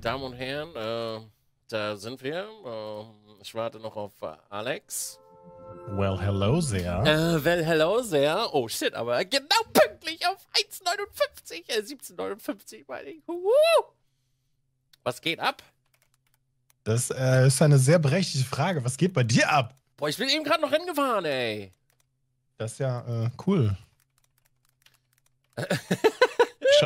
Damen und Herren, äh, da sind wir. Äh, ich warte noch auf Alex. Well, hello sehr. Äh, well, hello sehr. Oh shit, aber genau pünktlich auf 1,59, äh, 17,59 meine ich. Uhuhu. Was geht ab? Das äh, ist eine sehr berechtigte Frage. Was geht bei dir ab? Boah, ich bin eben gerade noch hingefahren, ey. Das ist ja äh, cool.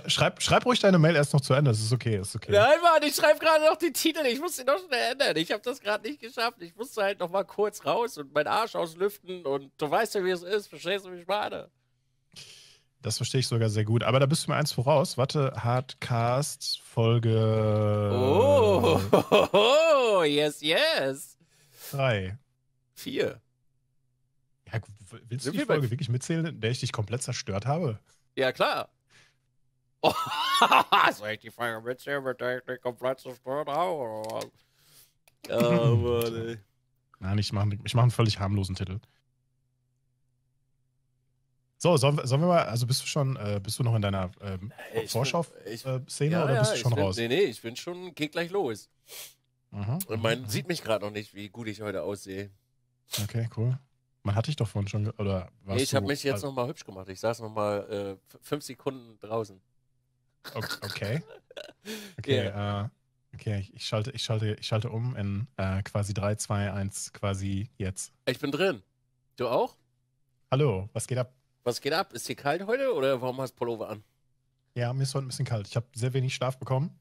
schreib, schreib ruhig deine Mail erst noch zu Ende, das ist okay, ist okay. Nein, Mann, ich schreibe gerade noch die Titel, ich muss sie noch schnell ändern. Ich habe das gerade nicht geschafft. Ich musste halt noch mal kurz raus und meinen Arsch auslüften und du weißt ja, wie es ist, verstehst du, wie ich meine? Das verstehe ich sogar sehr gut. Aber da bist du mir eins voraus. Warte, Hardcast Folge. Oh, yes, yes. Drei. Vier. Ja, willst du die Folge wirklich mitzählen, in der ich dich komplett zerstört habe? Ja, klar. Oh, soll ich die Frage mitziehen, mit der ich nicht komplett zerstört habe? Oh, Mann, ey. Nein, ich mache ich mach einen völlig harmlosen Titel. So, sollen, sollen wir mal, also bist du schon, äh, bist du noch in deiner ähm, Vorschau-Szene äh, ja, oder bist ja, du schon bin, raus? Nee, nee, ich bin schon, geht gleich los. Aha, mhm. Und man aha. sieht mich gerade noch nicht, wie gut ich heute aussehe. Okay, cool. Man hatte ich doch vorhin schon, oder was? Nee, ich habe mich jetzt also, nochmal hübsch gemacht. Ich saß nochmal äh, fünf Sekunden draußen. Okay. Okay, yeah. äh, okay ich, ich, schalte, ich, schalte, ich schalte um in äh, quasi 3, 2, 1, quasi jetzt. Ich bin drin. Du auch? Hallo, was geht ab? Was geht ab? Ist dir kalt heute oder warum hast du Pullover an? Ja, mir ist heute ein bisschen kalt. Ich habe sehr wenig Schlaf bekommen.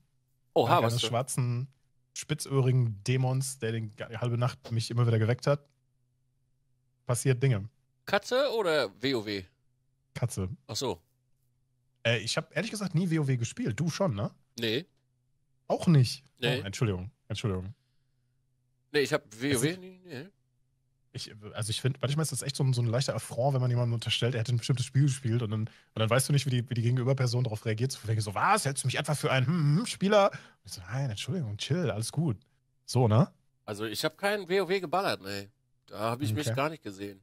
Oha, was? Eines schwarzen, spitzöhrigen Dämons, der die halbe Nacht mich immer wieder geweckt hat. Passiert Dinge. Katze oder WoW? Katze. Ach so, äh, ich habe ehrlich gesagt nie WoW gespielt. Du schon, ne? Nee. Auch nicht. Nee. Oh, Entschuldigung, Entschuldigung. Nee, ich habe WoW also nie. Nee. Ich, also ich finde, manchmal ist das echt so ein, so ein leichter Affront, wenn man jemandem unterstellt, er hätte ein bestimmtes Spiel gespielt und dann, und dann weißt du nicht, wie die, wie die Gegenüberperson darauf reagiert. So, so, was, hältst du mich etwa für einen hm, hm, hm, Spieler? Und ich so, nein, Entschuldigung, chill, alles gut. So, ne? Also ich habe keinen WoW geballert, ne. Da habe ich okay. mich gar nicht gesehen.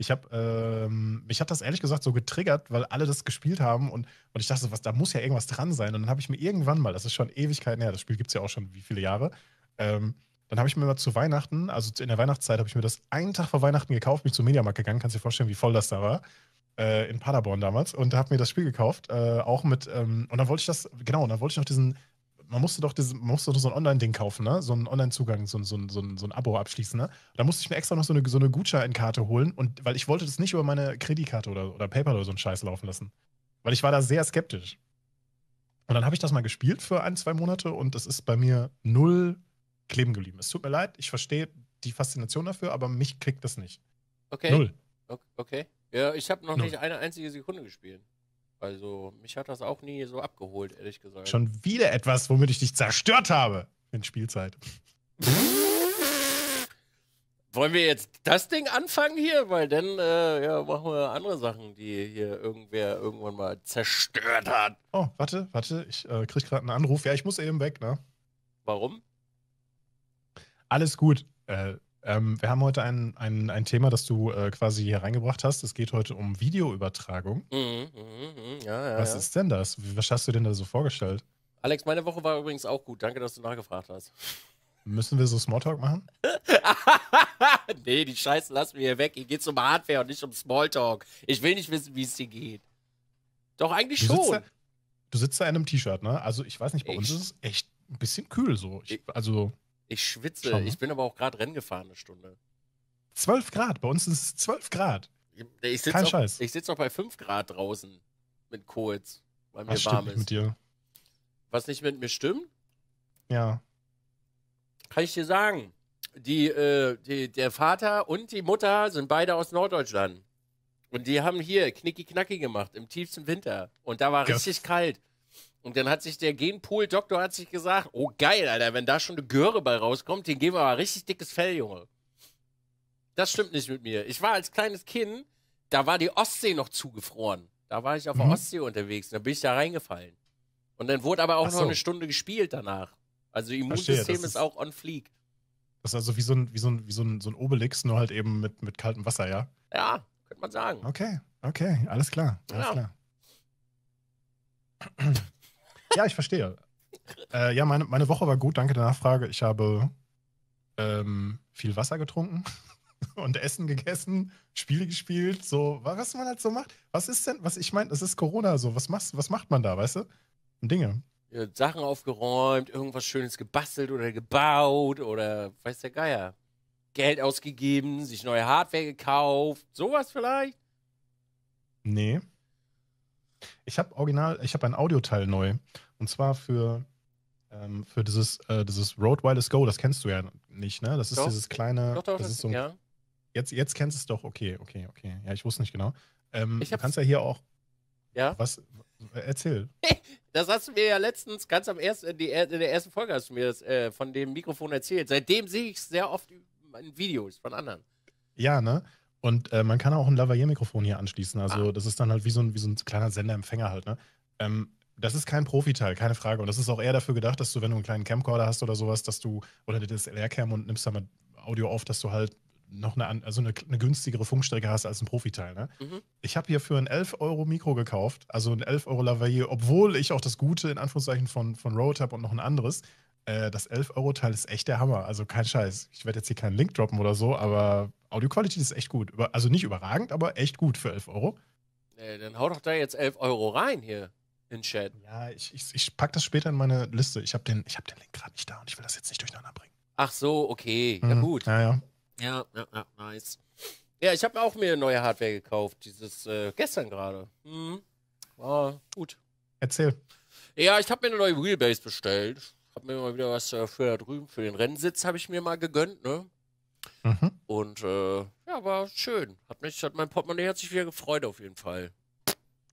Ich habe, ähm, mich hat das ehrlich gesagt so getriggert, weil alle das gespielt haben und, und ich dachte, was, da muss ja irgendwas dran sein. Und dann habe ich mir irgendwann mal, das ist schon Ewigkeiten her, das Spiel gibt es ja auch schon wie viele Jahre, ähm, dann habe ich mir mal zu Weihnachten, also in der Weihnachtszeit, habe ich mir das einen Tag vor Weihnachten gekauft, bin ich zum Mediamarkt gegangen, kannst dir vorstellen, wie voll das da war äh, in Paderborn damals und habe mir das Spiel gekauft, äh, auch mit, ähm, und dann wollte ich das, genau, und dann wollte ich noch diesen, man musste doch diese, man musste doch so ein Online-Ding kaufen, ne? So einen Online-Zugang, so, so, so, so ein Abo abschließen, ne? Da musste ich mir extra noch so eine, so eine Gutscheinkarte holen und weil ich wollte das nicht über meine Kreditkarte oder, oder PayPal oder so einen Scheiß laufen lassen. Weil ich war da sehr skeptisch. Und dann habe ich das mal gespielt für ein, zwei Monate und es ist bei mir null kleben geblieben. Es tut mir leid, ich verstehe die Faszination dafür, aber mich kriegt das nicht. Okay. Null. Okay. Ja, ich habe noch null. nicht eine einzige Sekunde gespielt. Also mich hat das auch nie so abgeholt, ehrlich gesagt. Schon wieder etwas, womit ich dich zerstört habe in Spielzeit. Wollen wir jetzt das Ding anfangen hier? Weil dann äh, ja, machen wir andere Sachen, die hier irgendwer irgendwann mal zerstört hat. Oh, warte, warte. Ich äh, krieg gerade einen Anruf. Ja, ich muss eben weg, ne? Warum? Alles gut. Äh, ähm, wir haben heute ein, ein, ein Thema, das du äh, quasi hier reingebracht hast. Es geht heute um Videoübertragung. Mm, mm, mm, ja, ja, Was ja. ist denn das? Was hast du denn da so vorgestellt? Alex, meine Woche war übrigens auch gut. Danke, dass du nachgefragt hast. Müssen wir so Smalltalk machen? nee, die Scheiße lassen wir hier weg. Hier geht es um Hardware und nicht um Smalltalk. Ich will nicht wissen, wie es dir geht. Doch, eigentlich du schon. Da, du sitzt da in einem T-Shirt, ne? Also, ich weiß nicht, bei ich, uns ist es echt ein bisschen kühl so. Ich, also. Ich schwitze. Ne? Ich bin aber auch gerade Rennen gefahren eine Stunde. 12 Grad. Bei uns ist es 12 Grad. Ich sitz Kein auch, Scheiß. Ich sitze noch bei 5 Grad draußen mit Kohls, weil mir Was warm ist. mit dir? Was nicht mit mir stimmt? Ja. Kann ich dir sagen. Die, äh, die, der Vater und die Mutter sind beide aus Norddeutschland. Und die haben hier knicki-knacki gemacht im tiefsten Winter. Und da war Ge richtig kalt. Und dann hat sich der Genpool-Doktor hat sich gesagt, oh geil, Alter, wenn da schon eine Göre bei rauskommt, den geben wir mal richtig dickes Fell, Junge. Das stimmt nicht mit mir. Ich war als kleines Kind, da war die Ostsee noch zugefroren. Da war ich auf der mhm. Ostsee unterwegs, da bin ich da reingefallen. Und dann wurde aber auch so. noch eine Stunde gespielt danach. Also Immunsystem Verstehe, ist, ist, auch on fleek. Das ist also wie so ein, wie so ein, wie so ein, so ein Obelix, nur halt eben mit, mit kaltem Wasser, ja? Ja, könnte man sagen. Okay, okay, alles klar, alles ja. klar. Ja, ich verstehe. Äh, ja, meine, meine Woche war gut, danke der Nachfrage. Ich habe ähm, viel Wasser getrunken und Essen gegessen, Spiele gespielt, so, was man halt so macht. Was ist denn, was ich meine, es ist Corona so, was machst, was macht man da, weißt du? Dinge. Ja, Sachen aufgeräumt, irgendwas Schönes gebastelt oder gebaut oder weiß der Geier. Geld ausgegeben, sich neue Hardware gekauft, sowas vielleicht? Nee. Ich habe original, ich habe ein Audioteil neu. Und zwar für, ähm, für dieses, äh, dieses Road Wireless Go, das kennst du ja nicht, ne? Das ist doch. dieses kleine. Doch, doch, das ist so ein, ja. jetzt, jetzt kennst du es doch, okay, okay, okay. Ja, ich wusste nicht genau. Ähm, ich du kannst ja hier auch. Ja. Was? Erzähl. Das hast du mir ja letztens ganz am ersten, in, der ersten Folge hast du mir das äh, von dem Mikrofon erzählt. Seitdem sehe ich es sehr oft in Videos von anderen. Ja, ne? Und äh, man kann auch ein Lavalier-Mikrofon hier anschließen. Also ah. das ist dann halt wie so ein, wie so ein kleiner Senderempfänger halt. Ne? Ähm, das ist kein Profiteil, keine Frage. Und das ist auch eher dafür gedacht, dass du, wenn du einen kleinen Camcorder hast oder sowas, dass du, oder das LR-Cam und nimmst damit Audio auf, dass du halt noch eine, also eine, eine günstigere Funkstrecke hast als ein Profiteil. Ne? Mhm. Ich habe hier für ein 11 Euro Mikro gekauft, also ein 11 Euro Lavalier, obwohl ich auch das Gute in Anführungszeichen von, von Rode habe und noch ein anderes. Äh, das 11 Euro Teil ist echt der Hammer. Also kein Scheiß. Ich werde jetzt hier keinen Link droppen oder so, aber Audioqualität ist echt gut. Also nicht überragend, aber echt gut für 11 Euro. Nee, dann hau doch da jetzt 11 Euro rein hier in Chat. Ja, ich, ich, ich pack das später in meine Liste. Ich habe den, hab den Link gerade nicht da und ich will das jetzt nicht durcheinander bringen. Ach so, okay. Mhm. Ja, gut. Ja, ja. Ja, ja, ja nice. Ja, ich habe auch mir neue Hardware gekauft. Dieses äh, gestern gerade. Mhm. War gut. Erzähl. Ja, ich habe mir eine neue Wheelbase bestellt. Hab mir mal wieder was äh, für da drüben, für den Rennsitz habe ich mir mal gegönnt, ne? Mhm. Und äh, ja, war schön. Hat mich, hat mein Portemonnaie hat sich wieder gefreut auf jeden Fall.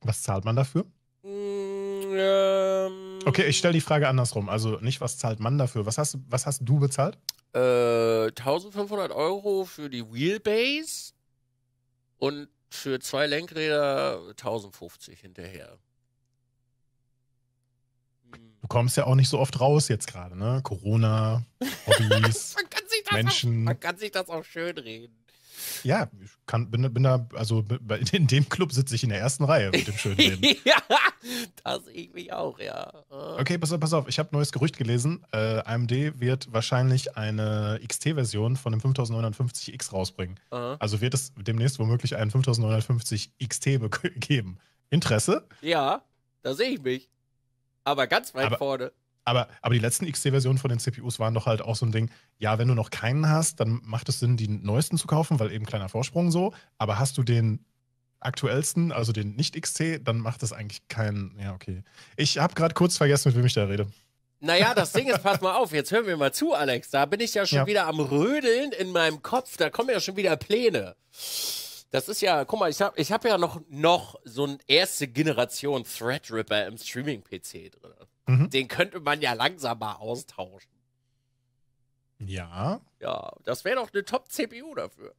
Was zahlt man dafür? Mm, ähm, okay, ich stelle die Frage andersrum. Also nicht, was zahlt man dafür? Was hast, was hast du bezahlt? Äh, 1500 Euro für die Wheelbase und für zwei Lenkräder 1050 hinterher. Du kommst ja auch nicht so oft raus jetzt gerade, ne? Corona, Hobbys. Menschen. Man kann sich das auch schön reden. Ja, ich kann, bin, bin da, also in dem Club sitze ich in der ersten Reihe mit dem schönen Reden. ja, das ich mich auch, ja. Äh. Okay, pass auf, pass auf, ich habe neues Gerücht gelesen. Äh, AMD wird wahrscheinlich eine XT-Version von dem 5950X rausbringen. Uh äh. -huh. Also wird es demnächst womöglich einen 5950 XT geben. Interesse? Ja, da sehe ich mich. Aber ganz weit Aber vorne. Aber, aber die letzten XT-Versionen von den CPUs waren doch halt auch so ein Ding, ja, wenn du noch keinen hast, dann macht es Sinn, die neuesten zu kaufen, weil eben kleiner Vorsprung so. Aber hast du den aktuellsten, also den Nicht-XT, dann macht das eigentlich keinen. Ja, okay. Ich habe gerade kurz vergessen, mit wem ich da rede. Naja, das Ding ist, pass mal auf, jetzt hören wir mal zu, Alex. Da bin ich ja schon ja. wieder am Rödeln in meinem Kopf. Da kommen ja schon wieder Pläne. Das ist ja, guck mal, ich habe ich hab ja noch, noch so eine erste Generation Threadripper im Streaming-PC drin. Mhm. Den könnte man ja langsamer austauschen. Ja. Ja, das wäre doch eine Top-CPU dafür.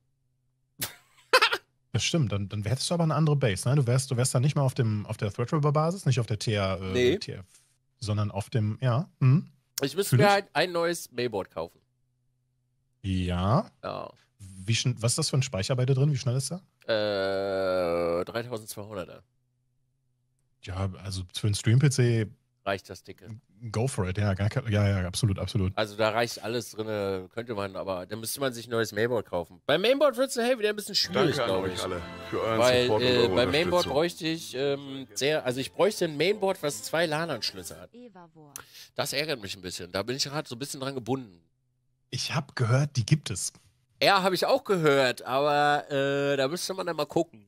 das stimmt, dann, dann hättest du aber eine andere Base. Ne? Du wärst, du wärst dann nicht mal auf, dem, auf der Threadripper-Basis, nicht auf der TR, äh, nee. TF, sondern auf dem, ja. Hm. Ich müsste mir halt ein neues Mayboard kaufen. Ja. Ja. Wie, was ist das für ein Speicher bei dir drin? Wie schnell ist der? Äh, 3200er. Ja, also für einen Stream-PC reicht das Dicke. Go for it, ja, gar, ja, ja, absolut, absolut. Also da reicht alles drin, könnte man, aber da müsste man sich ein neues Mainboard kaufen. Beim Mainboard wird es hey, wieder ein bisschen schwierig, glaube ich. alle für euren Weil Support äh, beim Mainboard bräuchte ich ähm, sehr, also ich bräuchte ein Mainboard, was zwei LAN-Anschlüsse hat. Das ärgert mich ein bisschen. Da bin ich gerade so ein bisschen dran gebunden. Ich habe gehört, die gibt es. Ja, habe ich auch gehört, aber äh, da müsste man dann mal gucken.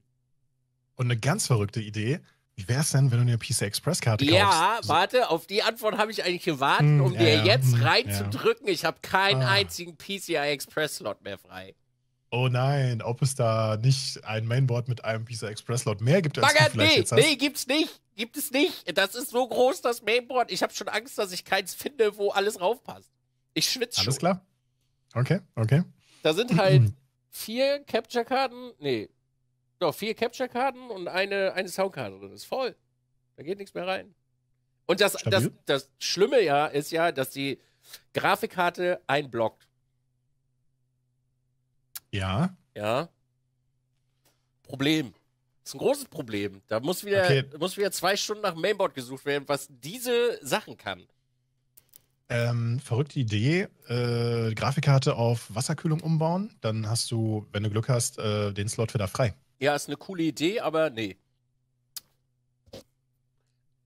Und eine ganz verrückte Idee wie wäre es denn, wenn du eine PC Express Karte kaufst? Ja, warte, auf die Antwort habe ich eigentlich gewartet, hm, um ja, dir jetzt hm, reinzudrücken. Ja. Ich habe keinen ah. einzigen PCI Express Slot mehr frei. Oh nein, ob es da nicht ein Mainboard mit einem PCI Express Slot mehr gibt als Bagat, du nee, jetzt hast. nee, gibt's nicht. Gibt es nicht. Das ist so groß, das Mainboard. Ich habe schon Angst, dass ich keins finde, wo alles raufpasst. Ich schwitze schon. Alles klar. Okay, okay. Da sind halt vier Capture-Karten. Nee, doch, vier Capture-Karten und eine, eine Soundkarte drin. Ist voll. Da geht nichts mehr rein. Und das, das, das Schlimme ja ist ja, dass die Grafikkarte einblockt. Ja. Ja. Problem. Das ist ein großes Problem. Da muss wieder, okay. muss wieder zwei Stunden nach Mainboard gesucht werden, was diese Sachen kann. Ähm, verrückte Idee, äh, Grafikkarte auf Wasserkühlung umbauen. Dann hast du, wenn du Glück hast, äh, den Slot wieder frei ja, ist eine coole Idee, aber nee.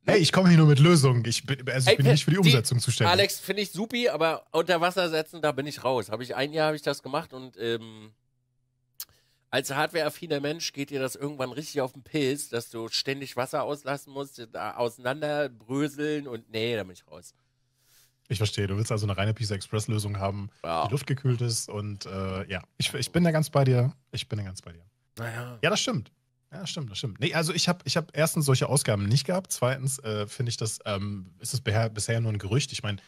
Hey, ich komme hier nur mit Lösungen. Ich bin, also ich bin nicht für die Umsetzung die, zuständig. Alex, finde ich supi, aber unter Wasser setzen, da bin ich raus. Hab ich, ein Jahr habe ich das gemacht und ähm, als hardwareaffiner Mensch geht dir das irgendwann richtig auf den Pilz, dass du ständig Wasser auslassen musst, da auseinanderbröseln und nee, da bin ich raus. Ich verstehe, du willst also eine reine Pisa Express-Lösung haben, ja. die luftgekühlt ist und äh, ja, ich, ich bin da ganz bei dir. Ich bin da ganz bei dir. Naja. Ja, das stimmt. Ja, stimmt, das stimmt. Nee, also ich habe ich hab erstens solche Ausgaben nicht gehabt. Zweitens äh, finde ich, das ähm, ist es bisher nur ein Gerücht. Ich meine,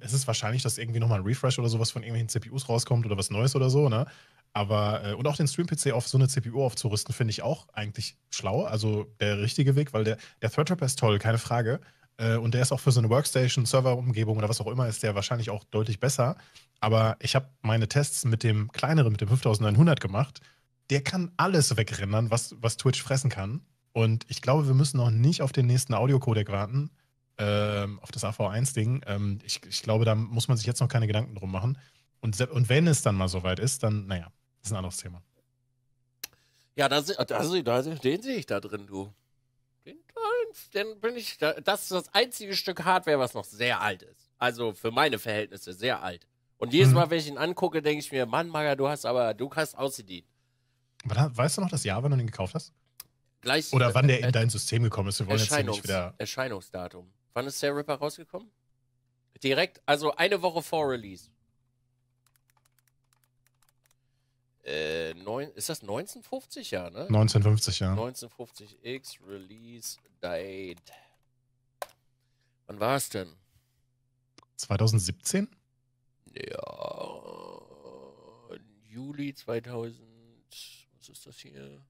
es ist wahrscheinlich, dass irgendwie nochmal ein Refresh oder sowas von irgendwelchen CPUs rauskommt oder was Neues oder so, ne? Aber, äh, und auch den Stream-PC auf so eine CPU aufzurüsten, finde ich auch eigentlich schlau. Also der richtige Weg, weil der, der Threadripper ist toll, keine Frage. Äh, und der ist auch für so eine Workstation, Server-Umgebung oder was auch immer, ist der wahrscheinlich auch deutlich besser. Aber ich habe meine Tests mit dem kleineren, mit dem 5900 gemacht der kann alles wegrendern, was, was Twitch fressen kann. Und ich glaube, wir müssen noch nicht auf den nächsten Audiocodec warten, ähm, auf das AV1-Ding. Ähm, ich, ich glaube, da muss man sich jetzt noch keine Gedanken drum machen. Und, und wenn es dann mal soweit ist, dann, naja, ist ein anderes Thema. Ja, da, da, da, den sehe ich da drin, du. Den, den bin ich, da, das ist das einzige Stück Hardware, was noch sehr alt ist. Also für meine Verhältnisse sehr alt. Und jedes mhm. Mal, wenn ich ihn angucke, denke ich mir, Mann, Maga, du hast aber, du hast ausgedient. Weißt du noch das Jahr, wann du den gekauft hast? Gleich. Oder wann der äh, in dein System gekommen ist. Wir wollen jetzt nicht wieder. Erscheinungsdatum. Wann ist der Ripper rausgekommen? Direkt, also eine Woche vor Release. Äh, neun, ist das 1950, ja, ne? 1950, ja. 1950X Release Date. Wann war es denn? 2017? Ja. Juli 2000 was ist das hier?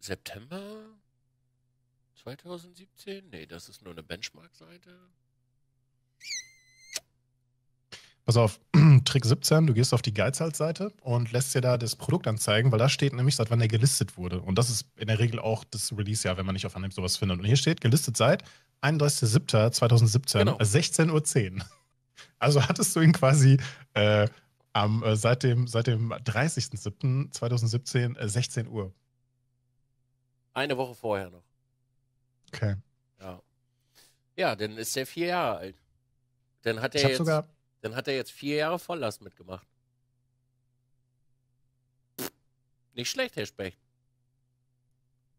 September 2017? Nee, das ist nur eine Benchmark-Seite. Pass auf, Trick 17, du gehst auf die Geizhals-Seite und lässt dir da das Produkt anzeigen, weil da steht nämlich, seit wann der gelistet wurde. Und das ist in der Regel auch das Release-Jahr, wenn man nicht auf Anhieb sowas findet. Und hier steht, gelistet seit 31.07.2017, genau. 16.10 äh, Uhr. Also hattest du ihn quasi äh, am, äh, seit dem, seit dem 30.07.2017, 16 äh, Uhr. Eine Woche vorher noch. Okay. Ja. Ja, dann ist er vier Jahre alt. Dann hat er jetzt, sogar... dann hat er jetzt vier Jahre Volllast mitgemacht. Nicht schlecht, Herr Specht.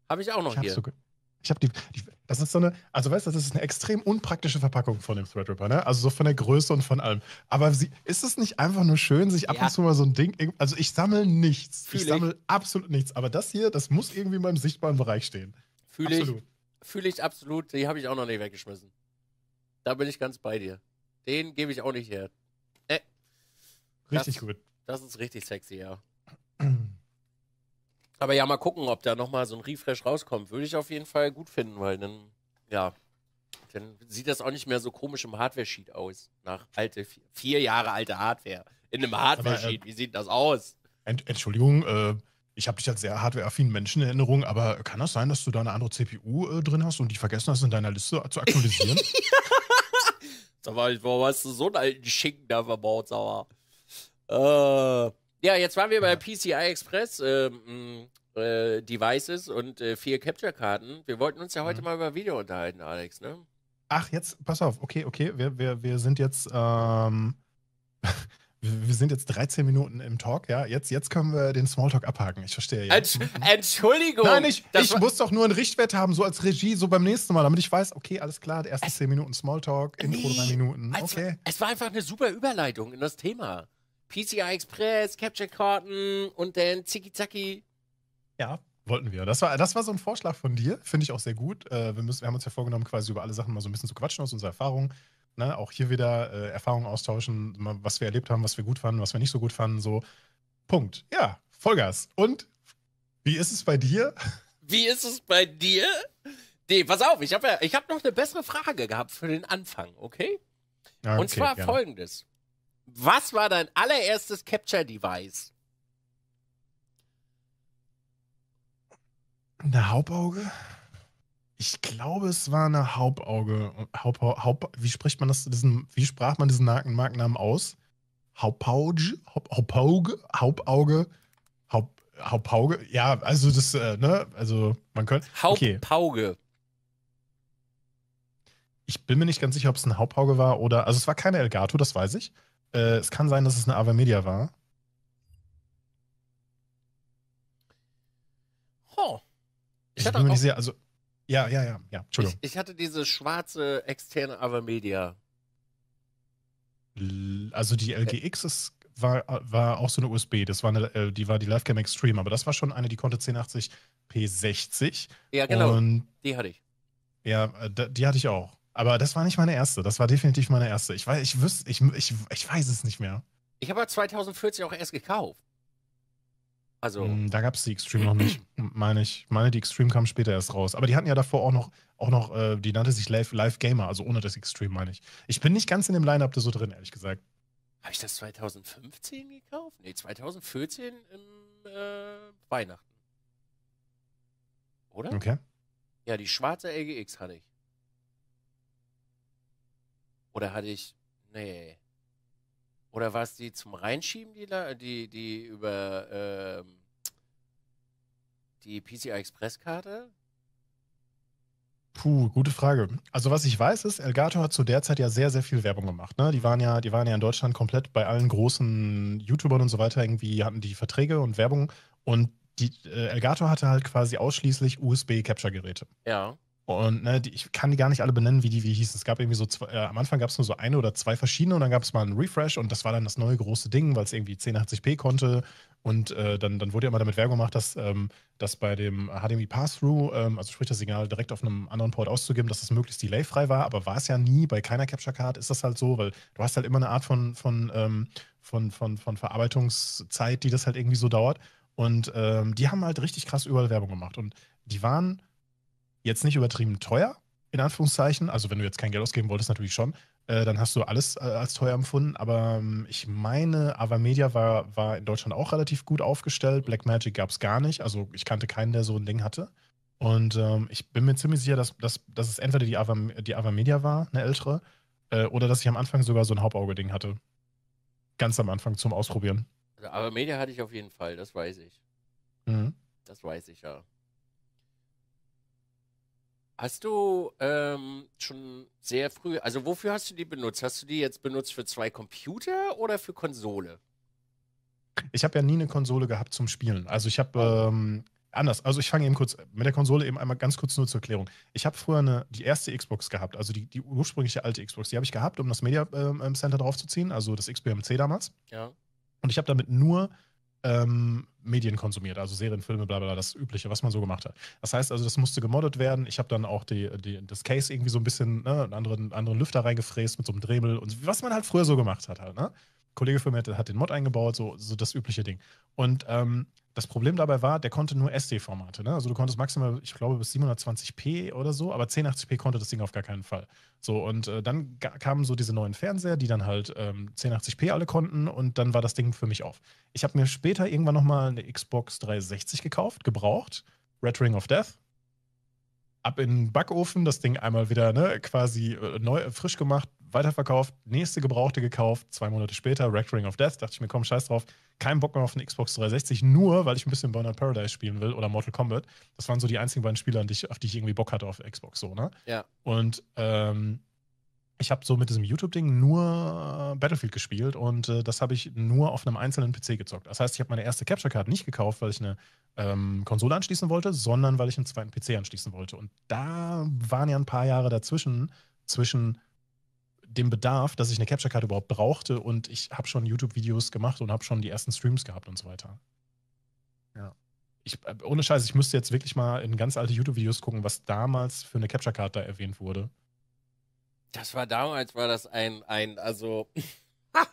Habe ich auch noch ich hier. Sogar, ich habe die, die, das ist so eine, also weißt du, das ist eine extrem unpraktische Verpackung von dem Threadripper, ne? Also so von der Größe und von allem. Aber sie, ist es nicht einfach nur schön, sich ab ja. und zu mal so ein Ding, also ich sammle nichts. Fühl ich sammle absolut nichts. Aber das hier, das muss irgendwie in meinem sichtbaren Bereich stehen. Fühle ich. Fühle ich absolut. Die habe ich auch noch nicht weggeschmissen. Da bin ich ganz bei dir. Den gebe ich auch nicht her. Äh, richtig das, gut. Das ist richtig sexy, ja. Aber ja, mal gucken, ob da nochmal so ein Refresh rauskommt. Würde ich auf jeden Fall gut finden, weil dann, ja, dann sieht das auch nicht mehr so komisch im Hardware-Sheet aus. Nach alte, vier, vier Jahre alte Hardware. In einem äh, Hardware-Sheet. Äh, Wie sieht das aus? Ent Entschuldigung, äh, ich habe dich als sehr hardwareaffinen Menschen in Erinnerung, aber kann das sein, dass du da eine andere CPU äh, drin hast und die vergessen hast, in deiner Liste zu aktualisieren? Sag mal, warum hast du so einen alten Schinken da verbaut, sauer? Äh. Ja, jetzt waren wir bei PCI Express ähm, mm, äh, Devices und äh, vier Capture-Karten. Wir wollten uns ja heute mhm. mal über Video unterhalten, Alex, ne? Ach, jetzt, pass auf, okay, okay, wir, wir, wir sind jetzt, ähm, wir sind jetzt 13 Minuten im Talk, ja, jetzt, jetzt können wir den Smalltalk abhaken, ich verstehe. Jetzt. Entschuldigung! Nein, ich, ich muss doch nur einen Richtwert haben, so als Regie, so beim nächsten Mal, damit ich weiß, okay, alles klar, die ersten 10 Minuten Smalltalk, Intro 3 Minuten, okay. es war einfach eine super Überleitung in das Thema. PCI Express, Capture Karten und dann Zicki Zacki. Ja, wollten wir. Das war, das war so ein Vorschlag von dir, finde ich auch sehr gut. Äh, wir, müssen, wir haben uns ja vorgenommen, quasi über alle Sachen mal so ein bisschen zu quatschen aus unserer Erfahrung. Ne? Auch hier wieder äh, Erfahrungen austauschen, was wir erlebt haben, was wir gut fanden, was wir nicht so gut fanden. So, Punkt. Ja, Vollgas. Und wie ist es bei dir? Wie ist es bei dir? Nee, pass auf, ich habe ja, hab noch eine bessere Frage gehabt für den Anfang, okay? Ah, okay Und zwar gerne. folgendes. Was war dein allererstes Capture-Device? Eine Hauptauge? Ich glaube, es war eine Hauptauge. Haupt, Haupt, wie spricht man das? Diesen, wie sprach man diesen Markennamen aus? Haupauge? Haupauge? Hauptauge? Haupt, Haupauge? Ja, also das, äh, ne? Also man könnte. Okay. Hauptauge. Ich bin mir nicht ganz sicher, ob es eine Hauptauge war oder. Also es war keine Elgato, das weiß ich. Äh, es kann sein, dass es eine Ave Media war. Oh. Ich, ich bin mir nicht sehr, also, ja, ja, ja, ja, Entschuldigung. Ich, ich hatte diese schwarze externe Ave Media. Also die LGX ist, war, war auch so eine USB, das war eine, äh, die war die Livecam Extreme, aber das war schon eine, die konnte 1080p 60. Ja, genau. Und die hatte ich. Ja, äh, die hatte ich auch. Aber das war nicht meine erste. Das war definitiv meine erste. Ich weiß, ich wüsste, ich, ich, ich weiß es nicht mehr. Ich habe 2014 auch erst gekauft. Also. Hm, da gab es die Extreme noch nicht, meine ich. Meine, die Extreme kam später erst raus. Aber die hatten ja davor auch noch, auch noch äh, die nannte sich Live, Live Gamer, also ohne das Extreme, meine ich. Ich bin nicht ganz in dem Line-Up da so drin, ehrlich gesagt. Habe ich das 2015 gekauft? Nee, 2014 im äh, Weihnachten. Oder? Okay. Ja, die schwarze LGX hatte ich. Oder hatte ich, nee. Oder war es die zum Reinschieben, die, die, die über ähm, die PCI Express-Karte? Puh, gute Frage. Also was ich weiß ist, Elgato hat zu der Zeit ja sehr, sehr viel Werbung gemacht. Ne? Die, waren ja, die waren ja in Deutschland komplett bei allen großen YouTubern und so weiter irgendwie, hatten die Verträge und Werbung und die, äh, Elgato hatte halt quasi ausschließlich USB-Capture-Geräte. Ja. Und ne, die, ich kann die gar nicht alle benennen, wie die, wie hießen. Es gab irgendwie so zwei, äh, am Anfang gab es nur so eine oder zwei verschiedene und dann gab es mal einen Refresh und das war dann das neue große Ding, weil es irgendwie 1080p konnte. Und äh, dann, dann wurde ja immer damit Werbung gemacht, dass, ähm, dass bei dem HDMI Pass-Through, ähm, also sprich das Signal direkt auf einem anderen Port auszugeben, dass das möglichst delayfrei war. Aber war es ja nie, bei keiner Capture Card ist das halt so, weil du hast halt immer eine Art von, von, ähm, von, von, von Verarbeitungszeit, die das halt irgendwie so dauert. Und ähm, die haben halt richtig krass überall Werbung gemacht. Und die waren jetzt nicht übertrieben teuer, in Anführungszeichen. Also wenn du jetzt kein Geld ausgeben wolltest, natürlich schon. Äh, dann hast du alles äh, als teuer empfunden. Aber ähm, ich meine, Avamedia war, war in Deutschland auch relativ gut aufgestellt. Blackmagic gab es gar nicht. Also ich kannte keinen, der so ein Ding hatte. Und ähm, ich bin mir ziemlich sicher, dass, dass, dass es entweder die, Ava, die Avamedia war, eine ältere, äh, oder dass ich am Anfang sogar so ein Hauptauge-Ding hatte. Ganz am Anfang zum Ausprobieren. Also Avamedia hatte ich auf jeden Fall, das weiß ich. Mhm. Das weiß ich ja. Hast du ähm, schon sehr früh, also wofür hast du die benutzt? Hast du die jetzt benutzt für zwei Computer oder für Konsole? Ich habe ja nie eine Konsole gehabt zum Spielen. Also ich habe oh. ähm, anders. Also ich fange eben kurz mit der Konsole eben einmal ganz kurz nur zur Erklärung. Ich habe früher eine, die erste Xbox gehabt, also die, die ursprüngliche alte Xbox. Die habe ich gehabt, um das Media ähm, Center draufzuziehen, also das XBMC damals. Ja. Und ich habe damit nur ähm, Medien konsumiert, also Serien, Filme, bla bla, das Übliche, was man so gemacht hat. Das heißt also, das musste gemoddet werden. Ich habe dann auch die, die, das Case irgendwie so ein bisschen, ne, einen anderen, anderen Lüfter reingefräst mit so einem Dremel und was man halt früher so gemacht hat halt, ne? Kollege von mir hat, hat den Mod eingebaut, so, so das übliche Ding. Und ähm, das Problem dabei war, der konnte nur SD-Formate. Ne? Also du konntest maximal, ich glaube, bis 720p oder so, aber 1080p konnte das Ding auf gar keinen Fall. So, und äh, dann kamen so diese neuen Fernseher, die dann halt ähm, 1080p alle konnten und dann war das Ding für mich auf. Ich habe mir später irgendwann nochmal eine Xbox 360 gekauft, gebraucht, Red Ring of Death, ab in den Backofen, das Ding einmal wieder ne, quasi äh, neu, äh, frisch gemacht, weiterverkauft, nächste gebrauchte gekauft, zwei Monate später, Rectoring of Death, dachte ich mir, komm, scheiß drauf, kein Bock mehr auf eine Xbox 360, nur weil ich ein bisschen Burnout Paradise spielen will oder Mortal Kombat. Das waren so die einzigen beiden Spiele, auf die ich irgendwie Bock hatte auf Xbox, so, ne? Ja. Und ähm, ich habe so mit diesem YouTube-Ding nur äh, Battlefield gespielt und äh, das habe ich nur auf einem einzelnen PC gezockt. Das heißt, ich habe meine erste Capture Card nicht gekauft, weil ich eine ähm, Konsole anschließen wollte, sondern weil ich einen zweiten PC anschließen wollte. Und da waren ja ein paar Jahre dazwischen, zwischen dem Bedarf, dass ich eine Capture Card überhaupt brauchte und ich habe schon YouTube-Videos gemacht und habe schon die ersten Streams gehabt und so weiter. Ja. Ich, äh, ohne Scheiß, ich müsste jetzt wirklich mal in ganz alte YouTube-Videos gucken, was damals für eine Capture Card da erwähnt wurde. Das war damals, war das ein, ein also.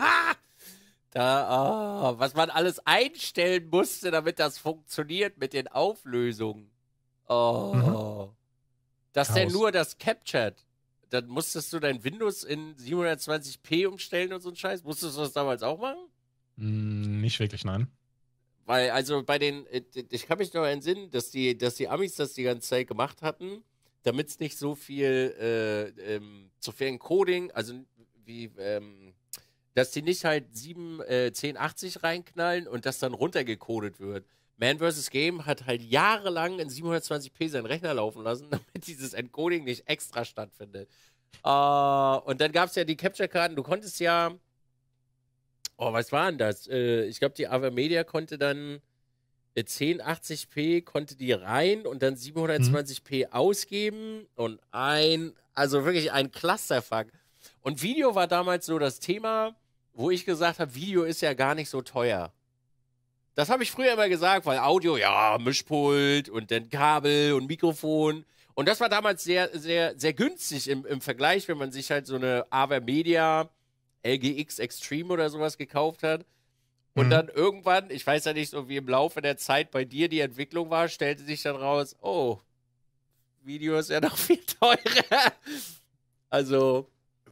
da, oh, was man alles einstellen musste, damit das funktioniert mit den Auflösungen. Mhm. Oh. Mhm. Dass der nur das captured. Dann musstest du dein Windows in 720p umstellen und so ein Scheiß. Musstest du das damals auch machen? Mm, nicht wirklich, nein. Weil, also bei den, äh, ich kann mich noch entsinnen, dass die, dass die Amis das die ganze Zeit gemacht hatten damit es nicht so viel äh, ähm, zu viel Coding, also wie, ähm, dass die nicht halt 7, äh, 1080 reinknallen und das dann runtergecodet wird. Man vs. Game hat halt jahrelang in 720p seinen Rechner laufen lassen, damit dieses Encoding nicht extra stattfindet. Uh, und dann gab es ja die Capture-Karten, du konntest ja. Oh, was war denn das? Äh, ich glaube, die Ava Media konnte dann 1080p konnte die rein und dann 720p mhm. ausgeben und ein, also wirklich ein Clusterfuck. Und Video war damals so das Thema, wo ich gesagt habe, Video ist ja gar nicht so teuer. Das habe ich früher immer gesagt, weil Audio, ja, Mischpult und dann Kabel und Mikrofon. Und das war damals sehr, sehr, sehr günstig im, im Vergleich, wenn man sich halt so eine Aver Media LGX Extreme oder sowas gekauft hat und mhm. dann irgendwann, ich weiß ja nicht so, wie im Laufe der Zeit bei dir die Entwicklung war, stellte sich dann raus, oh, Video ist ja noch viel teurer. Also.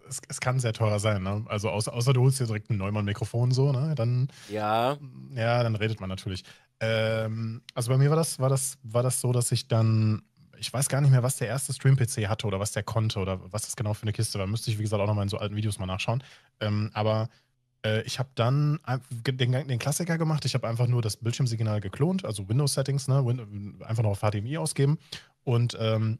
Es, es kann sehr teurer sein, ne? Also außer, außer du holst dir direkt ein Neumann-Mikrofon so, ne? Dann. Ja. Ja, dann redet man natürlich. Ähm, also bei mir war das, war das, war das so, dass ich dann ich weiß gar nicht mehr, was der erste Stream-PC hatte oder was der konnte oder was das genau für eine Kiste war. Müsste ich, wie gesagt, auch nochmal in so alten Videos mal nachschauen. Ähm, aber äh, ich habe dann den, den, Klassiker gemacht. Ich habe einfach nur das Bildschirmsignal geklont, also Windows-Settings, ne? Win einfach noch auf HDMI ausgeben. Und ähm,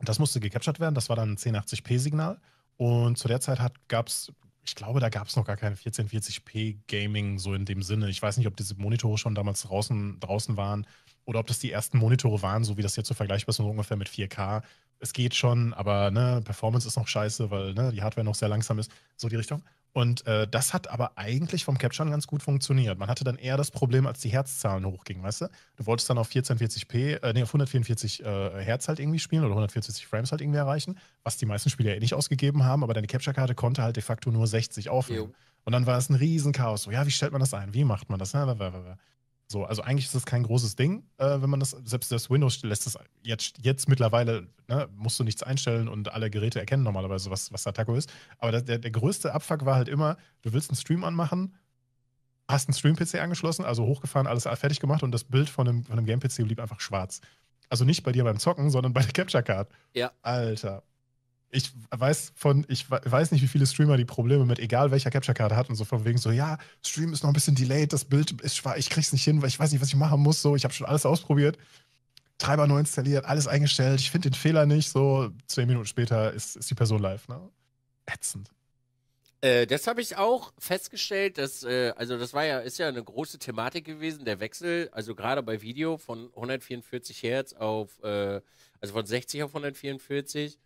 das musste gecaptured werden. Das war dann ein 1080p-Signal. Und zu der Zeit gab es, ich glaube, da gab es noch gar kein 1440p Gaming so in dem Sinne. Ich weiß nicht, ob diese Monitore schon damals draußen, draußen waren oder ob das die ersten Monitore waren, so wie das jetzt so vergleichbar ist, so ungefähr mit 4K. Es geht schon, aber ne, Performance ist noch scheiße, weil ne, die Hardware noch sehr langsam ist. So die Richtung. Und äh, das hat aber eigentlich vom Capture ganz gut funktioniert. Man hatte dann eher das Problem, als die Herzzahlen hochgingen, weißt du? Du wolltest dann auf 1440p, äh, nee, auf 144 äh, Hertz halt irgendwie spielen oder 144 Frames halt irgendwie erreichen, was die meisten Spiele ja eh nicht ausgegeben haben, aber deine Capture-Karte konnte halt de facto nur 60 aufnehmen. Jo. Und dann war es ein Riesenchaos. So, ja, wie stellt man das ein? Wie macht man das? So, also eigentlich ist das kein großes Ding, äh, wenn man das, selbst das Windows lässt das jetzt, jetzt mittlerweile, ne, musst du nichts einstellen und alle Geräte erkennen normalerweise, was, was da Taco ist. Aber der, der größte Abfuck war halt immer, du willst einen Stream anmachen, hast einen Stream-PC angeschlossen, also hochgefahren, alles äh, fertig gemacht und das Bild von einem, von einem Game-PC blieb einfach schwarz. Also nicht bei dir beim Zocken, sondern bei der Capture Card. Ja. Alter ich weiß von, ich weiß nicht, wie viele Streamer die Probleme mit egal welcher Capture-Karte hatten, so von wegen so, ja, Stream ist noch ein bisschen delayed, das Bild ist schwach, ich krieg's nicht hin, weil ich weiß nicht, was ich machen muss, so, ich habe schon alles ausprobiert, Treiber neu installiert, alles eingestellt, ich finde den Fehler nicht, so, zehn Minuten später ist, ist die Person live, ne? Ätzend. Äh, das habe ich auch festgestellt, dass, äh, also das war ja, ist ja eine große Thematik gewesen, der Wechsel, also gerade bei Video von 144 Hertz auf, äh, also von 60 auf 144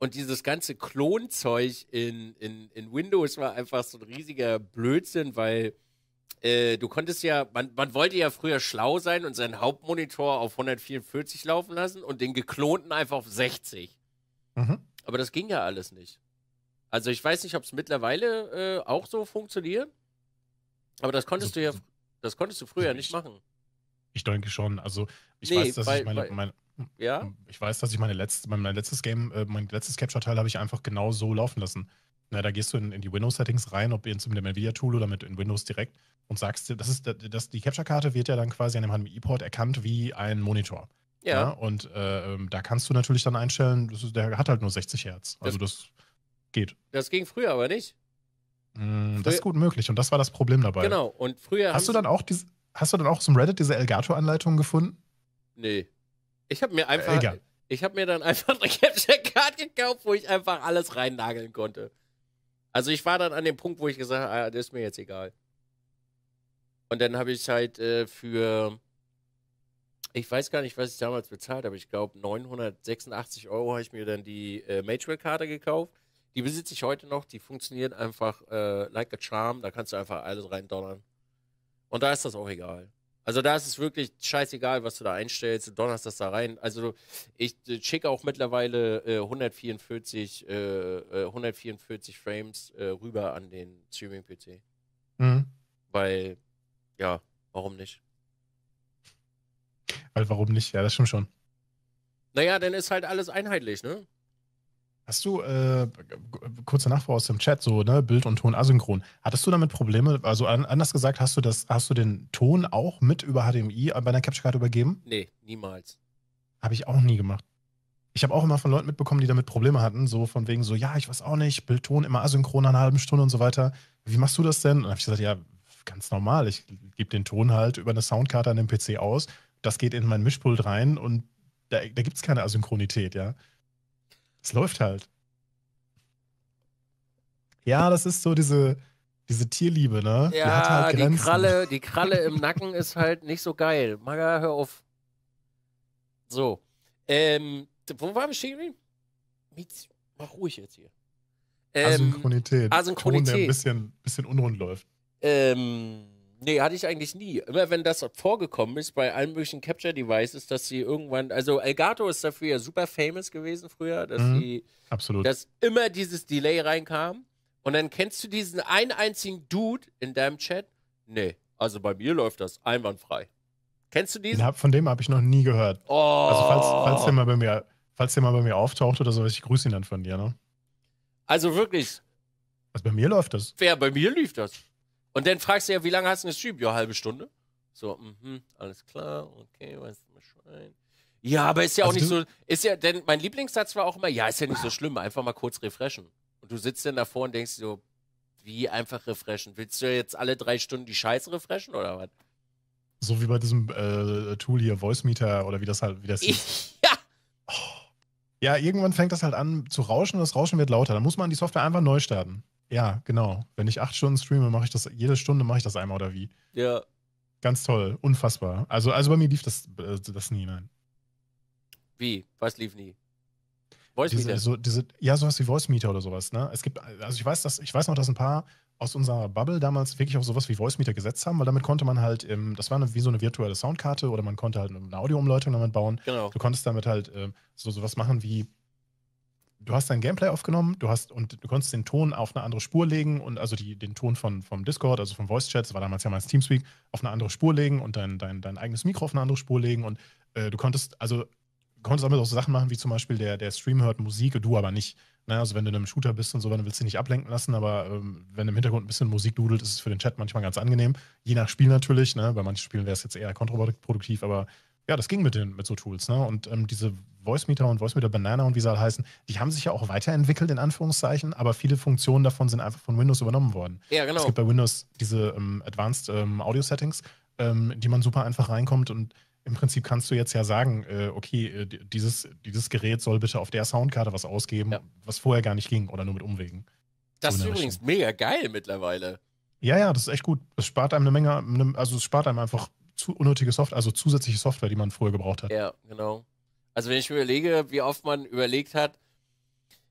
und dieses ganze Klonzeug in, in, in Windows war einfach so ein riesiger Blödsinn, weil äh, du konntest ja, man, man wollte ja früher schlau sein und seinen Hauptmonitor auf 144 laufen lassen und den geklonten einfach auf 60. Mhm. Aber das ging ja alles nicht. Also ich weiß nicht, ob es mittlerweile äh, auch so funktioniert, aber das konntest also, du ja, das konntest du früher also ich, nicht machen. Ich denke schon. Also ich nee, weiß, dass weil, ich meine, meine ja? Ähm, ich weiß, dass ich meine letzte, mein letztes Game, äh, mein letztes Capture-Teil habe ich einfach genau so laufen lassen. Na, da gehst du in, in die Windows-Settings rein, ob jetzt mit dem NVIDIA-Tool oder mit in Windows direkt und sagst, das ist, das, die Capture-Karte wird ja dann quasi an dem HDMI-Port erkannt wie ein Monitor. Ja. ja und äh, da kannst du natürlich dann einstellen, ist, der hat halt nur 60 Hertz. Also das, das geht. Das ging früher aber nicht. Mm, früher, das ist gut möglich und das war das Problem dabei. Genau, und früher. Hast du dann auch, diese, hast du dann auch zum Reddit diese Elgato-Anleitung gefunden? Nee. Ich habe mir äh, einfach, äh, ich habe mir dann einfach eine Capture Card gekauft, wo ich einfach alles rein nageln konnte. Also ich war dann an dem Punkt, wo ich gesagt habe, ah, das ist mir jetzt egal. Und dann habe ich halt äh, für, ich weiß gar nicht, was ich damals bezahlt habe. Ich glaube 986 Euro habe ich mir dann die äh, Major-Karte gekauft. Die besitze ich heute noch. Die funktioniert einfach äh, like a charm. Da kannst du einfach alles reindonnern. Und da ist das auch egal. Also da ist es wirklich scheißegal, was du da einstellst, du donnerst das da rein. Also ich äh, schicke auch mittlerweile äh, 144, äh, 144 äh, Frames äh, rüber an den Streaming-PC. Mhm. Weil, ja, warum nicht? Weil warum nicht? Ja, das stimmt schon. Naja, dann ist halt alles einheitlich, ne? Hast du, äh, kurze Nachfrage aus dem Chat, so, ne, Bild und Ton asynchron. Hattest du damit Probleme? Also an, anders gesagt, hast du das, hast du den Ton auch mit über HDMI bei einer capture Card übergeben? Nee, niemals. Habe ich auch nie gemacht. Ich habe auch immer von Leuten mitbekommen, die damit Probleme hatten, so von wegen so, ja, ich weiß auch nicht, Bild, Ton immer asynchron nach einer halben Stunde und so weiter. Wie machst du das denn? Und dann habe ich gesagt, ja, ganz normal. Ich gebe den Ton halt über eine Soundkarte an den PC aus. Das geht in mein Mischpult rein und da, da gibt es keine Asynchronität, ja. Es läuft halt. Ja, das ist so diese, diese Tierliebe, ne? Ja, die, hat halt die, Kralle, die Kralle im Nacken ist halt nicht so geil. Maga, hör auf. So. Ähm, wo waren wir stehen Mach ruhig jetzt hier. Ähm, Asynchronität. Asynchronität. Ton, der ein bisschen, bisschen unrund läuft. Ähm. Nee, hatte ich eigentlich nie. Immer wenn das vorgekommen ist bei allen möglichen Capture Devices, dass sie irgendwann, also Elgato ist dafür ja super famous gewesen früher, dass mhm. sie, Absolut. dass immer dieses Delay reinkam. Und dann kennst du diesen einen einzigen Dude in deinem Chat? Nee, also bei mir läuft das einwandfrei. Kennst du diesen? Von dem habe ich noch nie gehört. Oh. Also falls, falls, der oh. mal bei mir, falls der mal bei mir auftaucht oder so, ich grüße ihn dann von dir, ne? Also wirklich. Also bei mir läuft das. Wer bei mir lief das? Und dann fragst du ja, wie lange hast du das Typ? Ja, halbe Stunde. So, mhm, alles klar, okay, weißt du Bescheid. Ja, aber ist ja auch also nicht so, ist ja, denn mein Lieblingssatz war auch immer, ja, ist ja nicht so schlimm, einfach mal kurz refreshen. Und du sitzt dann davor und denkst so, wie einfach refreshen? Willst du jetzt alle drei Stunden die Scheiße refreshen oder was? So wie bei diesem äh, Tool hier, Voice Meter oder wie das halt, wie das ist. ja! Oh. Ja, irgendwann fängt das halt an zu rauschen und das Rauschen wird lauter. Dann muss man die Software einfach neu starten. Ja, genau. Wenn ich acht Stunden streame, mache ich das, jede Stunde mache ich das einmal oder wie. Ja. Ganz toll, unfassbar. Also, also bei mir lief das, äh, das nie, nein. Wie? Was lief nie? Voice Meter? Diese, so, diese, ja, sowas wie Voice Meter oder sowas, ne? Es gibt, also ich weiß, dass, ich weiß noch, dass ein paar aus unserer Bubble damals wirklich auf sowas wie Voice Meter gesetzt haben, weil damit konnte man halt, ähm, das war eine, wie so eine virtuelle Soundkarte oder man konnte halt eine Audioumleitung damit bauen. Genau. Du konntest damit halt ähm, so sowas machen wie du hast dein Gameplay aufgenommen, du hast und du konntest den Ton auf eine andere Spur legen und also die, den Ton von, vom Discord, also vom Voice Chat, das war damals ja mal Teamspeak, auf eine andere Spur legen und dein, dein, dein eigenes Mikro auf eine andere Spur legen und äh, du konntest, also konntest damit auch so Sachen machen, wie zum Beispiel der, der Stream hört Musik du aber nicht. Ne? Also wenn du in einem Shooter bist und so, dann willst du dich nicht ablenken lassen, aber ähm, wenn im Hintergrund ein bisschen Musik dudelt, ist es für den Chat manchmal ganz angenehm. Je nach Spiel natürlich, ne? bei manchen Spielen wäre es jetzt eher kontraproduktiv, aber ja, das ging mit, den, mit so Tools. Ne? Und ähm, diese Voice-Meter und voice meter Banana und wie sie halt heißen, die haben sich ja auch weiterentwickelt, in Anführungszeichen, aber viele Funktionen davon sind einfach von Windows übernommen worden. Ja, genau. Es gibt bei Windows diese ähm, Advanced ähm, Audio Settings, ähm, die man super einfach reinkommt und im Prinzip kannst du jetzt ja sagen, äh, okay, äh, dieses, dieses Gerät soll bitte auf der Soundkarte was ausgeben, ja. was vorher gar nicht ging oder nur mit Umwegen. Das ist übrigens mega geil mittlerweile. Ja, ja, das ist echt gut. Es spart einem eine Menge, ne, also es spart einem einfach zu, unnötige Software, also zusätzliche Software, die man früher gebraucht hat. Ja, genau. Also wenn ich mir überlege, wie oft man überlegt hat,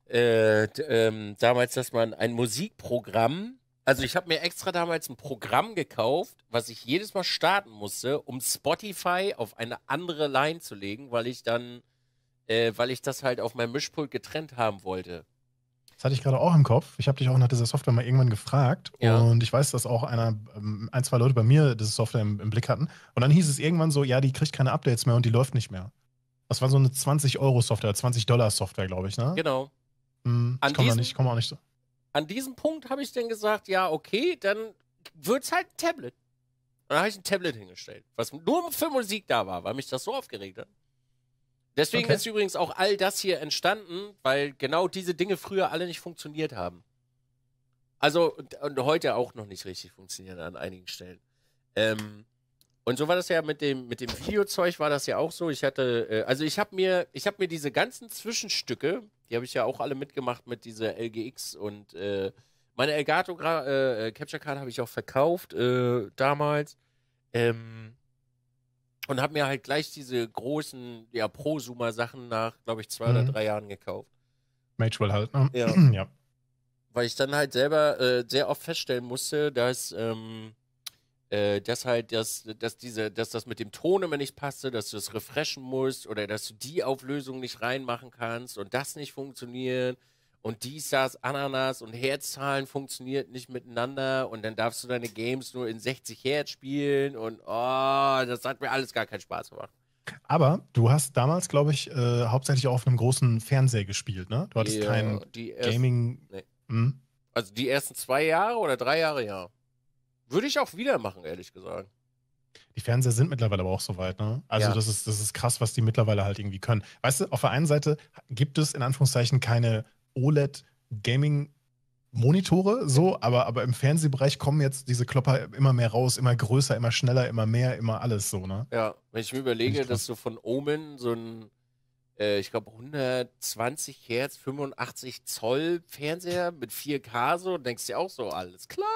äh, ähm, damals, dass man ein Musikprogramm, also ich habe mir extra damals ein Programm gekauft, was ich jedes Mal starten musste, um Spotify auf eine andere Line zu legen, weil ich dann, äh, weil ich das halt auf meinem Mischpult getrennt haben wollte. Das hatte ich gerade auch im Kopf. Ich habe dich auch nach dieser Software mal irgendwann gefragt. Ja. Und ich weiß, dass auch einer, ähm, ein, zwei Leute bei mir diese Software im, im, Blick hatten. Und dann hieß es irgendwann so, ja, die kriegt keine Updates mehr und die läuft nicht mehr. Das war so eine 20-Euro-Software, 20-Dollar-Software, glaube ich, ne? Genau. Hm, an ich komme nicht, komm auch nicht so. An diesem Punkt habe ich dann gesagt, ja, okay, dann wird es halt ein Tablet. Und dann habe ich ein Tablet hingestellt, was nur für Musik da war, weil mich das so aufgeregt hat. Deswegen okay. ist übrigens auch all das hier entstanden, weil genau diese Dinge früher alle nicht funktioniert haben. Also und, und heute auch noch nicht richtig funktionieren an einigen Stellen. Ähm, und so war das ja mit dem mit dem Videozeug war das ja auch so. Ich hatte äh, also ich habe mir ich habe mir diese ganzen Zwischenstücke, die habe ich ja auch alle mitgemacht mit dieser LGX und äh, meine Elgato äh, äh, Capture Card habe ich auch verkauft äh, damals. Ähm, und habe mir halt gleich diese großen, ja, Prosumer-Sachen nach, glaube ich, zwei mhm. oder drei Jahren gekauft. Magewell halt, ne? Ja. ja. Weil ich dann halt selber äh, sehr oft feststellen musste, dass, ähm, äh, dass halt, dass, dass diese, dass das mit dem Ton immer nicht passte, dass du es das refreshen musst oder dass du die Auflösung nicht reinmachen kannst und das nicht funktioniert und dies, das, Ananas und Herzzahlen funktioniert nicht miteinander und dann darfst du deine Games nur in 60 Hertz spielen und oh, das hat mir alles gar keinen Spaß gemacht. Aber du hast damals, glaube ich, äh, hauptsächlich auf einem großen Fernseher gespielt, ne? Du hattest ja, kein ersten, Gaming. Nee. Hm? Also die ersten zwei Jahre oder drei Jahre, ja. Würde ich auch wieder machen, ehrlich gesagt. Die Fernseher sind mittlerweile aber auch so weit, ne? Also ja. das, ist, das ist krass, was die mittlerweile halt irgendwie können. Weißt du, auf der einen Seite gibt es in Anführungszeichen keine OLED Gaming Monitore, so, aber, aber im Fernsehbereich kommen jetzt diese Klopper immer mehr raus, immer größer, immer schneller, immer mehr, immer alles so, ne? Ja, wenn ich mir überlege, ich dass du von Omen so ein, äh, ich glaube, 120 Hertz, 85 Zoll Fernseher mit 4K so, denkst du auch so, alles klar.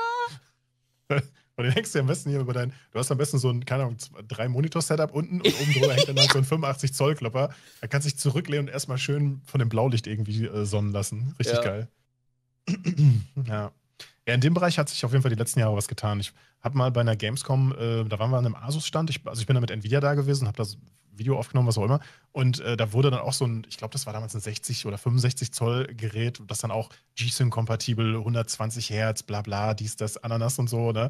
Und dann hängst du am besten hier über dein, du hast am besten so ein, keine Ahnung, drei Monitor-Setup unten und oben drüber hängt dann halt so ein 85-Zoll-Klopper. Da kannst du dich zurücklehnen und erstmal schön von dem Blaulicht irgendwie äh, sonnen lassen. Richtig ja. geil. ja. Ja, in dem Bereich hat sich auf jeden Fall die letzten Jahre was getan. Ich habe mal bei einer Gamescom, äh, da waren wir an einem Asus-Stand, ich, also ich bin da mit Nvidia da gewesen, habe das Video aufgenommen, was auch immer. Und äh, da wurde dann auch so ein, ich glaube, das war damals ein 60 oder 65 Zoll Gerät, das dann auch G-Sync-kompatibel, 120 Hertz, bla bla, dies, das, Ananas und so, ne?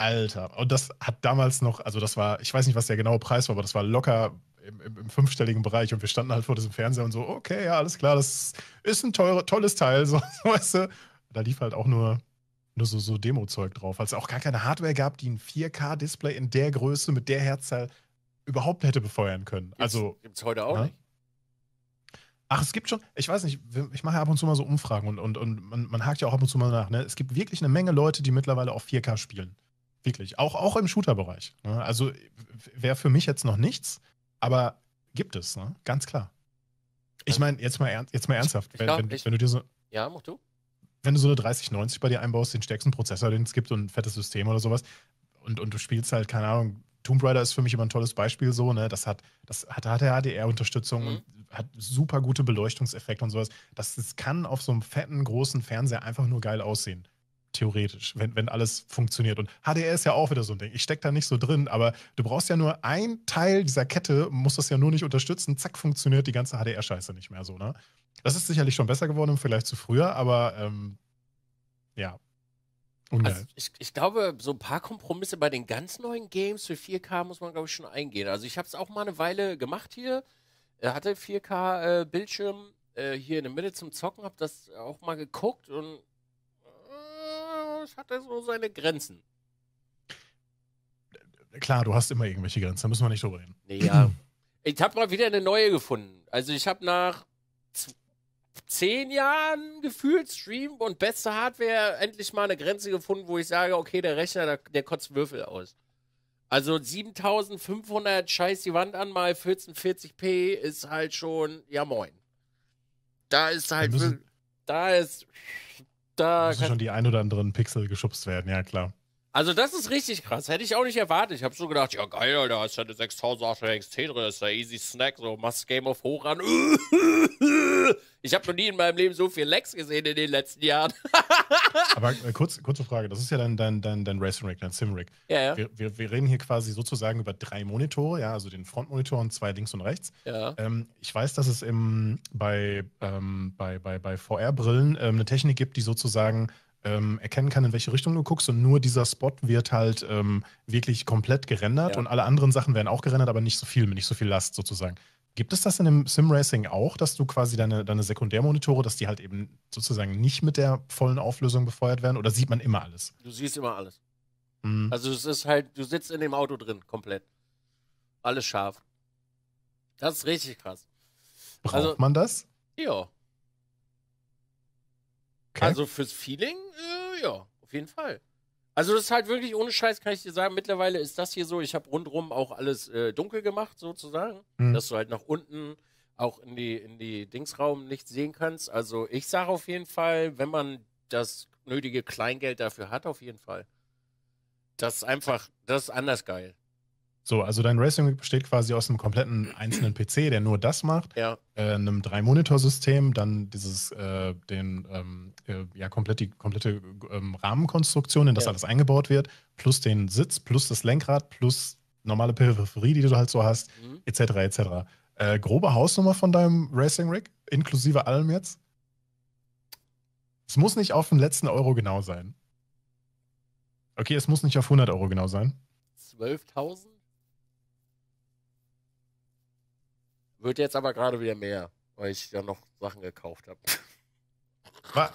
Alter. Und das hat damals noch, also das war, ich weiß nicht, was der genaue Preis war, aber das war locker im, im, im fünfstelligen Bereich und wir standen halt vor diesem Fernseher und so, okay, ja, alles klar, das ist ein teure, tolles Teil, so, weißt du. Da lief halt auch nur, nur so, so Demo-Zeug drauf, weil es auch gar keine Hardware gab, die ein 4K-Display in der Größe mit der Herzzahl überhaupt hätte befeuern können. Gibt's, also. Gibt's heute auch ja? Ne? nicht. Ach, es gibt schon, ich weiß nicht, ich mache ja ab und zu mal so Umfragen und, und, und man, man hakt ja auch ab und zu mal nach. Ne? Es gibt wirklich eine Menge Leute, die mittlerweile auf 4K spielen. Wirklich. Auch, auch im Shooter-Bereich. Ne? Also wäre für mich jetzt noch nichts, aber gibt es, ne? ganz klar. Ich ähm, meine, jetzt mal, jetzt mal ernsthaft. Wenn, glaub, wenn, wenn, du dir so, ja, mach du. Wenn du so eine 3090 bei dir einbaust, den stärksten Prozessor, den es gibt und ein fettes System oder sowas, und, und du spielst halt, keine Ahnung, Tomb Raider ist für mich immer ein tolles Beispiel so, ne? Das hat, das hat, hat HDR-Unterstützung mhm. und hat super gute Beleuchtungseffekte und sowas. Das, das kann auf so einem fetten, großen Fernseher einfach nur geil aussehen theoretisch, wenn, wenn alles funktioniert. Und HDR ist ja auch wieder so ein Ding. Ich stecke da nicht so drin, aber du brauchst ja nur ein Teil dieser Kette, musst das ja nur nicht unterstützen, zack, funktioniert die ganze HDR-Scheiße nicht mehr so, ne? Das ist sicherlich schon besser geworden, vielleicht zu früher, aber ähm, ja. Also ich, ich glaube, so ein paar Kompromisse bei den ganz neuen Games für 4K muss man, glaube ich, schon eingehen. Also ich habe es auch mal eine Weile gemacht hier, äh, hatte 4K-Bildschirm äh, äh, hier in der Mitte zum Zocken, habe das auch mal geguckt und es hatte so seine Grenzen. Klar, du hast immer irgendwelche Grenzen, da müssen wir nicht drüber reden. Ja. Ich habe mal wieder eine neue gefunden. Also ich habe nach zehn Jahren gefühlt Stream und beste Hardware endlich mal eine Grenze gefunden, wo ich sage, okay, der Rechner, der, der kotzt Würfel aus. Also 7500 scheiß die Wand an mal 1440p ist halt schon, ja moin. Da ist halt, da ist da, da müssen schon die ein oder anderen Pixel geschubst werden, ja klar. Also das ist richtig krass. Hätte ich auch nicht erwartet. Ich habe so gedacht, ja geil, Alter, ist ja eine 6000er XT drin, ist ja easy snack, so machst Game of hoch an. Ich habe noch nie in meinem Leben so viel Lex gesehen in den letzten Jahren. Aber äh, kurz, kurze Frage, das ist ja dein, dein, dein, dein Racing Rig, dein Sim Rig. Ja, ja. Wir, wir, wir, reden hier quasi sozusagen über drei Monitore, ja, also den Frontmonitor und zwei links und rechts. Ja. Ähm, ich weiß, dass es im, bei, ähm, bei, bei, bei VR-Brillen ähm, eine Technik gibt, die sozusagen ähm, erkennen kann, in welche Richtung du guckst. Und nur dieser Spot wird halt ähm, wirklich komplett gerendert ja. und alle anderen Sachen werden auch gerendert, aber nicht so viel, mit nicht so viel Last sozusagen. Gibt es das in dem Sim-Racing auch, dass du quasi deine, deine Sekundärmonitore, dass die halt eben sozusagen nicht mit der vollen Auflösung befeuert werden? Oder sieht man immer alles? Du siehst immer alles. Mhm. Also es ist halt, du sitzt in dem Auto drin, komplett. Alles scharf. Das ist richtig krass. Braucht also, man das? Ja. Okay. Also fürs Feeling, äh, ja, auf jeden Fall. Also das ist halt wirklich ohne Scheiß, kann ich dir sagen, mittlerweile ist das hier so, ich habe rundrum auch alles äh, dunkel gemacht sozusagen, mhm. dass du halt nach unten auch in die, in die Dingsraum nichts sehen kannst. Also ich sage auf jeden Fall, wenn man das nötige Kleingeld dafür hat, auf jeden Fall. Das ist einfach, das ist anders geil. So, also dein Racing Rig besteht quasi aus einem kompletten einzelnen PC, der nur das macht, ja. äh, einem Drei-Monitor-System, dann dieses, äh, den, ähm, äh, ja, komplett die komplette ähm, Rahmenkonstruktion, in das ja. alles eingebaut wird, plus den Sitz, plus das Lenkrad, plus normale Peripherie, die du halt so hast, mhm. etc., etc. Äh, grobe Hausnummer von deinem Racing Rig, inklusive allem jetzt. Es muss nicht auf den letzten Euro genau sein. Okay, es muss nicht auf 100 Euro genau sein. 12.000? Wird jetzt aber gerade wieder mehr, weil ich ja noch Sachen gekauft habe.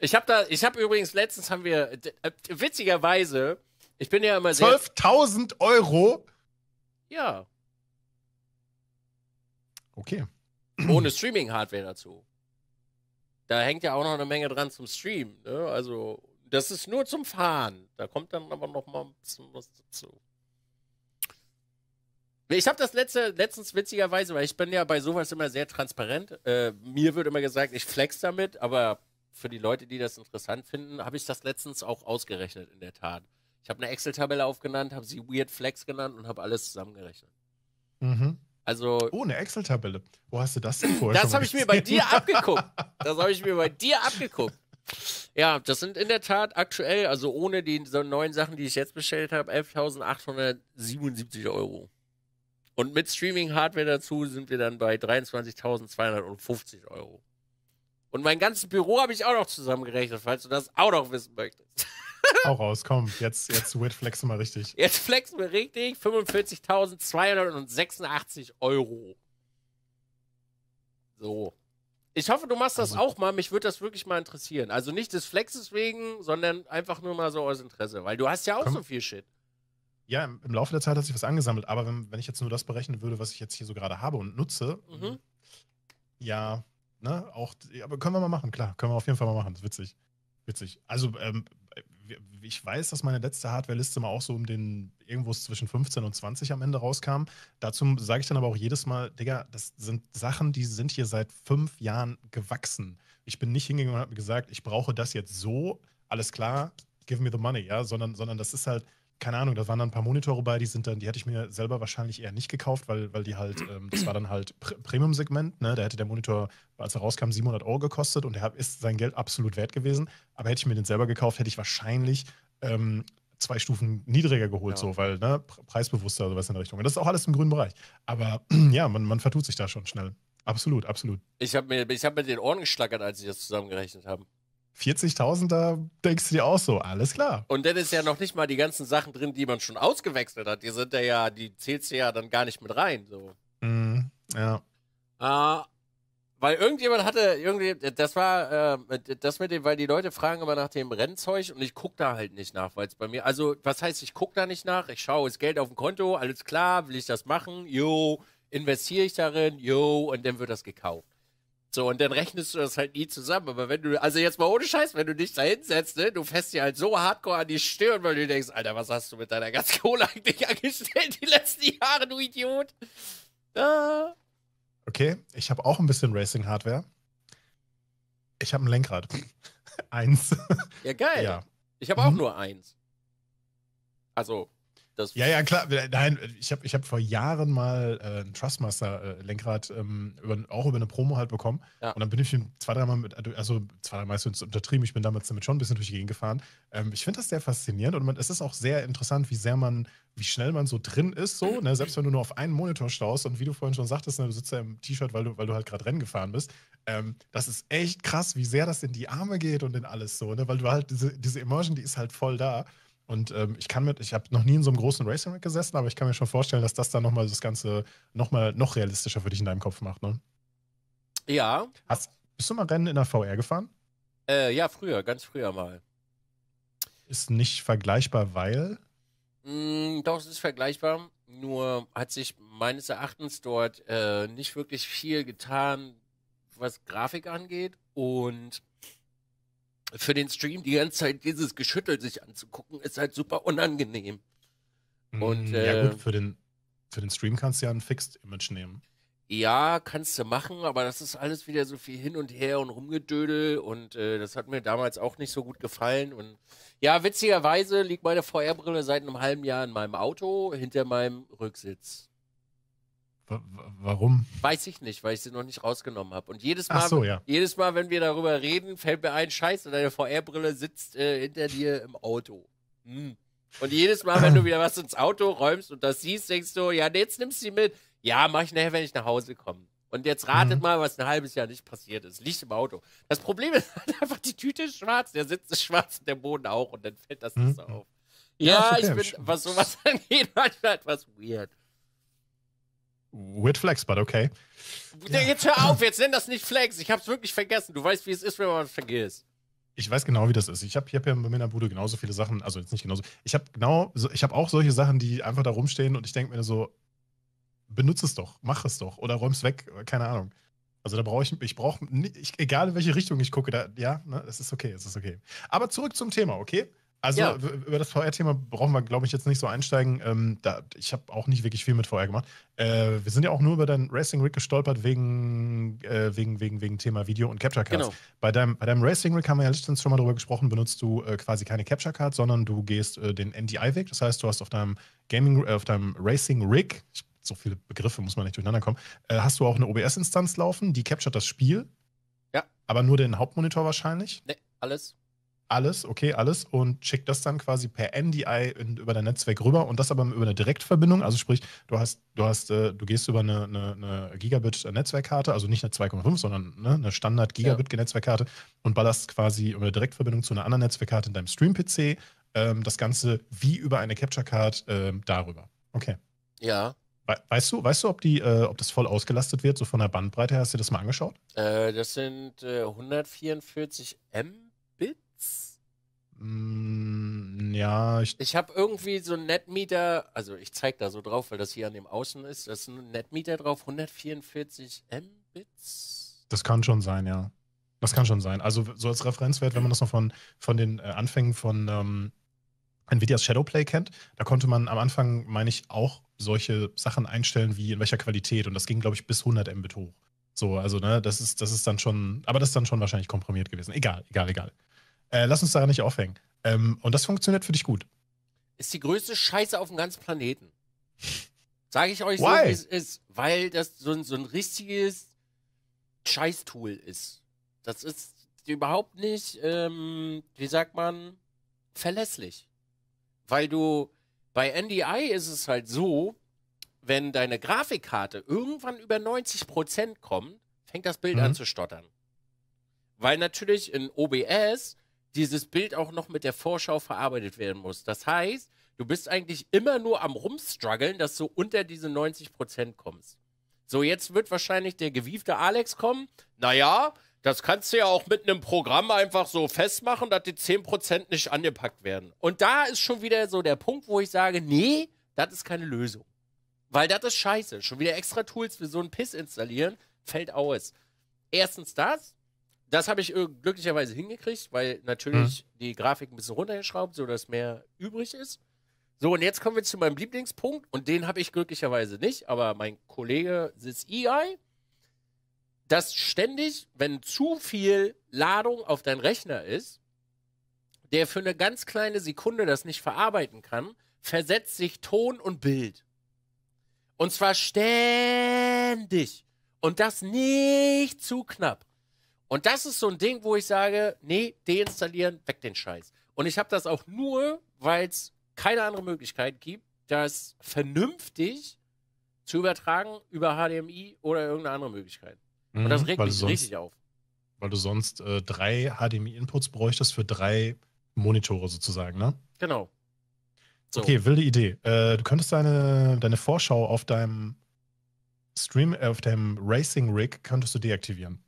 Ich habe da, ich habe übrigens letztens haben wir äh, witzigerweise, ich bin ja immer sehr 12.000 Euro. Ja. Okay. Ohne Streaming-Hardware dazu. Da hängt ja auch noch eine Menge dran zum Streamen. Ne? Also das ist nur zum Fahren. Da kommt dann aber noch mal ein bisschen was dazu. Ich habe das letzte, letztens witzigerweise, weil ich bin ja bei sowas immer sehr transparent. Äh, mir wird immer gesagt, ich flex damit, aber für die Leute, die das interessant finden, habe ich das letztens auch ausgerechnet in der Tat. Ich habe eine Excel-Tabelle aufgenannt, habe sie Weird Flex genannt und habe alles zusammengerechnet. Mhm. Also, oh, eine Excel-Tabelle. Wo hast du das denn vorher? Das habe ich mir bei dir abgeguckt. Das habe ich mir bei dir abgeguckt. Ja, das sind in der Tat aktuell, also ohne die so neuen Sachen, die ich jetzt bestellt habe, 11.877 Euro. Und mit Streaming-Hardware dazu sind wir dann bei 23.250 Euro. Und mein ganzes Büro habe ich auch noch zusammengerechnet, falls du das auch noch wissen möchtest. Auch raus, komm, jetzt, jetzt weird flexen wir richtig. Jetzt flexen wir richtig, 45.286 Euro. So. Ich hoffe, du machst das also, auch mal. Mich würde das wirklich mal interessieren. Also nicht des Flexes wegen, sondern einfach nur mal so aus Interesse. Weil du hast ja auch komm, so viel Shit. Ja, im, Laufe der Zeit hat sich was angesammelt, aber wenn, wenn ich jetzt nur das berechnen würde, was ich jetzt hier so gerade habe und nutze, mhm. Ähm, ja, ne, auch, aber können wir mal machen, klar, können wir auf jeden Fall mal machen, das ist witzig. Witzig. Also, ähm, ich weiß, dass meine letzte Hardware-Liste mal auch so um den irgendwo zwischen 15 und 20 am Ende rauskam. Dazu sage ich dann aber auch jedes Mal, Digga, das sind Sachen, die sind hier seit fünf Jahren gewachsen. Ich bin nicht hingegangen und habe gesagt, ich brauche das jetzt so, alles klar, give me the money, ja, sondern, sondern das ist halt, keine Ahnung, da waren dann ein paar Monitore bei, die sind dann, die hätte ich mir selber wahrscheinlich eher nicht gekauft, weil, weil die halt, ähm, das war dann halt Pre Premium-Segment, ne? Da hätte der Monitor, als er rauskam, 700 Euro gekostet und der ist sein Geld absolut wert gewesen. Aber hätte ich mir den selber gekauft, hätte ich wahrscheinlich ähm, zwei Stufen niedriger geholt, ja. so, weil, ne, preisbewusster oder was in der Richtung. Und das ist auch alles im grünen Bereich. Aber ja, man, man vertut sich da schon schnell. Absolut, absolut. Ich habe mir, hab mir den Ohren geschlagert, als ich das zusammengerechnet haben. 40.000, da denkst du dir auch so, alles klar. Und dann ist ja noch nicht mal die ganzen Sachen drin, die man schon ausgewechselt hat. Die sind ja, ja die zählst du ja dann gar nicht mit rein. So. Mm, ja. Äh, weil irgendjemand hatte, irgendwie, das war, äh, das mit dem, weil die Leute fragen immer nach dem Rennzeug und ich gucke da halt nicht nach, weil es bei mir, also, was heißt, ich gucke da nicht nach? Ich schaue, ist Geld auf dem Konto, alles klar, will ich das machen? Jo, investiere ich darin? Jo, und dann wird das gekauft. So, und dann rechnest du das halt nie zusammen. Aber wenn du, also jetzt mal ohne Scheiß, wenn du dich da hinsetzt, ne, du fährst dir halt so hardcore an die Stirn, weil du denkst, Alter, was hast du mit deiner ganzen Kohle eigentlich angestellt die letzten Jahre, du Idiot? Ah. Okay, ich habe auch ein bisschen Racing-Hardware. Ich habe ein Lenkrad. eins. Ja, geil. Ja. Ich habe auch mhm. nur eins. Also, das ja, ja, klar. Äh, nein, äh, ich habe ich hab vor Jahren mal äh, ein Trustmaster-Lenkrad äh, ähm, auch über eine Promo halt bekommen. Ja. Und dann bin ich zwei, dreimal mit, also zwei, dreimal ist es untertrieben. Ich bin damals damit schon ein bisschen durch die Gegend gefahren. Ähm, ich finde das sehr faszinierend und man, es ist auch sehr interessant, wie sehr man, wie schnell man so drin ist, so, ne? selbst wenn du nur auf einen Monitor staust und wie du vorhin schon sagtest, ne, du sitzt ja im T-Shirt, weil du, weil du halt gerade Rennen gefahren bist. Ähm, das ist echt krass, wie sehr das in die Arme geht und in alles so, ne? weil du halt diese, diese Immersion, die ist halt voll da. Und ähm, ich kann mit, ich habe noch nie in so einem großen Racing Rack gesessen, aber ich kann mir schon vorstellen, dass das dann nochmal das Ganze nochmal noch realistischer für dich in deinem Kopf macht, ne? Ja. Hast, bist du mal Rennen in der VR gefahren? Äh, ja, früher, ganz früher mal. Ist nicht vergleichbar, weil? Mm, doch, es ist vergleichbar. Nur hat sich meines Erachtens dort äh, nicht wirklich viel getan, was Grafik angeht. Und für den Stream die ganze Zeit dieses Geschüttel sich anzugucken, ist halt super unangenehm. Mm, und, ja, äh, gut, für den, für den Stream kannst du ja ein Fixed-Image nehmen. Ja, kannst du machen, aber das ist alles wieder so viel hin und her und rumgedödel und äh, das hat mir damals auch nicht so gut gefallen. Und ja, witzigerweise liegt meine VR-Brille seit einem halben Jahr in meinem Auto hinter meinem Rücksitz. Warum? Weiß ich nicht, weil ich sie noch nicht rausgenommen habe. Und jedes Mal, so, ja. jedes Mal, wenn wir darüber reden, fällt mir ein Scheiß und deine VR-Brille sitzt äh, hinter dir im Auto. Hm. Und jedes Mal, wenn du wieder was ins Auto räumst und das siehst, denkst du, ja, jetzt nimmst du sie mit. Ja, mach ich nachher, wenn ich nach Hause komme. Und jetzt ratet mhm. mal, was ein halbes Jahr nicht passiert ist. Liegt im Auto. Das Problem ist halt einfach, die Tüte ist schwarz, der Sitz ist schwarz und der Boden auch. Und dann fällt das nicht mhm. so auf. Ja, ja okay. ich bin, was sowas angeht, manchmal etwas weird. Weird Flex, but okay. Ja, jetzt hör auf, jetzt nenn das nicht Flex. Ich hab's wirklich vergessen. Du weißt, wie es ist, wenn man es vergisst. Ich weiß genau, wie das ist. Ich habe hier bei mir in der Bude genauso viele Sachen, also jetzt nicht genauso. Ich habe genau, ich habe auch solche Sachen, die einfach da rumstehen und ich denke mir so, benutze es doch, mach es doch oder räum's weg, keine Ahnung. Also da brauche ich, ich brauche, egal in welche Richtung ich gucke, da, ja, ne, es ist okay, es ist okay. Aber zurück zum Thema, okay? Also ja. über das VR-Thema brauchen wir, glaube ich, jetzt nicht so einsteigen. Ähm, da, ich habe auch nicht wirklich viel mit VR gemacht. Äh, wir sind ja auch nur über dein Racing Rig gestolpert wegen, äh, wegen, wegen, wegen Thema Video und Capture Cards. Genau. Bei, deinem, bei deinem Racing Rig haben wir ja letztens schon mal darüber gesprochen, benutzt du äh, quasi keine Capture Card, sondern du gehst äh, den NDI-Weg. Das heißt, du hast auf deinem Gaming, äh, auf deinem Racing Rig, so viele Begriffe muss man nicht durcheinander kommen, äh, hast du auch eine OBS-Instanz laufen, die captured das Spiel. Ja. Aber nur den Hauptmonitor wahrscheinlich. Nee, alles alles, okay, alles und schickt das dann quasi per NDI in, über dein Netzwerk rüber und das aber über eine Direktverbindung. Also sprich, du hast, du hast, äh, du gehst über eine, eine, eine Gigabit-Netzwerkkarte, also nicht eine 2,5, sondern ne, eine Standard-Gigabit-Netzwerkkarte und ballerst quasi über eine Direktverbindung zu einer anderen Netzwerkkarte in deinem Stream-PC ähm, das Ganze wie über eine Capture-Card ähm, darüber. Okay. Ja, Weißt du, weißt du, ob die, äh, ob das voll ausgelastet wird, so von der Bandbreite? her? Hast du dir das mal angeschaut? Äh, das sind äh, 144 M Mm, ja, ich. Ich habe irgendwie so einen Netmeter, also ich zeige da so drauf, weil das hier an dem Außen ist. Das ist ein Netmeter drauf, 144 Mbits. Das kann schon sein, ja. Das kann schon sein. Also so als Referenzwert, wenn man das noch von, von den äh, Anfängen von ähm, Nvidias Shadowplay kennt, da konnte man am Anfang, meine ich, auch solche Sachen einstellen, wie in welcher Qualität. Und das ging, glaube ich, bis 100 Mbit hoch. So, also, ne, das ist, das ist dann schon, aber das ist dann schon wahrscheinlich komprimiert gewesen. Egal, egal, egal. Äh, lass uns daran nicht aufhängen. Ähm, und das funktioniert für dich gut. Ist die größte Scheiße auf dem ganzen Planeten. Sage ich euch Why? so, ist, weil das so ein, so ein richtiges Scheißtool ist. Das ist überhaupt nicht, ähm, wie sagt man, verlässlich. Weil du bei NDI ist es halt so, wenn deine Grafikkarte irgendwann über 90 Prozent kommt, fängt das Bild mhm. an zu stottern. Weil natürlich in OBS dieses Bild auch noch mit der Vorschau verarbeitet werden muss. Das heißt, du bist eigentlich immer nur am Rumstruggeln, dass du unter diese 90 Prozent kommst. So, jetzt wird wahrscheinlich der gewiefte Alex kommen. Naja, das kannst du ja auch mit einem Programm einfach so festmachen, dass die 10% nicht angepackt werden. Und da ist schon wieder so der Punkt, wo ich sage, nee, das ist keine Lösung. Weil das ist scheiße. Schon wieder extra Tools für so einen Piss installieren, fällt aus. Erstens das. Das habe ich äh, glücklicherweise hingekriegt, weil natürlich mhm. die Grafik ein bisschen runtergeschraubt, sodass mehr übrig ist. So, und jetzt kommen wir zu meinem Lieblingspunkt und den habe ich glücklicherweise nicht, aber mein Kollege sitzt EI, dass ständig, wenn zu viel Ladung auf dein Rechner ist, der für eine ganz kleine Sekunde das nicht verarbeiten kann, versetzt sich Ton und Bild. Und zwar ständig. Und das nicht zu knapp. Und das ist so ein Ding, wo ich sage, nee, deinstallieren, weg den Scheiß. Und ich habe das auch nur, weil es keine andere Möglichkeit gibt, das vernünftig zu übertragen über HDMI oder irgendeine andere Möglichkeit. Mhm, Und das mhm, regt mich sonst, richtig auf. Weil du sonst äh, drei HDMI-Inputs bräuchtest für drei Monitore sozusagen, ne? Genau. So. Okay, wilde Idee. Äh, du könntest deine, deine Vorschau auf deinem Stream, äh, auf deinem Racing Rig könntest du deaktivieren.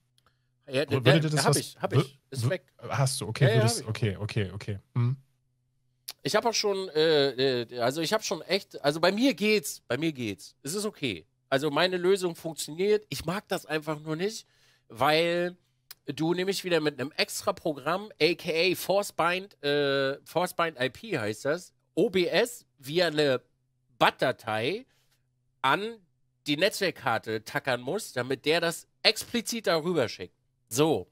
Ja, der, der, das hab was, ich, hab ich. Ist weg. Hast du, okay, ja, würdest, ja, okay, okay, okay. Hm. Ich habe auch schon, äh, äh also ich habe schon echt, also bei mir geht's, bei mir geht's. Es ist okay. Also meine Lösung funktioniert. Ich mag das einfach nur nicht, weil du nämlich wieder mit einem extra Programm, aka Forcebind, äh, Forcebind IP heißt das, OBS via eine BAT-Datei an die Netzwerkkarte tackern musst, damit der das explizit darüber schickt. So.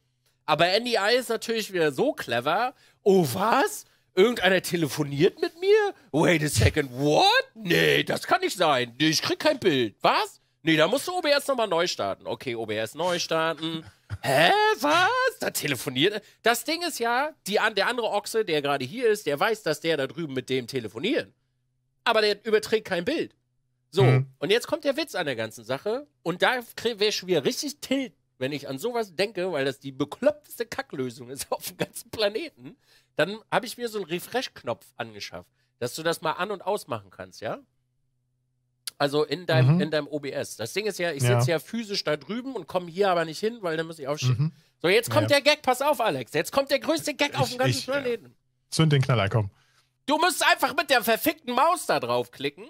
Aber Andy NDI ist natürlich wieder so clever. Oh, was? Irgendeiner telefoniert mit mir? Wait a second, what? Nee, das kann nicht sein. Ich krieg kein Bild. Was? Nee, da musst du OBS nochmal neu starten. Okay, OBS neu starten. Hä? Was? Da telefoniert. Das Ding ist ja, die, der andere Ochse, der gerade hier ist, der weiß, dass der da drüben mit dem telefoniert. Aber der überträgt kein Bild. So, mhm. und jetzt kommt der Witz an der ganzen Sache. Und da wäre schon wieder richtig tilt wenn ich an sowas denke, weil das die bekloppteste Kacklösung ist auf dem ganzen Planeten, dann habe ich mir so einen Refresh-Knopf angeschafft, dass du das mal an- und ausmachen kannst, ja? Also in deinem, mhm. in deinem OBS. Das Ding ist ja, ich sitze ja physisch da drüben und komme hier aber nicht hin, weil dann muss ich aufschieben. Mhm. So, jetzt kommt ja. der Gag, pass auf, Alex. Jetzt kommt der größte Gag ich, auf dem ganzen ich, Planeten. Ja. Zünd den Knaller, komm. Du musst einfach mit der verfickten Maus da draufklicken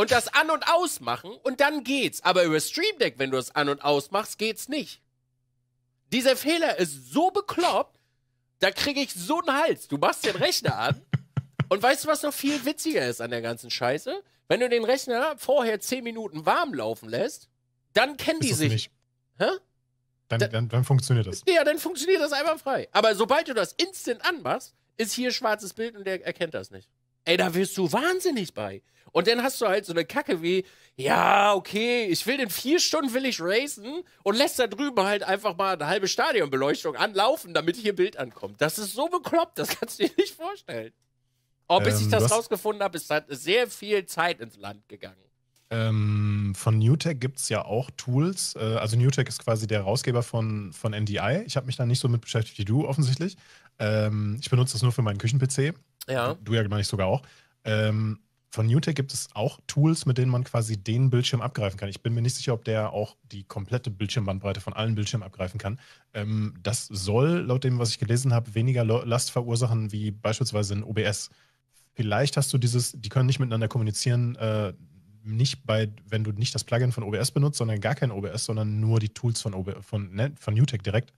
und das an- und ausmachen und dann geht's. Aber über Stream Deck, wenn du es an- und ausmachst, geht's nicht. Dieser Fehler ist so bekloppt, da kriege ich so einen Hals. Du machst den Rechner an und weißt du, was noch viel witziger ist an der ganzen Scheiße? Wenn du den Rechner vorher 10 Minuten warm laufen lässt, dann kennen die sich. Hä? Dann, dann, dann, funktioniert das. Ja, dann funktioniert das einfach frei. Aber sobald du das instant anmachst, ist hier schwarzes Bild und der erkennt das nicht. Ey, da wirst du wahnsinnig bei. Und dann hast du halt so eine Kacke wie, ja, okay, ich will den vier Stunden will ich racen und lässt da drüben halt einfach mal eine halbe Stadionbeleuchtung anlaufen, damit hier Bild ankommt. Das ist so bekloppt, das kannst du dir nicht vorstellen. Aber bis ähm, ich das was? rausgefunden habe, ist halt sehr viel Zeit ins Land gegangen. Ähm, von Newtek gibt es ja auch Tools. Äh, also Newtek ist quasi der Herausgeber von, von NDI. Ich habe mich da nicht so mit beschäftigt wie du offensichtlich. Ähm, ich benutze das nur für meinen Küchen-PC. Ja. Du ja, meine ich sogar auch. Ähm, von Newtek gibt es auch Tools, mit denen man quasi den Bildschirm abgreifen kann. Ich bin mir nicht sicher, ob der auch die komplette Bildschirmbandbreite von allen Bildschirmen abgreifen kann. Ähm, das soll, laut dem, was ich gelesen habe, weniger Last verursachen wie beispielsweise in OBS. Vielleicht hast du dieses, die können nicht miteinander kommunizieren, äh, nicht bei, wenn du nicht das Plugin von OBS benutzt, sondern gar kein OBS, sondern nur die Tools von, OB, von, ne, von Newtek direkt.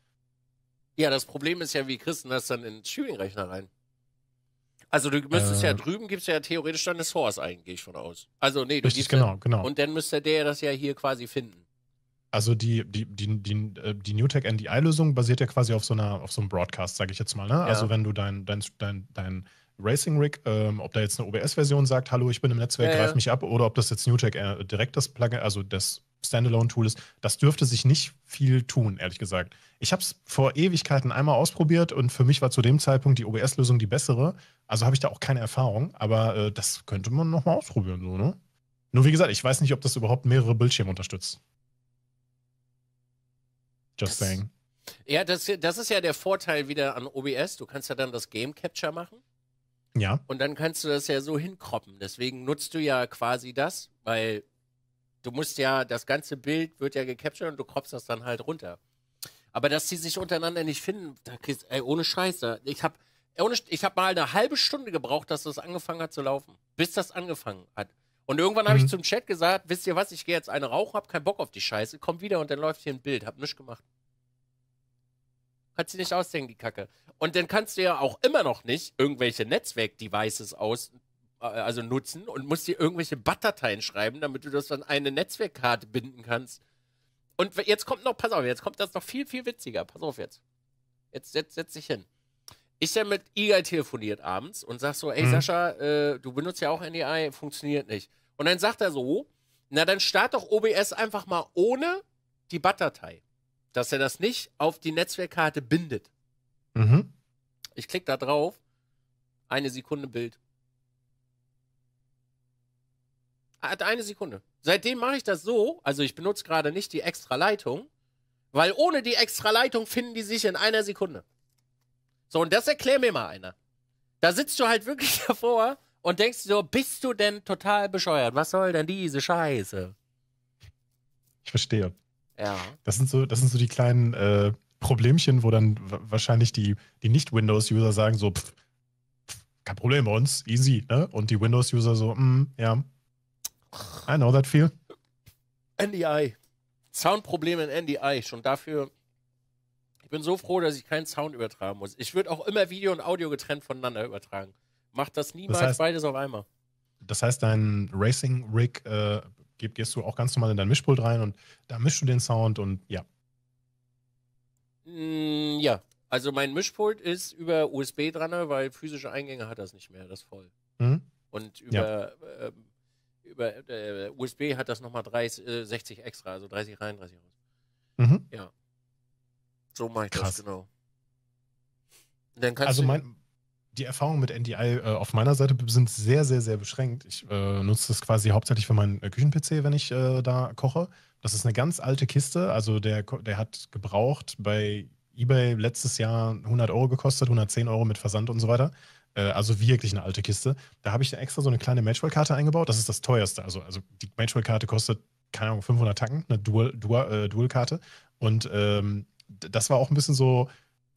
Ja, das Problem ist ja, wie kriegst du das dann in den Streaming-Rechner rein? Also du müsstest äh, ja drüben, gibt es ja theoretisch deine Source eigentlich von aus. Also nee, du richtig, genau, ja, genau. Und dann müsste der das ja hier quasi finden. Also die, die, die, die, äh, die Newtek NDI-Lösung basiert ja quasi auf so einer, auf so einem Broadcast, sage ich jetzt mal. Ne? Ja. Also wenn du dein, dein, dein, dein Racing Rig, ähm, ob da jetzt eine OBS-Version sagt, hallo, ich bin im Netzwerk, ja, greif ja. mich ab, oder ob das jetzt Newtek äh, direkt das Plugin, also das Standalone-Tool ist, das dürfte sich nicht viel tun, ehrlich gesagt. Ich habe es vor Ewigkeiten einmal ausprobiert und für mich war zu dem Zeitpunkt die OBS-Lösung die bessere. Also habe ich da auch keine Erfahrung, aber äh, das könnte man nochmal ausprobieren, so, ne? Nur wie gesagt, ich weiß nicht, ob das überhaupt mehrere Bildschirme unterstützt. Just das, saying. Ja, das, das ist ja der Vorteil wieder an OBS. Du kannst ja dann das Game Capture machen. Ja. Und dann kannst du das ja so hinkroppen. Deswegen nutzt du ja quasi das, weil du musst ja, das ganze Bild wird ja gecaptured und du kropfst das dann halt runter. Aber dass die sich untereinander nicht finden, da kriegst, ey, ohne Scheiße. Ich hab, ohne, ich habe mal eine halbe Stunde gebraucht, dass das angefangen hat zu laufen. Bis das angefangen hat. Und irgendwann habe ich mhm. zum Chat gesagt, wisst ihr was, ich gehe jetzt eine rauchen, hab keinen Bock auf die Scheiße, komm wieder und dann läuft hier ein Bild, hab nichts gemacht. Kannst du nicht ausdenken, die Kacke. Und dann kannst du ja auch immer noch nicht irgendwelche Netzwerk-Devices aus äh, also nutzen und musst dir irgendwelche BAT-Dateien schreiben, damit du das dann eine Netzwerkkarte binden kannst. Und jetzt kommt noch, pass auf, jetzt kommt das noch viel, viel witziger. Pass auf jetzt. Jetzt setz, setz dich hin. Ich habe mit Igai telefoniert abends und sag so, ey mhm. Sascha, äh, du benutzt ja auch NDI, e funktioniert nicht. Und dann sagt er so, na dann start doch OBS einfach mal ohne die BAT-Datei, dass er das nicht auf die Netzwerkkarte bindet. Mhm. Ich klicke da drauf, eine Sekunde Bild. Hat eine Sekunde. Seitdem mache ich das so, also ich benutze gerade nicht die extra Leitung, weil ohne die extra Leitung finden die sich in einer Sekunde. So, und das erklär mir mal einer. Da sitzt du halt wirklich davor und denkst so, bist du denn total bescheuert? Was soll denn diese Scheiße? Ich verstehe. Ja. Das sind so, das sind so die kleinen äh, Problemchen, wo dann wahrscheinlich die, die Nicht-Windows-User sagen so, pff, pff, kein Problem bei uns, easy, ne? Und die Windows-User so, mm, ja, I know that feel. NDI. Soundprobleme in NDI. Schon dafür. Ich bin so froh, dass ich keinen Sound übertragen muss. Ich würde auch immer Video und Audio getrennt voneinander übertragen. Macht das niemals das heißt, beides auf einmal. Das heißt, dein Racing-Rig äh, gehst du auch ganz normal in dein Mischpult rein und da mischst du den Sound und ja. Mm, ja, also mein Mischpult ist über USB dran, weil physische Eingänge hat das nicht mehr, das ist voll. Mhm. Und über ja. äh, über äh, USB hat das nochmal 30, äh, 60 extra, also 30 rein, 30 raus. Mhm. Ja. So mache ich Krass. das, genau. Dann kannst also mein, die Erfahrungen mit NDI äh, auf meiner Seite sind sehr, sehr, sehr beschränkt. Ich äh, nutze das quasi hauptsächlich für meinen äh, Küchen-PC, wenn ich äh, da koche. Das ist eine ganz alte Kiste. Also der, der hat gebraucht bei eBay letztes Jahr 100 Euro gekostet, 110 Euro mit Versand und so weiter. Äh, also wirklich eine alte Kiste. Da habe ich extra so eine kleine Matchball-Karte eingebaut. Das ist das teuerste. Also, also die Matchball-Karte kostet, keine Ahnung, 500 Tacken, eine Dual-Karte. Dual, äh, Dual und ähm, das war auch ein bisschen so,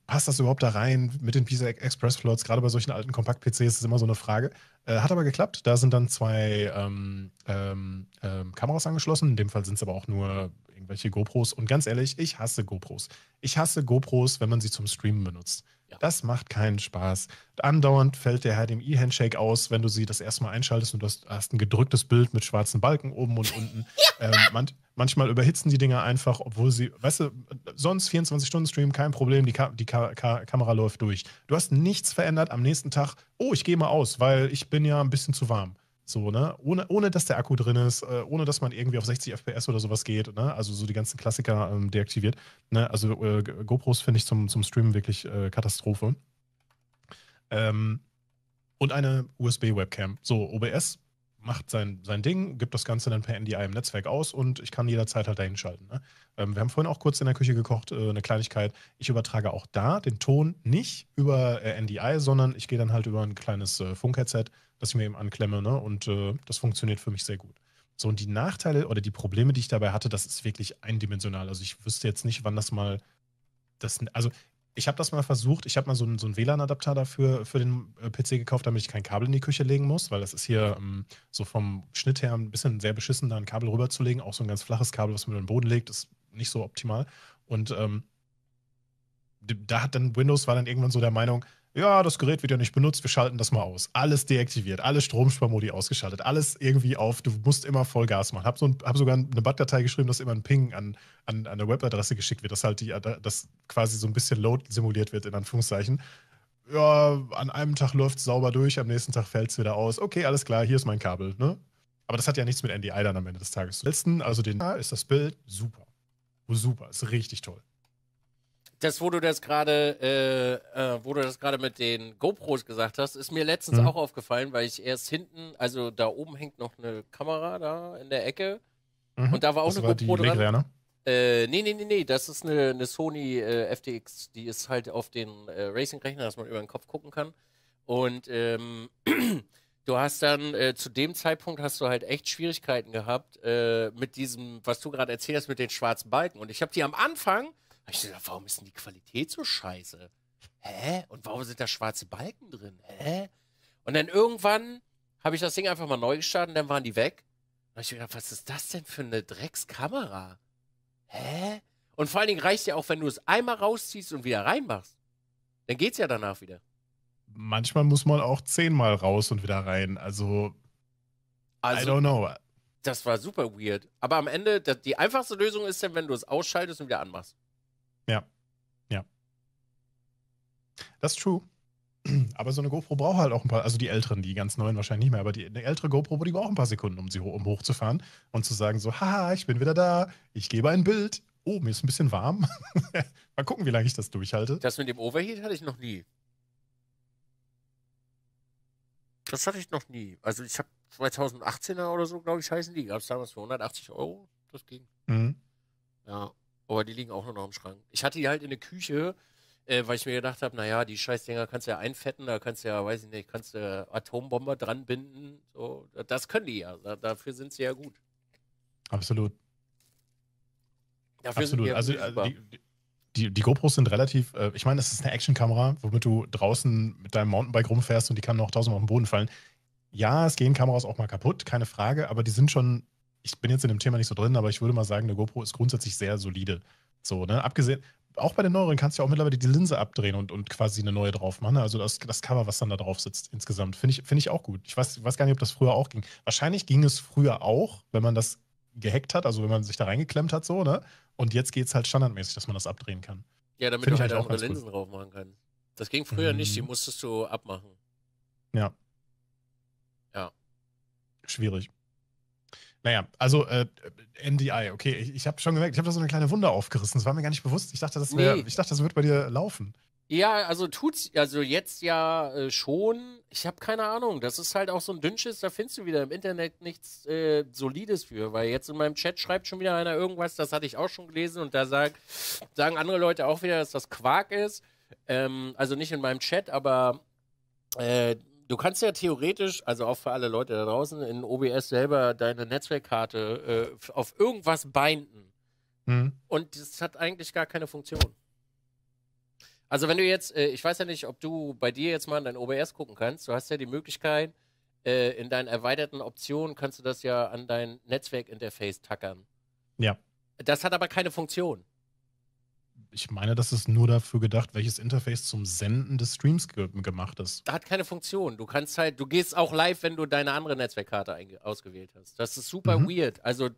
passt das überhaupt da rein mit den Pisa Express Floats? Gerade bei solchen alten Kompakt-PCs ist immer so eine Frage. Äh, hat aber geklappt. Da sind dann zwei ähm, ähm, ähm Kameras angeschlossen. In dem Fall sind es aber auch nur irgendwelche GoPros. Und ganz ehrlich, ich hasse GoPros. Ich hasse GoPros, wenn man sie zum Streamen benutzt. Ja. Das macht keinen Spaß. Andauernd fällt der hdmi handshake aus, wenn du sie das erste Mal einschaltest und du hast ein gedrücktes Bild mit schwarzen Balken oben und unten. ähm, man, manchmal überhitzen die Dinger einfach, obwohl sie, weißt du, sonst 24-Stunden-Stream, kein Problem, die, Ka die Ka Ka Kamera läuft durch. Du hast nichts verändert am nächsten Tag. Oh, ich gehe mal aus, weil ich bin ja ein bisschen zu warm. So, ne? Ohne, ohne dass der Akku drin ist, äh, ohne dass man irgendwie auf 60 FPS oder sowas geht, ne? Also so die ganzen Klassiker ähm, deaktiviert. Ne? Also äh, GoPros finde ich zum, zum Streamen wirklich äh, Katastrophe. Ähm, und eine USB-Webcam. So, OBS macht sein, sein Ding, gibt das Ganze dann per NDI im Netzwerk aus und ich kann jederzeit halt dahin schalten. Ne? Ähm, wir haben vorhin auch kurz in der Küche gekocht, äh, eine Kleinigkeit. Ich übertrage auch da den Ton nicht über äh, NDI, sondern ich gehe dann halt über ein kleines äh, Funkheadset dass ich mir eben anklemme. Ne? Und äh, das funktioniert für mich sehr gut. So, und die Nachteile oder die Probleme, die ich dabei hatte, das ist wirklich eindimensional. Also ich wüsste jetzt nicht, wann das mal. Das, also ich habe das mal versucht. Ich habe mal so einen, so einen WLAN-Adapter dafür für den äh, PC gekauft, damit ich kein Kabel in die Küche legen muss, weil das ist hier ähm, so vom Schnitt her ein bisschen sehr beschissen, da ein Kabel rüberzulegen. Auch so ein ganz flaches Kabel, was man über den Boden legt, ist nicht so optimal. Und ähm, da hat dann Windows war dann irgendwann so der Meinung, ja, das Gerät wird ja nicht benutzt, wir schalten das mal aus. Alles deaktiviert, alle Stromsparmodi ausgeschaltet, alles irgendwie auf, du musst immer voll Gas machen. Hab, so ein, hab sogar eine Bat-Datei geschrieben, dass immer ein Ping an, an, an eine Webadresse geschickt wird, dass halt die, dass quasi so ein bisschen Load simuliert wird, in Anführungszeichen. Ja, an einem Tag läuft es sauber durch, am nächsten Tag fällt es wieder aus. Okay, alles klar, hier ist mein Kabel, ne? Aber das hat ja nichts mit NDI dann am Ende des Tages zu letzten. Also den da ist das Bild super. Super, ist richtig toll. Das, wo du das gerade, äh, äh, wo du das gerade mit den GoPros gesagt hast, ist mir letztens mhm. auch aufgefallen, weil ich erst hinten, also da oben hängt noch eine Kamera da in der Ecke. Mhm. Und da war auch das eine war GoPro die dran. äh, nee, nee, nee, nee, das ist eine, eine Sony äh, FTX, die ist halt auf den äh, Racing-Rechner, dass man über den Kopf gucken kann. Und ähm, du hast dann äh, zu dem Zeitpunkt hast du halt echt Schwierigkeiten gehabt äh, mit diesem, was du gerade erzählst, mit den schwarzen Balken. Und ich habe die am Anfang hab ich gesagt, warum ist denn die Qualität so scheiße? Hä? Und warum sind da schwarze Balken drin? Hä? Und dann irgendwann habe ich das Ding einfach mal neu gestartet und dann waren die weg. Und ich gedacht, was ist das denn für eine Dreckskamera? Hä? Und vor allen Dingen reicht ja auch, wenn du es einmal rausziehst und wieder reinmachst. Dann geht's ja danach wieder. Manchmal muss man auch zehnmal raus und wieder rein. Also, also I don't know. Das war super weird. Aber am Ende, die einfachste Lösung ist dann, wenn du es ausschaltest und wieder anmachst. Ja. Ja. Das ist true. Aber so eine GoPro braucht halt auch ein paar, also die älteren, die ganz neuen wahrscheinlich nicht mehr, aber die eine ältere GoPro, die braucht ein paar Sekunden, um sie ho um hochzufahren und zu sagen so, haha, ich bin wieder da, ich gebe ein Bild. Oh, mir ist ein bisschen warm. Mal gucken, wie lange ich das durchhalte. Das mit dem Overheat hatte ich noch nie. Das hatte ich noch nie. Also ich habe 2018er oder so, glaube ich, heißen die. Gab es damals für 180 Euro. Das ging. Mhm. Ja. Aber die liegen auch nur noch im Schrank. Ich hatte die halt in der Küche, äh, weil ich mir gedacht habe, naja, die Scheißdinger kannst du ja einfetten, da kannst du ja, weiß ich nicht, kannst du Atombomber dran binden. So. Das können die ja. Da, dafür sind sie ja gut. Absolut. Dafür Absolut. also, also die, die, die, GoPros sind relativ, äh, ich meine, das ist eine Actionkamera, womit du draußen mit deinem Mountainbike rumfährst und die kann noch tausendmal auf den Boden fallen. Ja, es gehen Kameras auch mal kaputt, keine Frage, aber die sind schon ich bin jetzt in dem Thema nicht so drin, aber ich würde mal sagen, eine GoPro ist grundsätzlich sehr solide. So, ne? Abgesehen, auch bei den neueren kannst du ja auch mittlerweile die Linse abdrehen und, und quasi eine neue drauf machen. Ne? Also das, das Cover, was dann da drauf sitzt, insgesamt, finde ich, find ich auch gut. Ich weiß, weiß gar nicht, ob das früher auch ging. Wahrscheinlich ging es früher auch, wenn man das gehackt hat, also wenn man sich da reingeklemmt hat, so, ne? Und jetzt geht es halt standardmäßig, dass man das abdrehen kann. Ja, damit find du halt auch andere Linsen drauf machen kann. Das ging früher mhm. nicht, die mhm. musstest du abmachen. Ja. Ja. Schwierig. Naja, also äh, NDI, okay, ich, ich habe schon gemerkt, ich habe da so eine kleine Wunde aufgerissen. Das war mir gar nicht bewusst. Ich dachte, das wär, nee. ich dachte, das wird bei dir laufen. Ja, also tut's, also jetzt ja äh, schon. Ich habe keine Ahnung. Das ist halt auch so ein Dünnschiss, da findest du wieder im Internet nichts äh, Solides für, weil jetzt in meinem Chat schreibt schon wieder einer irgendwas, das hatte ich auch schon gelesen und da sag, sagen andere Leute auch wieder, dass das Quark ist. Ähm, also nicht in meinem Chat, aber äh, du kannst ja theoretisch, also auch für alle Leute da draußen, in OBS selber deine Netzwerkkarte äh, auf irgendwas binden. Mhm. Und das hat eigentlich gar keine Funktion. Also wenn du jetzt, äh, ich weiß ja nicht, ob du bei dir jetzt mal in dein OBS gucken kannst, du hast ja die Möglichkeit, äh, in deinen erweiterten Optionen kannst du das ja an dein Netzwerkinterface tackern. Ja. Das hat aber keine Funktion ich meine, das ist nur dafür gedacht, welches Interface zum Senden des Streams gemacht ist. Da hat keine Funktion. Du kannst halt, du gehst auch live, wenn du deine andere Netzwerkkarte ausgewählt hast. Das ist super mhm. weird. Also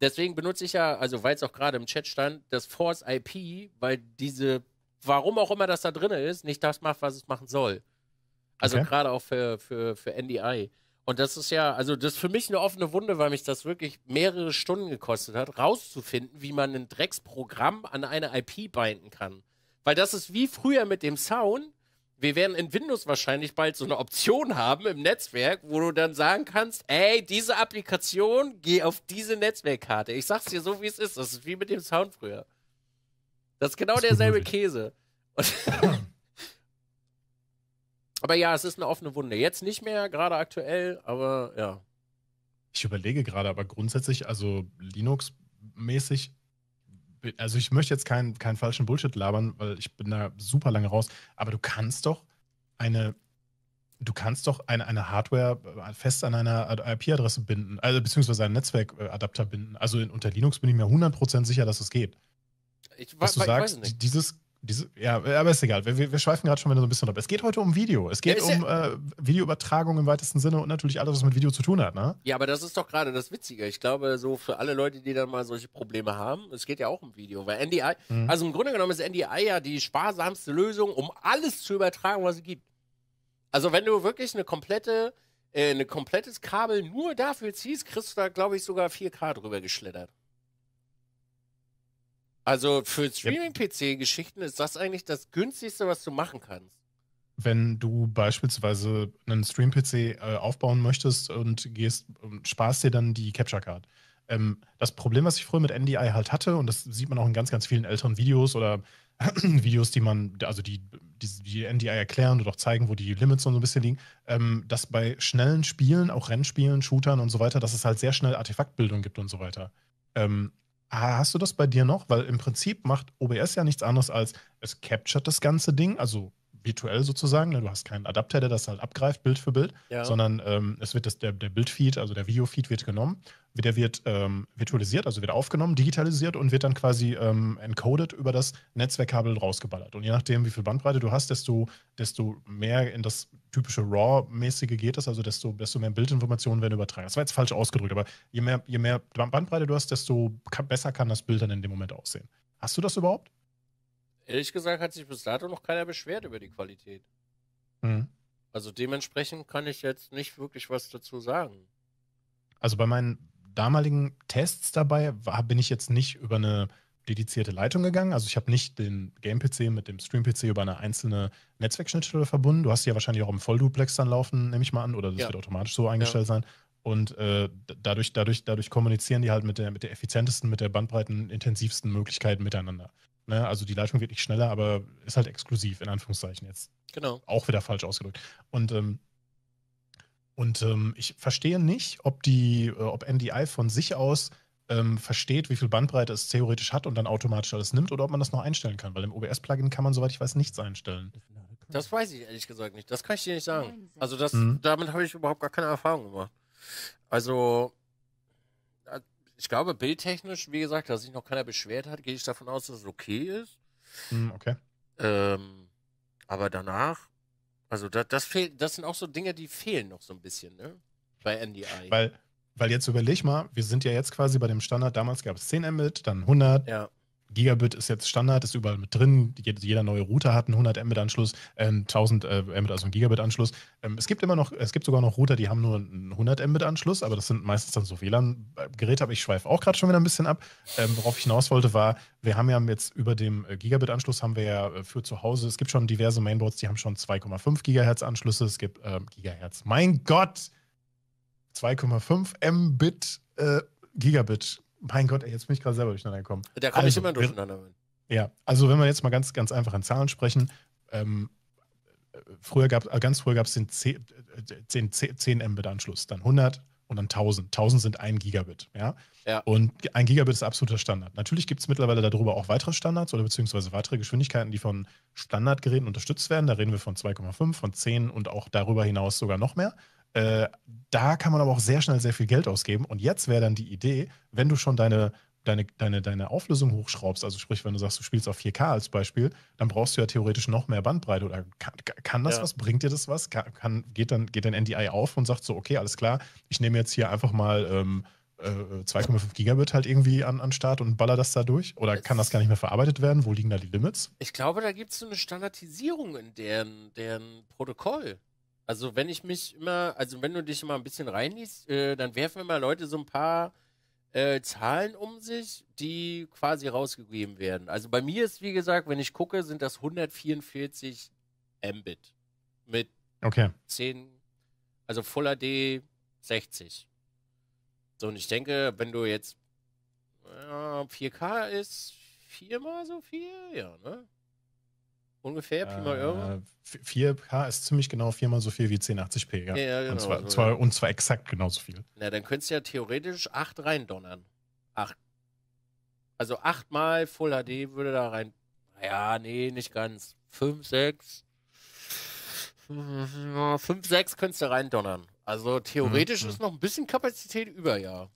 deswegen benutze ich ja, also weil es auch gerade im Chat stand, das Force IP, weil diese, warum auch immer das da drin ist, nicht das macht, was es machen soll. Also okay. gerade auch für, für, für NDI. Und das ist ja, also das ist für mich eine offene Wunde, weil mich das wirklich mehrere Stunden gekostet hat, rauszufinden, wie man ein Drecksprogramm an eine IP binden kann. Weil das ist wie früher mit dem Sound. Wir werden in Windows wahrscheinlich bald so eine Option haben im Netzwerk, wo du dann sagen kannst, ey, diese Applikation, geh auf diese Netzwerkkarte. Ich sag's dir so, wie es ist. Das ist wie mit dem Sound früher. Das ist genau derselbe Käse. Und Aber ja, es ist eine offene Wunde. Jetzt nicht mehr, gerade aktuell, aber ja. Ich überlege gerade, aber grundsätzlich, also Linux-mäßig, also ich möchte jetzt keinen kein falschen Bullshit labern, weil ich bin da super lange raus, aber du kannst doch eine, du kannst doch eine, eine Hardware äh, fest an einer IP-Adresse binden, also beziehungsweise einen Netzwerkadapter binden. Also in, unter Linux bin ich mir 100% sicher, dass es das geht. Ich, dass du ich sagst, dieses diese, ja, aber ist egal. Wir, wir schweifen gerade schon wieder so ein bisschen ab. Es geht heute um Video. Es geht ja, um ja, äh, Videoübertragung im weitesten Sinne und natürlich alles, was mit Video zu tun hat, ne? Ja, aber das ist doch gerade das Witzige. Ich glaube, so für alle Leute, die dann mal solche Probleme haben, es geht ja auch um Video. Weil NDI, mhm. also im Grunde genommen ist NDI ja die sparsamste Lösung, um alles zu übertragen, was es gibt. Also wenn du wirklich eine komplette, äh, ein komplettes Kabel nur dafür ziehst, kriegst du da, glaube ich, sogar 4K drüber geschlittert. Also für Streaming-PC-Geschichten ist das eigentlich das günstigste, was du machen kannst. Wenn du beispielsweise einen Stream-PC äh, aufbauen möchtest und gehst, sparst dir dann die Capture-Card. Ähm, das Problem, was ich früher mit NDI halt hatte, und das sieht man auch in ganz, ganz vielen älteren Videos oder Videos, die man, also die, die, die NDI erklären und auch zeigen, wo die Limits und so ein bisschen liegen, ähm, dass bei schnellen Spielen, auch Rennspielen, Shootern und so weiter, dass es halt sehr schnell Artefaktbildung gibt und so weiter. Ähm, Ah, hast du das bei dir noch? Weil im Prinzip macht OBS ja nichts anderes als es captured das ganze Ding, also virtuell sozusagen. Ne? Du hast keinen Adapter, der das halt abgreift, Bild für Bild, ja. sondern ähm, es wird das, der, der Bildfeed, also der Videofeed wird genommen, der wird ähm, virtualisiert, also wird aufgenommen, digitalisiert und wird dann quasi ähm, encoded über das Netzwerkkabel rausgeballert. Und je nachdem, wie viel Bandbreite du hast, desto, desto mehr in das typische RAW-mäßige geht das, also desto, desto mehr Bildinformationen werden übertragen. Das war jetzt falsch ausgedrückt, aber je mehr, je mehr Bandbreite du hast, desto besser kann das Bild dann in dem Moment aussehen. Hast du das überhaupt? ehrlich gesagt hat sich bis dato noch keiner beschwert über die Qualität. Mhm. Also dementsprechend kann ich jetzt nicht wirklich was dazu sagen. Also bei meinen damaligen Tests dabei war, bin ich jetzt nicht über eine dedizierte Leitung gegangen. Also ich habe nicht den Game-PC mit dem Stream-PC über eine einzelne Netzwerkschnittstelle verbunden. Du hast die ja wahrscheinlich auch im Vollduplex dann laufen, nehme ich mal an, oder das ja. wird automatisch so eingestellt ja. sein. Und äh, dadurch, dadurch, dadurch kommunizieren die halt mit der, mit der effizientesten, mit der bandbreiten, intensivsten Möglichkeit miteinander. Ne? Also die Leitung wird nicht schneller, aber ist halt exklusiv, in Anführungszeichen jetzt. Genau. Auch wieder falsch ausgedrückt. Und, ähm, und ähm, ich verstehe nicht, ob die, äh, ob NDI von sich aus ähm, versteht, wie viel Bandbreite es theoretisch hat und dann automatisch alles nimmt oder ob man das noch einstellen kann, weil im OBS-Plugin kann man, soweit ich weiß, nichts einstellen. Das weiß ich ehrlich gesagt nicht. Das kann ich dir nicht sagen. Also das, mhm. damit habe ich überhaupt gar keine Erfahrung gemacht. Also ich glaube, bildtechnisch, wie gesagt, dass sich noch keiner beschwert hat, gehe ich davon aus, dass es okay ist. Mm, okay. Ähm, aber danach, also da, das fehlt, das sind auch so Dinge, die fehlen noch so ein bisschen, ne? Bei NDI. Weil, weil jetzt überleg mal, wir sind ja jetzt quasi bei dem Standard, damals gab es 10 Mbit, dann 100, ja. Gigabit ist jetzt Standard, ist überall mit drin. Jeder neue Router hat einen 100 Mbit Anschluss, äh, 1000 äh, Mbit, also einen Gigabit Anschluss. Ähm, es gibt immer noch, es gibt sogar noch Router, die haben nur einen 100 Mbit Anschluss, aber das sind meistens dann so WLAN-Geräte. Aber ich schweife auch gerade schon wieder ein bisschen ab. Ähm, worauf ich hinaus wollte, war, wir haben ja jetzt über dem äh, Gigabit Anschluss haben wir ja äh, für zu Hause. Es gibt schon diverse Mainboards, die haben schon 2,5 Gigahertz Anschlüsse. Es gibt ähm, Gigahertz. Mein Gott, 2,5 Mbit. Äh, Gigabit mein Gott, ey, jetzt bin ich gerade selber durcheinander gekommen. Da komme also, ich immer durcheinander werden. Ja, also wenn wir jetzt mal ganz, ganz einfach in Zahlen sprechen, ähm, früher gab, äh, ganz früher gab es den 10, 10, äh, 10 Mbit-Anschluss, dann 100 und dann 1000. 1000 sind ein Gigabit. Ja? ja. Und ein Gigabit ist absoluter Standard. Natürlich gibt es mittlerweile darüber auch weitere Standards oder beziehungsweise weitere Geschwindigkeiten, die von Standardgeräten unterstützt werden. Da reden wir von 2,5, von 10 und auch darüber hinaus sogar noch mehr. Äh, da kann man aber auch sehr schnell sehr viel Geld ausgeben. Und jetzt wäre dann die Idee, wenn du schon deine, deine, deine, deine Auflösung hochschraubst, also sprich, wenn du sagst, du spielst auf 4K als Beispiel, dann brauchst du ja theoretisch noch mehr Bandbreite. Oder kann, kann das ja. was? Bringt dir das was? Kann, kann, geht, dann, geht dann NDI auf und sagt so, okay, alles klar, ich nehme jetzt hier einfach mal. Ähm, 2,5 äh, Gigabit halt irgendwie an, an Start und baller das da durch? Oder kann das gar nicht mehr verarbeitet werden? Wo liegen da die Limits? Ich glaube, da gibt es so eine Standardisierung in deren, deren Protokoll. Also wenn ich mich immer, also wenn du dich immer ein bisschen reinliest, äh, dann werfen immer Leute so ein paar äh, Zahlen um sich, die quasi rausgegeben werden. Also bei mir ist, wie gesagt, wenn ich gucke, sind das 144 Mbit mit okay. 10, also Full HD 60. So, und ich denke, wenn du jetzt äh, 4K ist, viermal so viel, ja, ne? Ungefähr, Pi mal Euro? 4K äh, ist ziemlich genau viermal so viel wie 1080p, ja. ja genau, und, zwar, so, zwar, ja. und zwar exakt genauso viel. Na, dann könntest du ja theoretisch 8 reindonnern. 8. Also 8 mal Full HD würde da rein. Ja, nee, nicht ganz. 5, 6. 5, 6 könntest du reindonnern. Also theoretisch mhm. ist mhm. noch ein bisschen Kapazität über, ja.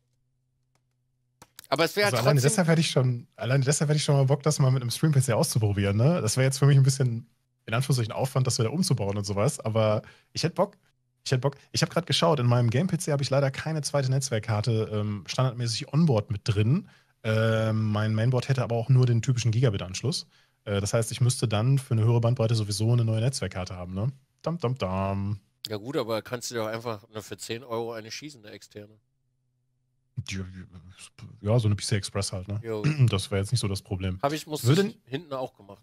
Aber es wäre also halt alleine deshalb hätte ich schon, alleine deshalb hätte ich schon mal Bock, das mal mit einem Stream-PC auszuprobieren. Ne? Das wäre jetzt für mich ein bisschen in Anführungszeichen Aufwand, das wieder umzubauen und sowas. Aber ich hätte Bock. Ich hätte Bock. Ich habe gerade geschaut, in meinem Game-PC habe ich leider keine zweite Netzwerkkarte ähm, standardmäßig onboard mit drin. Äh, mein Mainboard hätte aber auch nur den typischen Gigabit-Anschluss. Äh, das heißt, ich müsste dann für eine höhere Bandbreite sowieso eine neue Netzwerkkarte haben, ne? Dam, dam, dam. Ja gut, aber kannst du dir auch einfach für 10 Euro eine schießen, eine externe. Ja, so eine PC Express halt, ne? Jo. Das wäre jetzt nicht so das Problem. Habe ich, muss würde, hinten auch gemacht.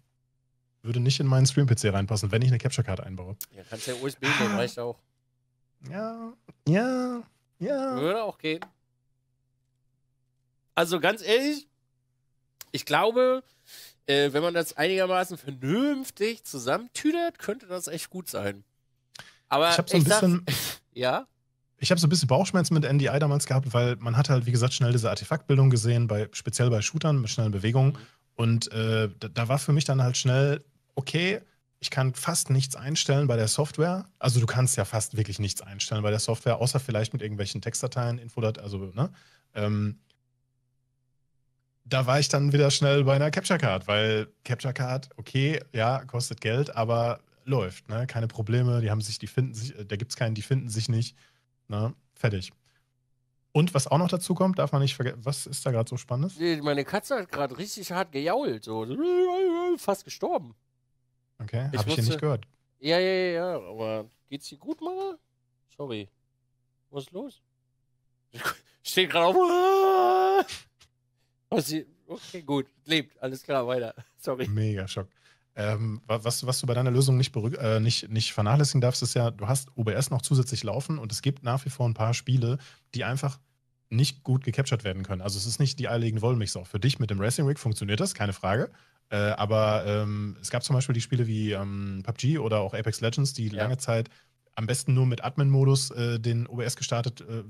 Würde nicht in meinen Stream-PC reinpassen, wenn ich eine Capture-Card einbaue. Ja, kannst ja USB nehmen, ah. reicht auch. Ja, ja, ja. Würde auch gehen. Also ganz ehrlich, ich glaube, äh, wenn man das einigermaßen vernünftig zusammentüdert, könnte das echt gut sein. Aber ich habe so ein bisschen. Sag, ja? ich habe so ein bisschen Bauchschmerzen mit NDI damals gehabt, weil man hat halt, wie gesagt, schnell diese Artefaktbildung gesehen, bei, speziell bei Shootern mit schnellen Bewegungen. Und äh, da, da, war für mich dann halt schnell, okay, ich kann fast nichts einstellen bei der Software. Also du kannst ja fast wirklich nichts einstellen bei der Software, außer vielleicht mit irgendwelchen Textdateien, Infodateien, also, ne? Ähm, da war ich dann wieder schnell bei einer Capture Card, weil Capture Card, okay, ja, kostet Geld, aber läuft, ne? Keine Probleme, die haben sich, die finden sich, äh, da gibt es keinen, die finden sich nicht. Na, fertig. Und was auch noch dazu kommt, darf man nicht vergessen, was ist da gerade so Spannendes? Nee, meine Katze hat gerade richtig hart gejault, so fast gestorben. Okay, habe ich, hier nicht gehört. Ja, ja, ja, aber geht's dir gut, Mama? Sorry. Was ist los? Ich stehe gerade auf. Okay, gut. Lebt. Alles klar, weiter. Sorry. Mega Schock. Ähm, was, was, du bei deiner Lösung nicht, äh, nicht, nicht, vernachlässigen darfst, ist ja, du hast OBS noch zusätzlich laufen und es gibt nach wie vor ein paar Spiele, die einfach nicht gut gecaptured werden können. Also es ist nicht die eierlegende Wollmilchsau. Für dich mit dem Racing Rig funktioniert das, keine Frage. Äh, aber ähm, es gab zum Beispiel die Spiele wie ähm, PUBG oder auch Apex Legends, die ja. lange Zeit am besten nur mit Admin-Modus äh, den OBS gestartet äh,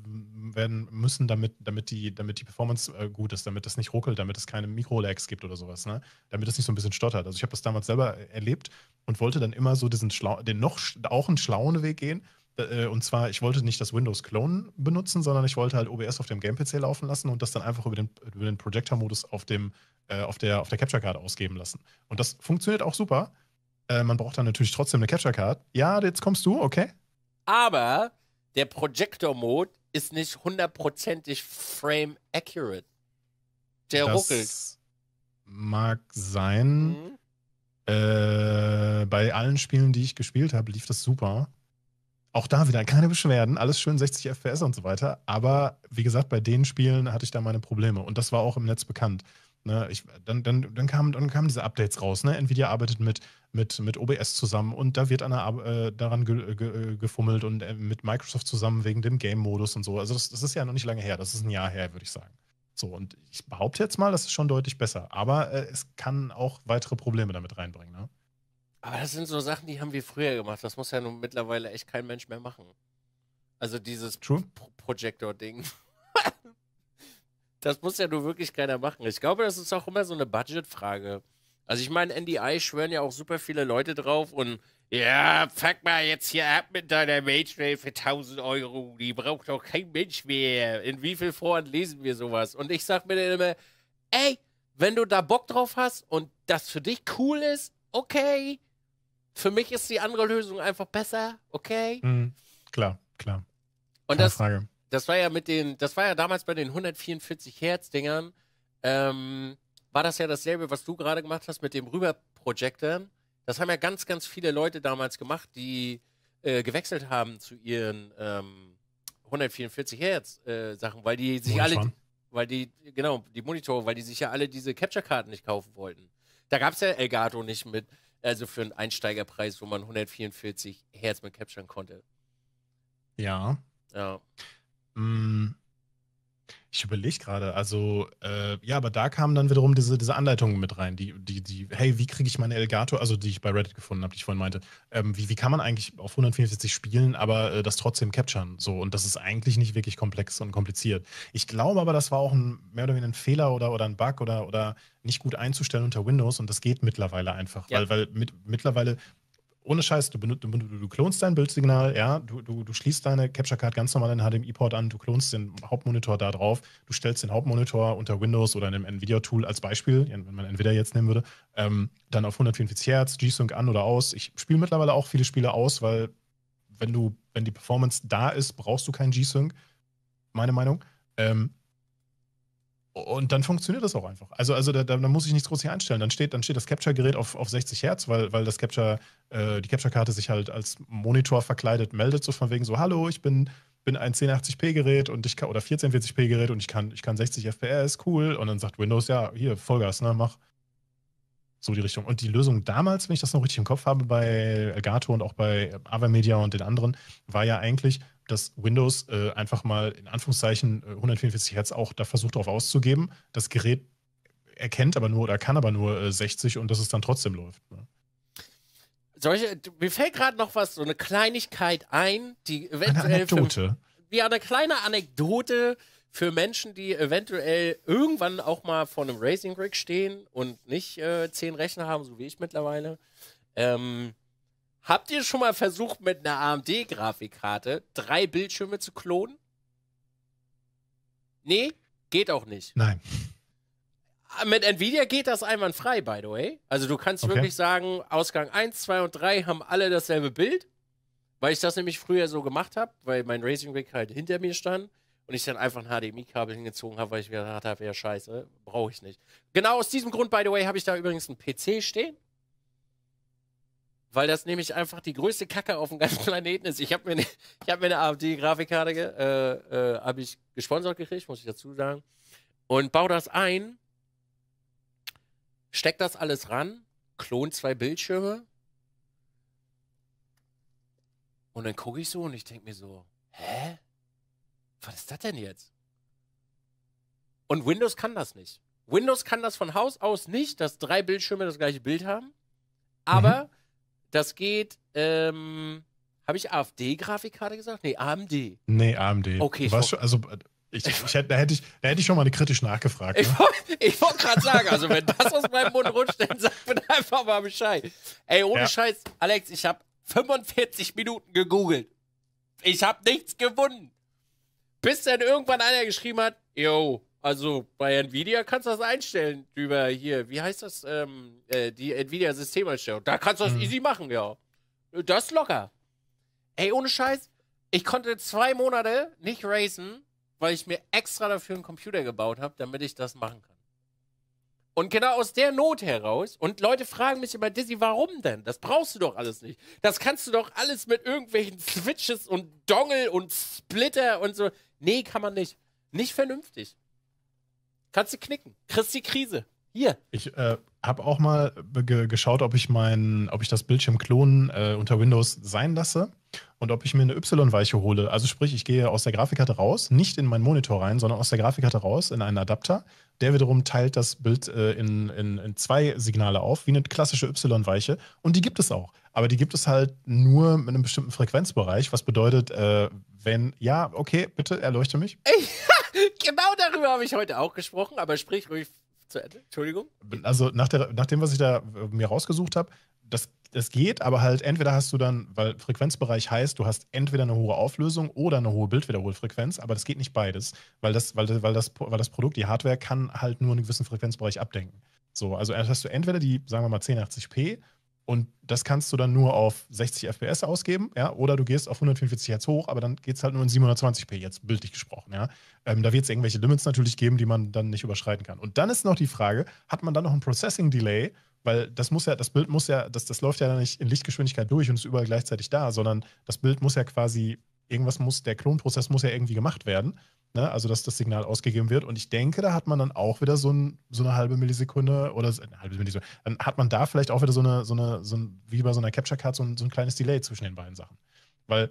werden müssen, damit, damit, die, damit die Performance äh, gut ist, damit das nicht ruckelt, damit es keine Mikro-Lags gibt oder sowas, ne? damit es nicht so ein bisschen stottert. Also ich habe das damals selber äh, erlebt und wollte dann immer so diesen Schlau den noch auch einen schlauen Weg gehen. Äh, und zwar, ich wollte nicht das Windows Clone benutzen, sondern ich wollte halt OBS auf dem Game-PC laufen lassen und das dann einfach über den, über den Projector-Modus auf, dem, äh, auf der, auf der Capture-Card ausgeben lassen. Und das funktioniert auch super, äh, man braucht dann natürlich trotzdem eine Capture Card. Ja, jetzt kommst du, okay. Aber der Projector Mode ist nicht hundertprozentig frame accurate. Der das ruckelt. Mag sein. Mhm. Äh, bei allen Spielen, die ich gespielt habe, lief das super. Auch da wieder keine Beschwerden, alles schön 60 FPS und so weiter. Aber wie gesagt, bei den Spielen hatte ich da meine Probleme und das war auch im Netz bekannt. Ne, ich, dann, dann, dann, kam, dann kamen diese Updates raus. Ne? Nvidia arbeitet mit, mit, mit OBS zusammen und da wird einer, äh, daran ge, ge, gefummelt und äh, mit Microsoft zusammen wegen dem Game-Modus und so. Also das, das, ist ja noch nicht lange her, das ist ein Jahr her, würde ich sagen. So, und ich behaupte jetzt mal, das ist schon deutlich besser. Aber äh, es kann auch weitere Probleme damit reinbringen. Ne? Aber das sind so Sachen, die haben wir früher gemacht. Das muss ja nun mittlerweile echt kein Mensch mehr machen. Also dieses Projector-Ding das muss ja nur wirklich keiner machen. Ich glaube, das ist auch immer so eine Budgetfrage. Also ich meine, NDI schwören ja auch super viele Leute drauf und ja, fuck mal jetzt hier ab mit deiner Mail für 1000 Euro. Die braucht doch kein Mensch mehr. In wie viel Foren lesen wir sowas? Und ich sag mir dann immer, ey, wenn du da Bock drauf hast und das für dich cool ist, okay. Für mich ist die andere Lösung einfach besser, okay? Mhm, klar, klar. Und Keine das, Frage das war ja mit den, das war ja damals bei den 144 Hertz-Dingern, ähm, war das ja dasselbe, was du gerade gemacht hast mit dem Rüberprojektoren. Das haben ja ganz, ganz viele Leute damals gemacht, die äh, gewechselt haben zu ihren ähm, 144 Hertz äh, Sachen, weil die sich alle, weil die, genau, die Monitore, weil die sich ja alle diese Capture-Karten nicht kaufen wollten. Da gab es ja Elgato nicht mit, also für einen Einsteigerpreis, wo man 144 Hertz mit capturen konnte. Ja. Ja. Hm, ich überlege gerade, also äh, ja, aber da kamen dann wiederum diese, diese Anleitungen mit rein, die, die, die, hey, wie kriege ich meine Elgato, also die ich bei Reddit gefunden habe, die ich vorhin meinte, ähm, wie, wie kann man eigentlich auf 144 spielen, aber äh, das trotzdem capturen, so, und das ist eigentlich nicht wirklich komplex und kompliziert. Ich glaube aber, das war auch ein, mehr oder weniger ein Fehler oder, oder ein Bug oder, oder nicht gut einzustellen unter Windows und das geht mittlerweile einfach, ja. weil, weil mit, mittlerweile ohne Scheiß, du, benut, du, du, klonst dein Bildsignal, ja, du, du, du schließt deine Capture Card ganz normal in HDMI-Port an, du klonst den Hauptmonitor da drauf, du stellst den Hauptmonitor unter Windows oder einem NVIDIA-Tool als Beispiel, wenn man NVIDIA jetzt nehmen würde, ähm, dann auf 144 Hertz, G-Sync an oder aus. Ich spiele mittlerweile auch viele Spiele aus, weil wenn du, wenn die Performance da ist, brauchst du keinen G-Sync, meine Meinung. Ähm, und dann funktioniert das auch einfach. Also, also da, da, da muss ich nichts groß hier einstellen. Dann steht, dann steht das Capture-Gerät auf, auf 60 Hertz, weil, weil das Capture, äh, die Capture-Karte sich halt als Monitor verkleidet meldet, so von wegen so, hallo, ich bin, bin ein 1080p-Gerät und ich kann, oder 1440p-Gerät und ich kann, ich kann 60 FPS, cool. Und dann sagt Windows, ja, hier, Vollgas, ne, mach. So die Richtung. Und die Lösung damals, wenn ich das noch richtig im Kopf habe, bei Elgato und auch bei Avermedia und den anderen, war ja eigentlich, dass Windows äh, einfach mal in Anführungszeichen 144 äh, Hertz auch da versucht drauf auszugeben. Das Gerät erkennt aber nur oder kann aber nur äh, 60 und dass es dann trotzdem läuft. Ne? Solche, mir fällt gerade noch was, so eine Kleinigkeit ein, die eventuell. Eine Anekdote. Für, ja, eine kleine Anekdote, für Menschen, die eventuell irgendwann auch mal vor einem Racing Rig stehen und nicht äh, zehn Rechner haben, so wie ich mittlerweile. Ähm, habt ihr schon mal versucht, mit einer AMD-Grafikkarte drei Bildschirme zu klonen? Nee, geht auch nicht. Nein. Ah, mit Nvidia geht das einwandfrei, by the way. Also du kannst okay. wirklich sagen, Ausgang 1, 2 und 3 haben alle dasselbe Bild, weil ich das nämlich früher so gemacht habe, weil mein Racing Rig halt hinter mir stand und ich dann einfach ein HDMI-Kabel hingezogen habe, weil ich mir gedacht habe, ja scheiße, brauche ich nicht. Genau aus diesem Grund, by the way, habe ich da übrigens einen PC stehen. Weil das nämlich einfach die größte Kacke auf dem ganzen Planeten ist. Ich habe mir, hab mir eine ne, AMD-Grafikkarte äh, äh, ich gesponsert gekriegt, muss ich dazu sagen. Und baue das ein, steck das alles ran, klon zwei Bildschirme. Und dann gucke ich so und ich denke mir so, hä? was ist das denn jetzt? Und Windows kann das nicht. Windows kann das von Haus aus nicht, dass drei Bildschirme das gleiche Bild haben. Aber mhm. das geht, ähm, habe ich AfD-Grafikkarte gesagt? Nee, AMD. Nee, AMD. Okay. Du schon, also ich, ich hätte, da, hätte ich, da hätte ich schon mal kritisch nachgefragt. Ne? Ich wollte gerade sagen, also wenn das aus meinem Mund rutscht, dann sag mir einfach mal Bescheid. Ey, ohne ja. Scheiß, Alex, ich habe 45 Minuten gegoogelt. Ich habe nichts gewonnen. Bis dann irgendwann einer geschrieben hat, yo, also bei Nvidia kannst du das einstellen über hier, wie heißt das, ähm, äh, die Nvidia Systemeinstellung. Da kannst du das mhm. easy machen, ja. Das locker. Ey, ohne Scheiß, ich konnte zwei Monate nicht racen, weil ich mir extra dafür einen Computer gebaut habe, damit ich das machen kann. Und genau aus der Not heraus, und Leute fragen mich immer, Dizzy, warum denn? Das brauchst du doch alles nicht. Das kannst du doch alles mit irgendwelchen Switches und Dongle und Splitter und so. Nee, kann man nicht. Nicht vernünftig. Kannst du knicken. Kriegst die Krise. Hier. Ich äh, habe auch mal ge geschaut, ob ich mein, ob ich das Bildschirm klonen äh, unter Windows sein lasse und ob ich mir eine Y-Weiche hole. Also sprich, ich gehe aus der Grafikkarte raus, nicht in meinen Monitor rein, sondern aus der Grafikkarte raus in einen Adapter. Der wiederum teilt das Bild äh, in, in, in, zwei Signale auf, wie eine klassische Y-Weiche. Und die gibt es auch. Aber die gibt es halt nur mit einem bestimmten Frequenzbereich, was bedeutet, äh, wenn, ja, okay, bitte erleuchte mich. genau darüber habe ich heute auch gesprochen, aber sprich ruhig zu Ende. Entschuldigung. Also nach, der, nach dem, was ich da äh, mir rausgesucht habe, das, das geht, aber halt entweder hast du dann, weil Frequenzbereich heißt, du hast entweder eine hohe Auflösung oder eine hohe Bildwiederholfrequenz, aber das geht nicht beides, weil das, weil, weil, das, weil das Produkt, die Hardware, kann halt nur einen gewissen Frequenzbereich abdenken. So, also hast du entweder die, sagen wir mal, 1080p und das kannst du dann nur auf 60 FPS ausgeben, ja, oder du gehst auf 144 Hertz hoch, aber dann geht es halt nur in 720p, jetzt bildlich gesprochen, ja. Ähm, da wird es irgendwelche Limits natürlich geben, die man dann nicht überschreiten kann. Und dann ist noch die Frage, hat man dann noch ein Processing-Delay? Weil das muss ja, das Bild muss ja, das, das läuft ja nicht in Lichtgeschwindigkeit durch und ist überall gleichzeitig da, sondern das Bild muss ja quasi irgendwas muss, der Klonprozess muss ja irgendwie gemacht werden. Ne? Also, dass das Signal ausgegeben wird. Und ich denke, da hat man dann auch wieder so, ein, so eine halbe Millisekunde oder eine halbe Millisekunde. Dann hat man da vielleicht auch wieder so eine, so eine, so ein, wie bei so einer Capture Card, so ein, so ein kleines Delay zwischen den beiden Sachen. Weil,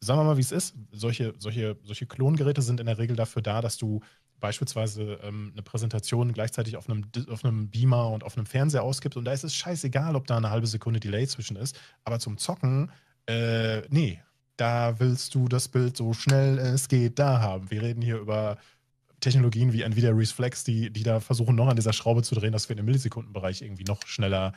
sagen wir mal, wie es ist, solche, solche, solche Klongeräte sind in der Regel dafür da, dass du beispielsweise ähm, eine Präsentation gleichzeitig auf einem, auf einem Beamer und auf einem Fernseher ausgibst und da ist es scheißegal, ob da eine halbe Sekunde Delay zwischen ist. Aber zum Zocken, äh, nee, da willst du das Bild so schnell es geht da haben. Wir reden hier über Technologien wie Nvidia Reflex, die, die da versuchen, noch an dieser Schraube zu drehen, dass wir in dem Millisekundenbereich irgendwie noch schneller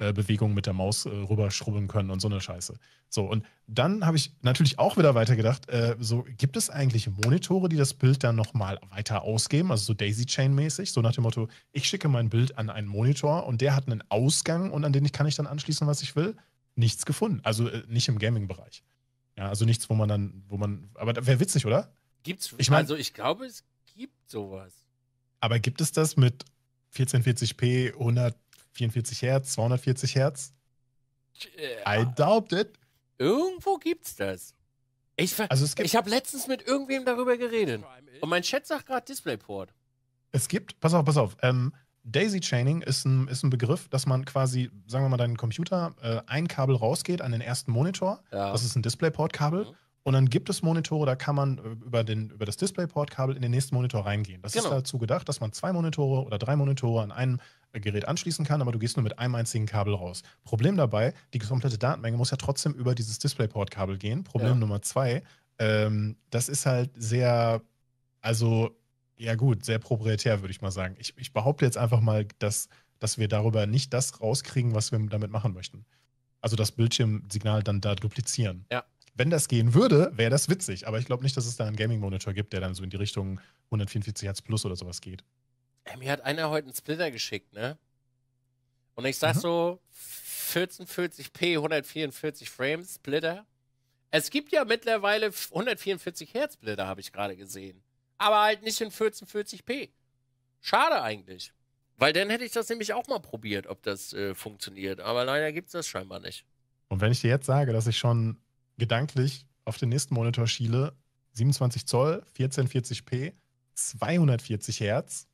äh, Bewegungen mit der Maus äh, rüberschrubbeln können und so eine Scheiße. So, und dann habe ich natürlich auch wieder weitergedacht, äh, so, gibt es eigentlich Monitore, die das Bild dann nochmal weiter ausgeben, also so Daisy-Chain-mäßig, so nach dem Motto, ich schicke mein Bild an einen Monitor und der hat einen Ausgang und an den kann ich dann anschließen, was ich will? Nichts gefunden, also äh, nicht im Gaming-Bereich. Ja, also nichts, wo man dann, wo man. Aber wäre witzig, oder? Gibt's. Ich mein, also ich glaube, es gibt sowas. Aber gibt es das mit 1440p, 144 Hertz, 240 Hertz? Ja. I doubt it. Irgendwo gibt's das. Ich, also ich habe letztens mit irgendwem darüber geredet. Und mein Chat sagt gerade DisplayPort. Es gibt, pass auf, pass auf. Ähm, Daisy Chaining ist ein, ist ein Begriff, dass man quasi, sagen wir mal, deinen Computer äh, ein Kabel rausgeht an den ersten Monitor. Ja. Das ist ein DisplayPort-Kabel. Mhm. Und dann gibt es Monitore, da kann man äh, über, den, über das DisplayPort-Kabel in den nächsten Monitor reingehen. Das genau. ist dazu gedacht, dass man zwei Monitore oder drei Monitore an einem äh, Gerät anschließen kann, aber du gehst nur mit einem einzigen Kabel raus. Problem dabei, die komplette Datenmenge muss ja trotzdem über dieses DisplayPort-Kabel gehen. Problem ja. Nummer zwei, ähm, das ist halt sehr, also ja gut, sehr proprietär, würde ich mal sagen. Ich, ich behaupte jetzt einfach mal, dass, dass wir darüber nicht das rauskriegen, was wir damit machen möchten. Also das Bildschirmsignal dann da duplizieren. Ja. Wenn das gehen würde, wäre das witzig. Aber ich glaube nicht, dass es da einen Gaming-Monitor gibt, der dann so in die Richtung 144 Hertz plus oder sowas geht. Ey, mir hat einer heute einen Splitter geschickt, ne? Und ich sag mhm. so, 1440p, 144 Frames, Splitter. Es gibt ja mittlerweile 144 Hertz Splitter, habe ich gerade gesehen aber halt nicht in 1440p. Schade eigentlich. Weil dann hätte ich das nämlich auch mal probiert, ob das äh, funktioniert. Aber leider gibt es das scheinbar nicht. Und wenn ich dir jetzt sage, dass ich schon gedanklich auf den nächsten Monitor schiele, 27 Zoll, 1440p, 240 Hertz.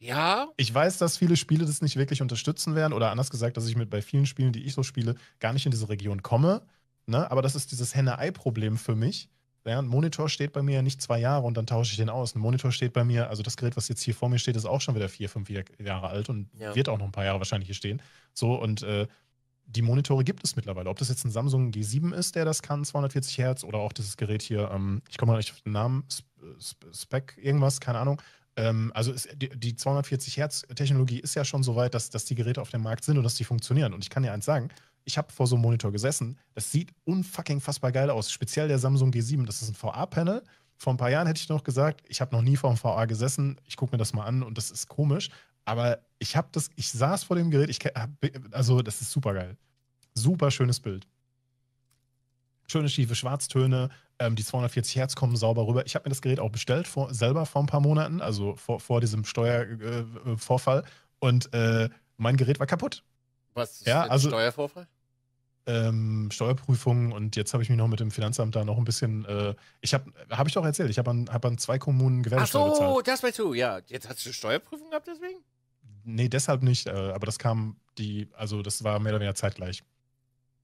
Ja. Ich weiß, dass viele Spiele das nicht wirklich unterstützen werden oder anders gesagt, dass ich mit bei vielen Spielen, die ich so spiele, gar nicht in diese Region komme. Ne? Aber das ist dieses Henne-Ei-Problem für mich, ja, ein Monitor steht bei mir nicht zwei Jahre und dann tausche ich den aus. Ein Monitor steht bei mir, also das Gerät, was jetzt hier vor mir steht, ist auch schon wieder vier, fünf Jahre alt und ja. wird auch noch ein paar Jahre wahrscheinlich hier stehen. So und äh, die Monitore gibt es mittlerweile. Ob das jetzt ein Samsung G7 ist, der das kann, 240 Hertz, oder auch dieses Gerät hier, ähm, ich komme mal nicht auf den Namen, äh, Spec, irgendwas, keine Ahnung. Ähm, also ist, die, die 240 Hertz Technologie ist ja schon so weit, dass, dass die Geräte auf dem Markt sind und dass die funktionieren. Und ich kann dir eins sagen, ich habe vor so einem Monitor gesessen. Das sieht unfucking fassbar geil aus. Speziell der Samsung G7. Das ist ein VA-Panel. Vor ein paar Jahren hätte ich noch gesagt, ich habe noch nie vor einem VA gesessen. Ich gucke mir das mal an und das ist komisch. Aber ich habe das, ich saß vor dem Gerät. Ich, also, das ist super geil. Super schönes Bild. Schöne schiefe Schwarztöne. Ähm, die 240 Hertz kommen sauber rüber. Ich habe mir das Gerät auch bestellt, vor, selber vor ein paar Monaten, also vor, vor diesem Steuervorfall. Äh, und äh, mein Gerät war kaputt. Was? Ja, also, Steuervorfall? ähm, Steuerprüfungen und jetzt habe ich mich noch mit dem Finanzamt da noch ein bisschen, äh, ich habe, habe ich doch erzählt, ich habe an, hab an zwei Kommunen Gewerbesteuer Ach so, bezahlt. das war zu, ja. Jetzt hast du Steuerprüfung gehabt deswegen? Nee, deshalb nicht, äh, aber das kam die, also das war mehr oder weniger zeitgleich.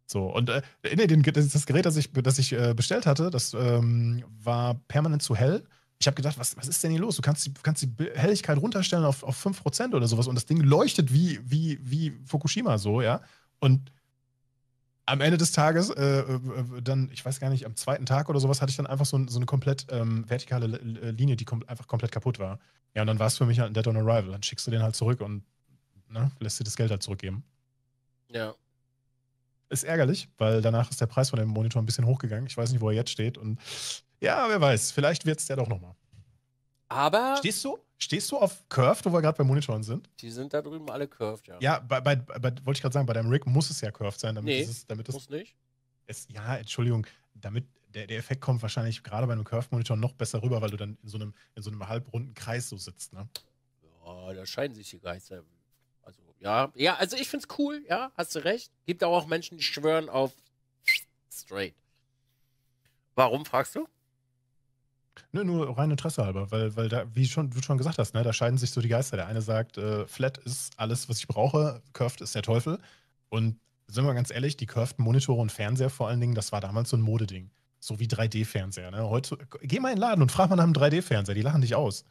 So, und äh, nee, den, das, das, Gerät, das ich, das ich äh, bestellt hatte, das ähm, war permanent zu hell. Ich habe gedacht, was, was ist denn hier los? Du kannst die, kannst die Helligkeit runterstellen auf, auf 5% oder sowas und das Ding leuchtet wie, wie, wie Fukushima so, ja. Und am Ende des Tages, äh, äh dann, ich weiß gar nicht, am zweiten Tag oder sowas, hatte ich dann einfach so, so eine komplett ähm, vertikale Linie, die kom einfach komplett kaputt war. Ja, und dann war es für mich halt ein Dead on Arrival. Dann schickst du den halt zurück und ne, lässt dir das Geld halt zurückgeben. Ja. Ist ärgerlich, weil danach ist der Preis von dem Monitor ein bisschen hochgegangen. Ich weiß nicht, wo er jetzt steht. Und ja, wer weiß, vielleicht wird es der doch nochmal. Aber. Stehst du? Stehst du auf Curved, wo wir gerade bei Monitoren sind? Die sind da drüben alle Curved, ja. Ja, bei, bei, bei wollte ich gerade sagen, bei deinem Rig muss es ja Curved sein, damit nee, es. Damit es muss nicht. Es, ja, Entschuldigung, damit der, der Effekt kommt wahrscheinlich gerade bei einem Curved-Monitor noch besser rüber, weil du dann in so einem, in so einem halbrunden Kreis so sitzt, ne? Ja, da scheinen sich die Geister. Also, ja. Ja, also ich find's cool, ja, hast du recht. Gibt aber auch Menschen, die schwören auf straight. Warum, fragst du? Ne, nur rein Interesse halber, weil, weil da, wie schon, du schon gesagt hast, ne, da scheiden sich so die Geister. Der eine sagt, äh, Flat ist alles, was ich brauche, Curved ist der Teufel. Und sind wir ganz ehrlich, die curved Monitore und Fernseher vor allen Dingen, das war damals so ein Modeding. So wie 3D-Fernseher. Ne? Heute, geh mal in den Laden und frag mal nach einem 3D-Fernseher, die lachen dich aus.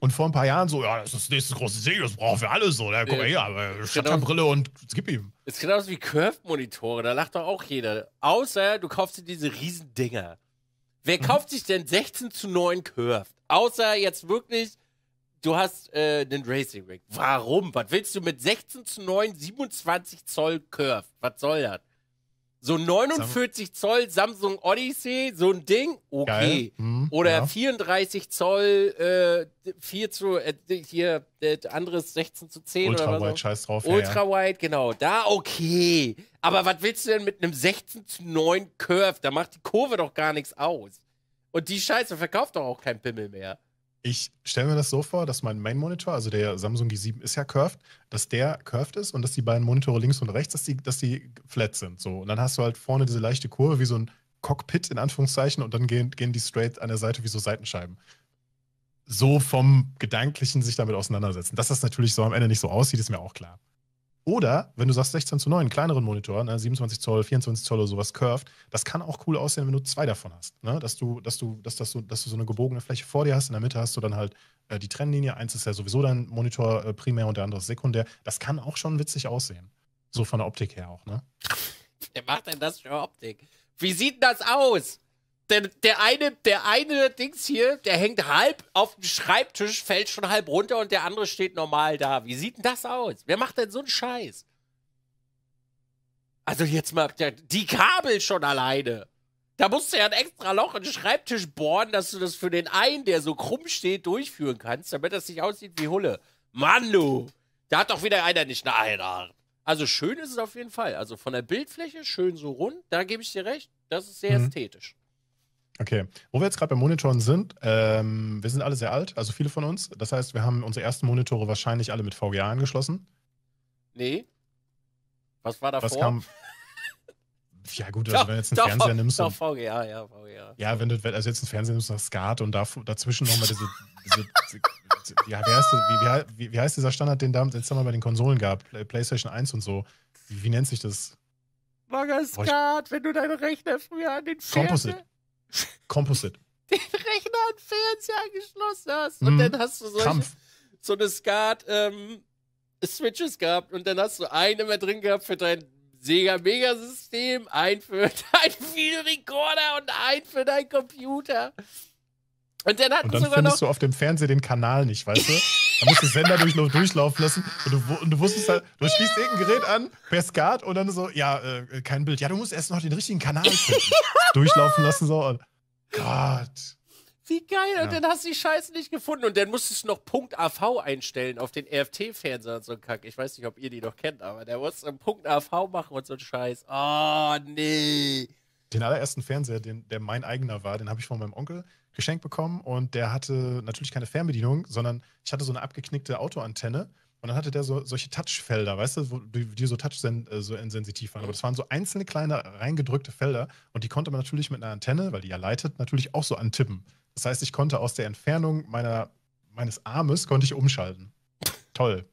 Und vor ein paar Jahren so, ja, das ist das nächste große Ding, das brauchen wir alle so. Ne? Guck mal her, aber Shutterbrille genau, und gib ihm. Ist genauso wie curved monitore da lacht doch auch jeder. Außer du kaufst dir diese Riesendinger. Wer mhm. kauft sich denn 16 zu 9 Curved? Außer jetzt wirklich, du hast äh, den Racing Rig. Warum? Was willst du mit 16 zu 9 27 Zoll Curved? Was soll das? So 49 Zoll Samsung Odyssey, so ein Ding, okay. Hm, Oder ja. 34 Zoll äh, 4 zu, äh, hier, äh, anderes 16 zu 10 Ultra oder was. Ultrawide, so. scheiß drauf. Ultrawide, ja, genau. Da okay. Aber was willst du denn mit einem 16 zu 9 Curve? Da macht die Kurve doch gar nichts aus. Und die Scheiße verkauft doch auch kein Pimmel mehr. Ich stelle mir das so vor, dass mein Main-Monitor, also der Samsung G7 ist ja curved, dass der curved ist und dass die beiden Monitore links und rechts, dass die, dass die flat sind. So. Und dann hast du halt vorne diese leichte Kurve wie so ein Cockpit in Anführungszeichen und dann gehen, gehen die straight an der Seite wie so Seitenscheiben. So vom Gedanklichen sich damit auseinandersetzen. Dass das natürlich so am Ende nicht so aussieht, ist mir auch klar. Oder wenn du sagst 16 zu 9, einen kleineren Monitor, ne, 27 Zoll, 24 Zoll oder sowas curved, das kann auch cool aussehen, wenn du zwei davon hast. Ne? Dass du, dass du, dass, dass, du, dass du so eine gebogene Fläche vor dir hast, in der Mitte hast du dann halt äh, die Trennlinie, eins ist ja sowieso dein Monitor äh, primär und der andere ist sekundär. Das kann auch schon witzig aussehen. So von der Optik her auch, ne? Wer macht denn das für Optik? Wie sieht das aus? der, der eine, der eine Dings hier, der hängt halb auf dem Schreibtisch, fällt schon halb runter und der andere steht normal da. Wie sieht denn das aus? Wer macht denn so einen Scheiß? Also jetzt mal, der, die Kabel schon alleine. Da musst du ja ein extra Loch in den Schreibtisch bohren, dass du das für den einen, der so krumm steht, durchführen kannst, damit das nicht aussieht wie Hulle. Mann, du! Da hat doch wieder einer nicht eine Einarm. Also schön ist es auf jeden Fall. Also von der Bildfläche schön so rund, da gebe ich dir recht, das ist sehr mhm. ästhetisch. Okay, wo wir jetzt gerade bei Monitoren sind, ähm, wir sind alle sehr alt, also viele von uns. Das heißt, wir haben unsere ersten Monitore wahrscheinlich alle mit VGA angeschlossen. Nee. Was war davor? Was kam, ja, gut, also wenn du jetzt einen Fernseher nimmst. Doch, VGA, ja, VGA. Ja, wenn du also jetzt einen Fernseher nimmst nach Skat und dazwischen nochmal diese. diese, diese ja, wie heißt, das, wie, wie, wie heißt dieser Standard, den damals jetzt bei den Konsolen gab? PlayStation 1 und so. Wie, wie nennt sich das? Skat, wenn du deinen Rechner früher an den Fernseher. Composite. Composite. Den Rechner und Fernseher angeschlossen hast. Und mhm. dann hast du solche, so eine Skat ähm, Switches gehabt. Und dann hast du einen immer drin gehabt für dein Sega Mega System, einen für deinen Videorekorder und einen für deinen Computer. Und dann, und dann findest du auf dem Fernseher den Kanal nicht, weißt du? Da musst du Sender durchlauf, durchlaufen lassen und du, und du wusstest halt, du schließt ja. irgendein Gerät an, per Skat und dann so, ja, äh, kein Bild. Ja, du musst erst noch den richtigen Kanal durchlaufen lassen, so. Und, Gott. Wie geil. Ja. Und dann hast du die Scheiße nicht gefunden. Und dann musstest du noch Punkt AV einstellen auf den RFT-Fernseher und so ein Kack. Ich weiß nicht, ob ihr die noch kennt, aber der musste einen Punkt AV machen und so ein Scheiß. Oh, nee. Den allerersten Fernseher, den, der mein eigener war, den habe ich von meinem Onkel geschenkt bekommen und der hatte natürlich keine Fernbedienung, sondern ich hatte so eine abgeknickte Autoantenne und dann hatte der so, solche Touchfelder, weißt du, wo, die, so touch-sensitiv äh, waren. Aber das waren so einzelne kleine reingedrückte Felder und die konnte man natürlich mit einer Antenne, weil die ja leitet, natürlich auch so antippen. Das heißt, ich konnte aus der Entfernung meiner, meines Armes konnte ich umschalten. Toll.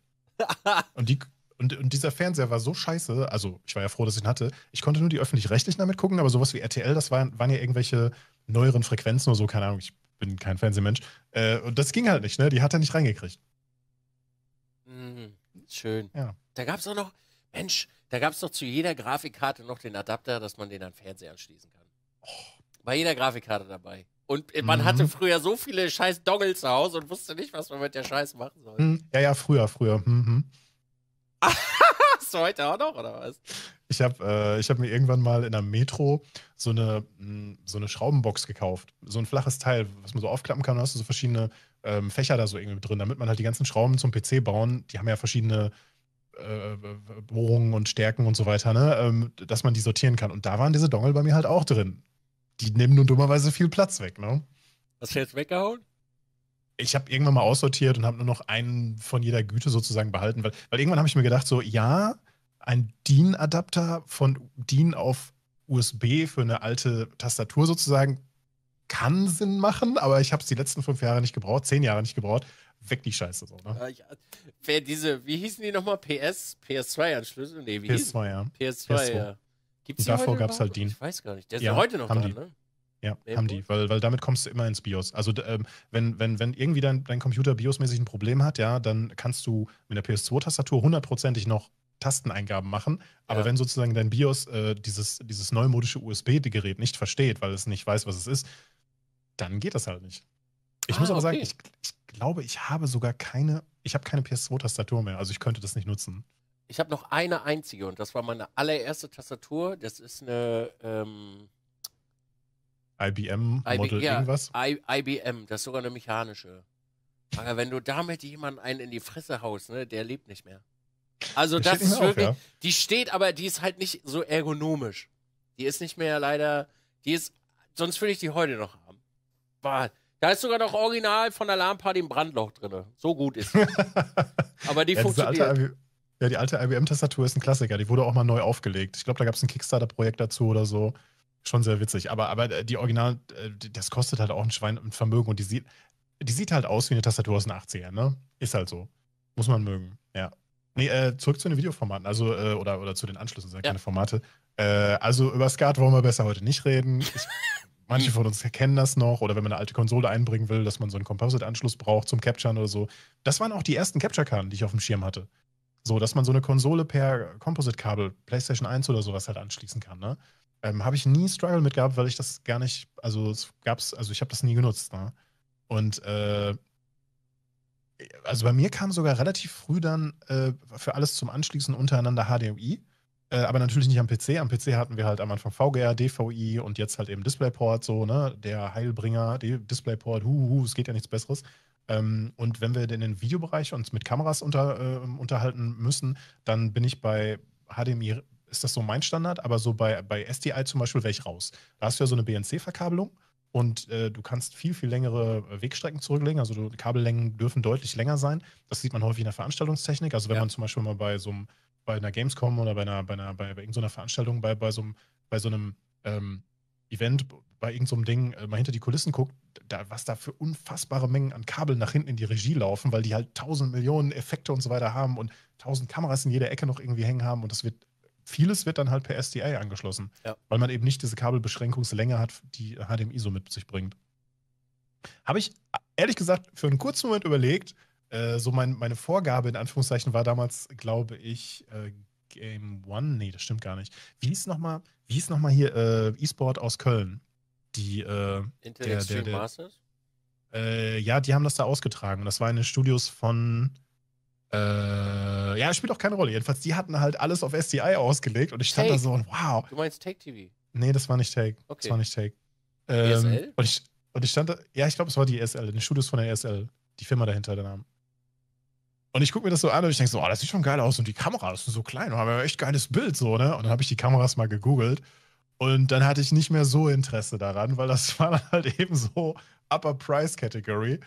Und die, und, und, dieser Fernseher war so scheiße, also ich war ja froh, dass ich ihn hatte. Ich konnte nur die öffentlich-rechtlichen damit gucken, aber sowas wie RTL, das waren, waren ja irgendwelche neueren Frequenzen oder so, keine Ahnung, ich bin kein Fernsehmensch. Äh, und das ging halt nicht, ne? Die hat er nicht reingekriegt. Mhm, schön. Ja. Da gab es auch noch, Mensch, da gab es doch zu jeder Grafikkarte noch den Adapter, dass man den an Fernseher anschließen kann. Oh. Bei jeder Grafikkarte dabei. Und man mhm. hatte früher so viele scheiß Dongles zu Hause und wusste nicht, was man mit der Scheiße machen soll. Hm. Ja, ja, früher, früher. Mhm. Hm. Hast du heute auch noch, oder was? Ich habe äh, hab mir irgendwann mal in der Metro so eine, mh, hm, so eine Schraubenbox gekauft. So ein flaches Teil, was man so aufklappen kann. Da hast du so verschiedene ähm, Fächer da so irgendwie drin, damit man halt die ganzen Schrauben zum PC bauen. Die haben ja verschiedene äh, Bohrungen und Stärken und so weiter, ne? Ähm, dass man die sortieren kann. Und da waren diese Dongle bei mir halt auch drin. Die nehmen nun dummerweise viel Platz weg, ne? Hast du jetzt weggehauen? ich habe irgendwann mal aussortiert und habe nur noch einen von jeder Güte sozusagen behalten, weil, weil irgendwann habe ich mir gedacht, so, ja, ein DIN-Adapter von DIN auf USB für eine alte Tastatur sozusagen kann Sinn machen, aber ich habe es die letzten fünf Jahre nicht gebraucht, zehn Jahre nicht gebraucht. Weg die Scheiße so, ne? Ja, wer diese, wie hießen die nochmal? PS, PS2-Anschlüsse? Nee, wie PS2, hießen? ja. PS2, PS2, ja. Gibt's und davor gab es halt DIN. Ich weiß gar nicht. Der ist ja, ja heute noch da, ne? Ja, nee, haben die, weil, weil damit kommst du immer ins BIOS. Also ähm, wenn, wenn, wenn irgendwie dein, dein Computer BIOS-mäßig ein Problem hat, ja, dann kannst du mit der PS2-Tastatur hundertprozentig noch Tasteneingaben machen. Aber ja. wenn sozusagen dein BIOS äh, dieses, dieses neumodische USB-Gerät nicht versteht, weil es nicht weiß, was es ist, dann geht das halt nicht. Ich ah, muss aber okay. sagen, ich, ich glaube, ich habe sogar keine, ich habe keine PS2-Tastatur mehr, also ich könnte das nicht nutzen. Ich habe noch eine einzige und das war meine allererste Tastatur. Das ist eine, ähm, IBM Model ja, irgendwas? I, IBM, das ist sogar eine mechanische. Aber wenn du damit jemanden einen in die Fresse haust, ne, der lebt nicht mehr. Also das, das ist wirklich, auf, ja. die steht, aber die ist halt nicht so ergonomisch. Die ist nicht mehr leider, die ist, sonst würde ich die heute noch haben. War, da ist sogar noch original von der Alarmparty im Brandloch drin. So gut ist die. aber die ja, funktioniert. Ja, die alte IBM-Tastatur ist ein Klassiker. Die wurde auch mal neu aufgelegt. Ich glaube, da gab es ein Kickstarter-Projekt dazu oder so schon sehr witzig. Aber, aber äh, die Original, äh, das kostet halt auch ein Schwein und Vermögen und die sieht, die sieht halt aus wie eine Tastatur aus den 80ern, ne? Ist halt so. Muss man mögen, ja. Nee, äh, zurück zu den Videoformaten, also, äh, oder, oder zu den Anschlüssen, sind ja. keine Formate. Äh, also über Skat wollen wir besser heute nicht reden. Ich, manche von uns kennen das noch, oder wenn man eine alte Konsole einbringen will, dass man so einen Composite-Anschluss braucht zum Capturen oder so. Das waren auch die ersten Capture-Karten, die ich auf dem Schirm hatte. So, dass man so eine Konsole per Composite-Kabel, PlayStation 1 oder sowas halt anschließen kann, ne? Ähm, habe ich nie Struggle mit gehabt, weil ich das gar nicht, also es gab's, also ich habe das nie genutzt. Ne? Und äh, also bei mir kam sogar relativ früh dann äh, für alles zum Anschließen untereinander HDMI. Äh, aber natürlich nicht am PC. Am PC hatten wir halt am Anfang VGR, DVI und jetzt halt eben DisplayPort, so, ne? Der Heilbringer, DisplayPort, huhu, es geht ja nichts Besseres. Ähm, und wenn wir in den Videobereich uns mit Kameras unter, äh, unterhalten müssen, dann bin ich bei HDMI ist das so mein Standard, aber so bei, bei SDI zum Beispiel wäre ich raus. Da hast du ja so eine BNC-Verkabelung und äh, du kannst viel, viel längere Wegstrecken zurücklegen. Also die Kabellängen dürfen deutlich länger sein. Das sieht man häufig in der Veranstaltungstechnik. Also wenn ja. man zum Beispiel mal bei so einem, bei einer Gamescom oder bei einer, bei einer, bei, bei irgendeiner Veranstaltung, bei, bei so einem, bei so einem ähm, Event, bei irgendeinem so Ding äh, mal hinter die Kulissen guckt, da, was da für unfassbare Mengen an Kabeln nach hinten in die Regie laufen, weil die halt tausend Millionen Effekte und so weiter haben und tausend Kameras in jeder Ecke noch irgendwie hängen haben und das wird vieles wird dann halt per SDA angeschlossen, ja. weil man eben nicht diese Kabelbeschränkungslänge hat, die HDMI so mit sich bringt. Habe ich ehrlich gesagt für einen kurzen Moment überlegt, äh, so mein, meine Vorgabe in Anführungszeichen war damals, glaube ich, äh, Game One, nee, das stimmt gar nicht. Wie hieß nochmal, wie hier äh, E-Sport aus Köln? Die, äh, Intel der, der, der, Masters? Äh, ja, die haben das da ausgetragen. Das war in den Studios von, äh, ja, spielt auch keine Rolle. Jedenfalls, die hatten halt alles auf SDI ausgelegt und ich stand Take. da so und wow. Du meinst Take TV? Nee, das war nicht Take. Okay. Das war nicht Take. Ähm, ESL? Und ich, und ich stand da, ja, ich glaube, es war die ESL, ein Studios von der ESL, die Firma dahinter, der Name. Und ich gucke mir das so an und ich denke so, oh, das sieht schon geil aus und die Kamera, das ist so klein und haben ja echt geiles Bild so, ne? Und dann habe ich die Kameras mal gegoogelt und dann hatte ich nicht mehr so Interesse daran, weil das war dann halt eben so Upper Price Category.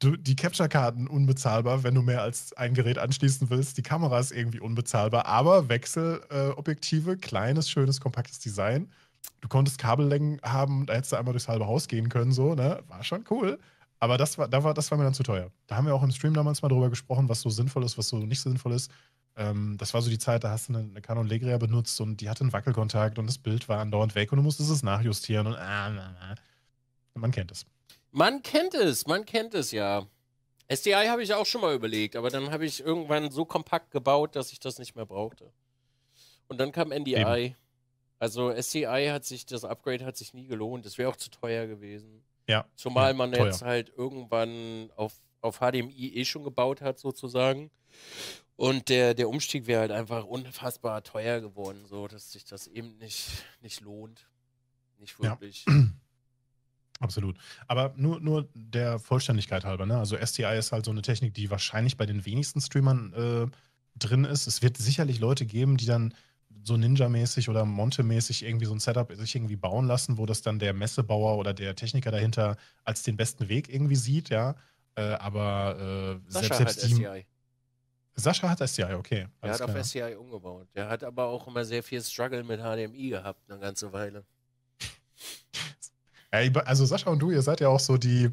Du, die Capture-Karten unbezahlbar, wenn du mehr als ein Gerät anschließen willst. Die Kamera ist irgendwie unbezahlbar, aber Wechselobjektive, äh, kleines, schönes, kompaktes Design. Du konntest Kabellängen haben, da hättest du einmal durchs halbe Haus gehen können, so, ne? War schon cool. Aber das war, da war, das war mir dann zu teuer. Da haben wir auch im Stream damals mal drüber gesprochen, was so sinnvoll ist, was so nicht sinnvoll ist. Ähm, das war so die Zeit, da hast du eine, eine Canon Legria benutzt und die hatte einen Wackelkontakt und das Bild war andauernd weg und du musstest es nachjustieren und ah, na, na. man kennt es. Man kennt es, man kennt es ja. SDI habe ich auch schon mal überlegt, aber dann habe ich irgendwann so kompakt gebaut, dass ich das nicht mehr brauchte. Und dann kam NDI. Eben. Also SDI hat sich, das Upgrade hat sich nie gelohnt. Es wäre auch zu teuer gewesen. Ja. Zumal man ja, jetzt halt irgendwann auf, auf HDMI eh schon gebaut hat, sozusagen. Und der, der Umstieg wäre halt einfach unfassbar teuer geworden, so dass sich das eben nicht, nicht lohnt. Nicht wirklich. Ja. Absolut. Aber nur, nur der Vollständigkeit halber, ne? Also STI ist halt so eine Technik, die wahrscheinlich bei den wenigsten Streamern äh, drin ist. Es wird sicherlich Leute geben, die dann so Ninja-mäßig oder Monte-mäßig irgendwie so ein Setup sich irgendwie bauen lassen, wo das dann der Messebauer oder der Techniker dahinter als den besten Weg irgendwie sieht, ja. Äh, aber äh, Sascha selbst, selbst hat die, SCI. Sascha hat STI, okay. Er hat klar. auf STI umgebaut. Er hat aber auch immer sehr viel Struggle mit HDMI gehabt, eine ganze Weile. also Sascha und du, ihr seid ja auch so die,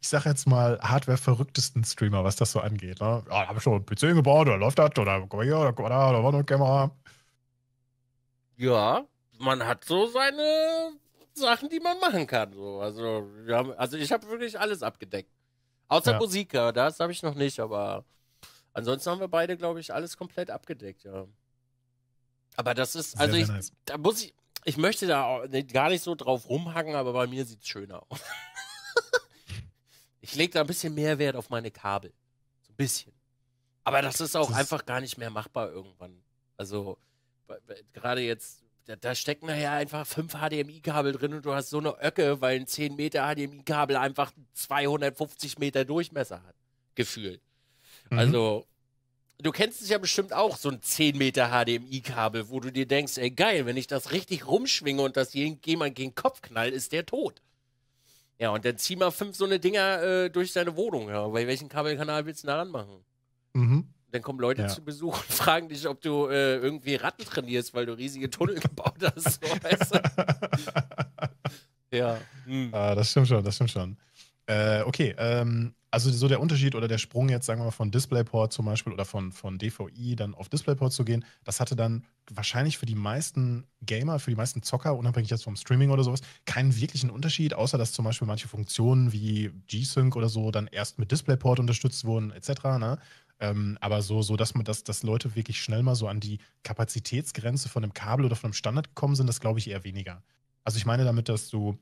ich sag jetzt mal, Hardware-verrücktesten Streamer, was das so angeht. Ne? Ja, da hab ich schon einen PC gebaut, oder läuft das, oder guck mal hier, oder guck mal da, oder war noch Kamera. Ja, man hat so seine Sachen, die man machen kann. So. Also, haben, also ich habe wirklich alles abgedeckt. Außer ja. Musiker, das habe ich noch nicht, aber ansonsten haben wir beide, glaube ich, alles komplett abgedeckt, ja. Aber das ist, also sehr ich, nice. da muss ich, ich möchte da gar nicht so drauf rumhacken, aber bei mir sieht es schöner aus. ich lege da ein bisschen mehr Wert auf meine Kabel. So ein bisschen. Aber das ist auch das einfach gar nicht mehr machbar irgendwann. Also, gerade jetzt, da, da stecken nachher einfach fünf HDMI-Kabel drin und du hast so eine Öcke, weil ein 10 Meter HDMI-Kabel einfach 250 Meter Durchmesser hat. Gefühlt. Mhm. Also, du kennst es ja bestimmt auch, so ein 10 Meter HDMI-Kabel, wo du dir denkst, ey geil, wenn ich das richtig rumschwinge und das jemand gegen den Kopf knallt, ist der tot. Ja, und dann zieh mal fünf so eine Dinger äh, durch seine Wohnung. Ja. Bei welchem Kabelkanal willst du da ranmachen? Mhm. Dann kommen Leute ja. zu Besuch und fragen dich, ob du äh, irgendwie Ratten trainierst, weil du riesige Tunnel gebaut hast. So, weißt du? ja. Hm. Ah, das stimmt schon, das stimmt schon. Äh, okay, ähm, also so der Unterschied oder der Sprung jetzt, sagen wir mal, von DisplayPort zum Beispiel oder von, von DVI dann auf DisplayPort zu gehen, das hatte dann wahrscheinlich für die meisten Gamer, für die meisten Zocker, unabhängig jetzt vom Streaming oder sowas, keinen wirklichen Unterschied, außer dass zum Beispiel manche Funktionen wie G-Sync oder so dann erst mit DisplayPort unterstützt wurden, etc. Ne? Ähm, aber so, so dass, man, dass, dass Leute wirklich schnell mal so an die Kapazitätsgrenze von einem Kabel oder von einem Standard gekommen sind, das glaube ich eher weniger. Also ich meine damit, dass du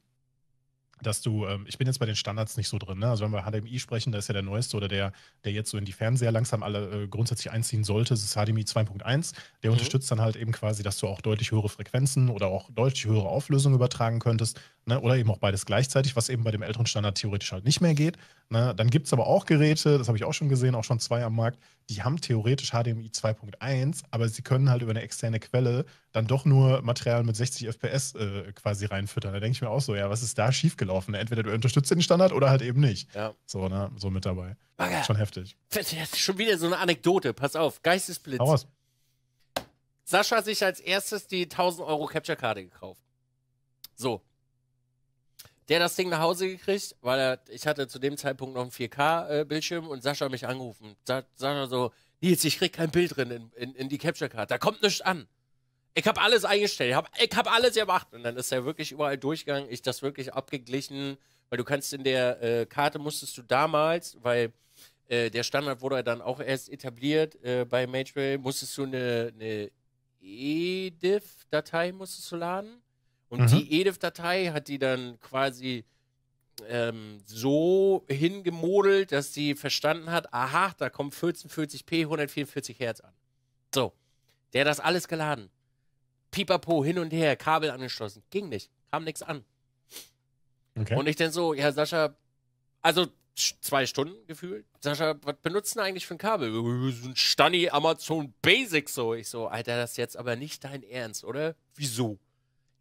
dass du, ähm, ich bin jetzt bei den Standards nicht so drin, ne? also wenn wir HDMI sprechen, da ist ja der neueste oder der, der jetzt so in die Fernseher langsam alle äh, grundsätzlich einziehen sollte, das ist HDMI 2.1, der mhm. unterstützt dann halt eben quasi, dass du auch deutlich höhere Frequenzen oder auch deutlich höhere Auflösungen übertragen könntest ne? oder eben auch beides gleichzeitig, was eben bei dem älteren Standard theoretisch halt nicht mehr geht. Ne? Dann gibt es aber auch Geräte, das habe ich auch schon gesehen, auch schon zwei am Markt, die haben theoretisch HDMI 2.1, aber sie können halt über eine externe Quelle dann doch nur Material mit 60 FPS äh, quasi reinfüttern. Da denke ich mir auch so, ja, was ist da schiefgelaufen? Entweder du unterstützt den Standard oder halt eben nicht. Ja. So, ne? so mit dabei. Bagger. Schon heftig. Schon wieder so eine Anekdote. Pass auf, Geistesblitz. Hau Sascha hat sich als erstes die 1000 Euro Capture-Karte gekauft. So der das Ding nach Hause gekriegt, weil er, ich hatte zu dem Zeitpunkt noch einen 4K-Bildschirm äh, und Sascha mich angerufen. Sa Sascha so, Nils, ich krieg kein Bild drin in, in, in die Capture-Card. Da kommt nichts an. Ich habe alles eingestellt, ich habe hab alles gemacht. Und dann ist er wirklich überall durchgegangen, ich das wirklich abgeglichen, weil du kannst in der äh, Karte musstest du damals, weil äh, der Standard wurde dann auch erst etabliert äh, bei Mageway, musstest du eine, eine EDIF-Datei musstest du laden und mhm. die EDIF-Datei hat die dann quasi ähm, so hingemodelt, dass sie verstanden hat, aha, da kommt 1440p 144 Hertz an. So, der hat das alles geladen. Pipapo hin und her, Kabel angeschlossen. Ging nicht, kam nichts an. Okay. Und ich dann so, ja, Sascha, also zwei Stunden gefühlt. Sascha, was benutzen eigentlich für ein Kabel? So ein Stunny Amazon Basic so. Ich so, Alter, das ist jetzt aber nicht dein Ernst, oder? Wieso?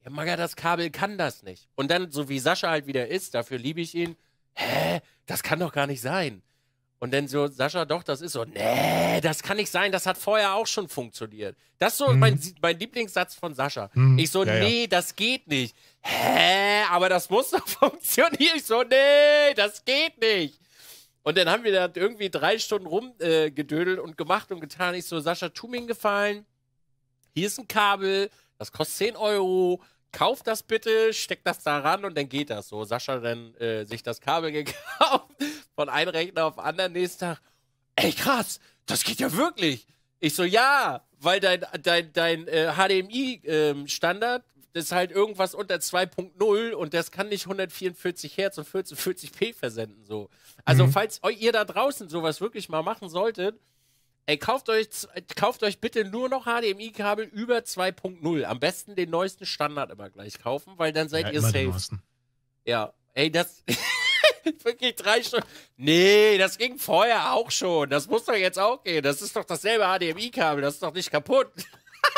ja, Maga, das Kabel kann das nicht. Und dann, so wie Sascha halt wieder ist, dafür liebe ich ihn, hä, das kann doch gar nicht sein. Und dann so, Sascha, doch, das ist so, nee, das kann nicht sein, das hat vorher auch schon funktioniert. Das ist so mhm. mein, mein, Lieblingssatz von Sascha. Mhm. Ich so, ja, nee, ja. das geht nicht. Hä, aber das muss doch funktionieren. Ich so, nee, das geht nicht. Und dann haben wir da irgendwie drei Stunden rumgedödelt äh, und gemacht und getan. Ich so, Sascha, tu mir einen Gefallen. Hier ist ein Kabel, das kostet 10 Euro kauft das bitte, steckt das da ran und dann geht das. So, Sascha dann äh, sich das Kabel gekauft, von einem Rechner auf den anderen, nächsten Tag, ey krass, das geht ja wirklich. Ich so, ja, weil dein, dein, dein äh, HDMI-Standard ähm, äh, ist halt irgendwas unter 2.0 und das kann nicht 144 Hertz und 1440p versenden. So. Also, mhm. falls ihr da draußen sowas wirklich mal machen solltet, Ey, kauft euch, äh, kauft euch bitte nur noch HDMI-Kabel über 2.0. Am besten den neuesten Standard immer gleich kaufen, weil dann seid ja, ihr safe. Ja, ey, das. wirklich drei Stunden. Nee, das ging vorher auch schon. Das muss doch jetzt auch gehen. Das ist doch dasselbe HDMI-Kabel. Das ist doch nicht kaputt.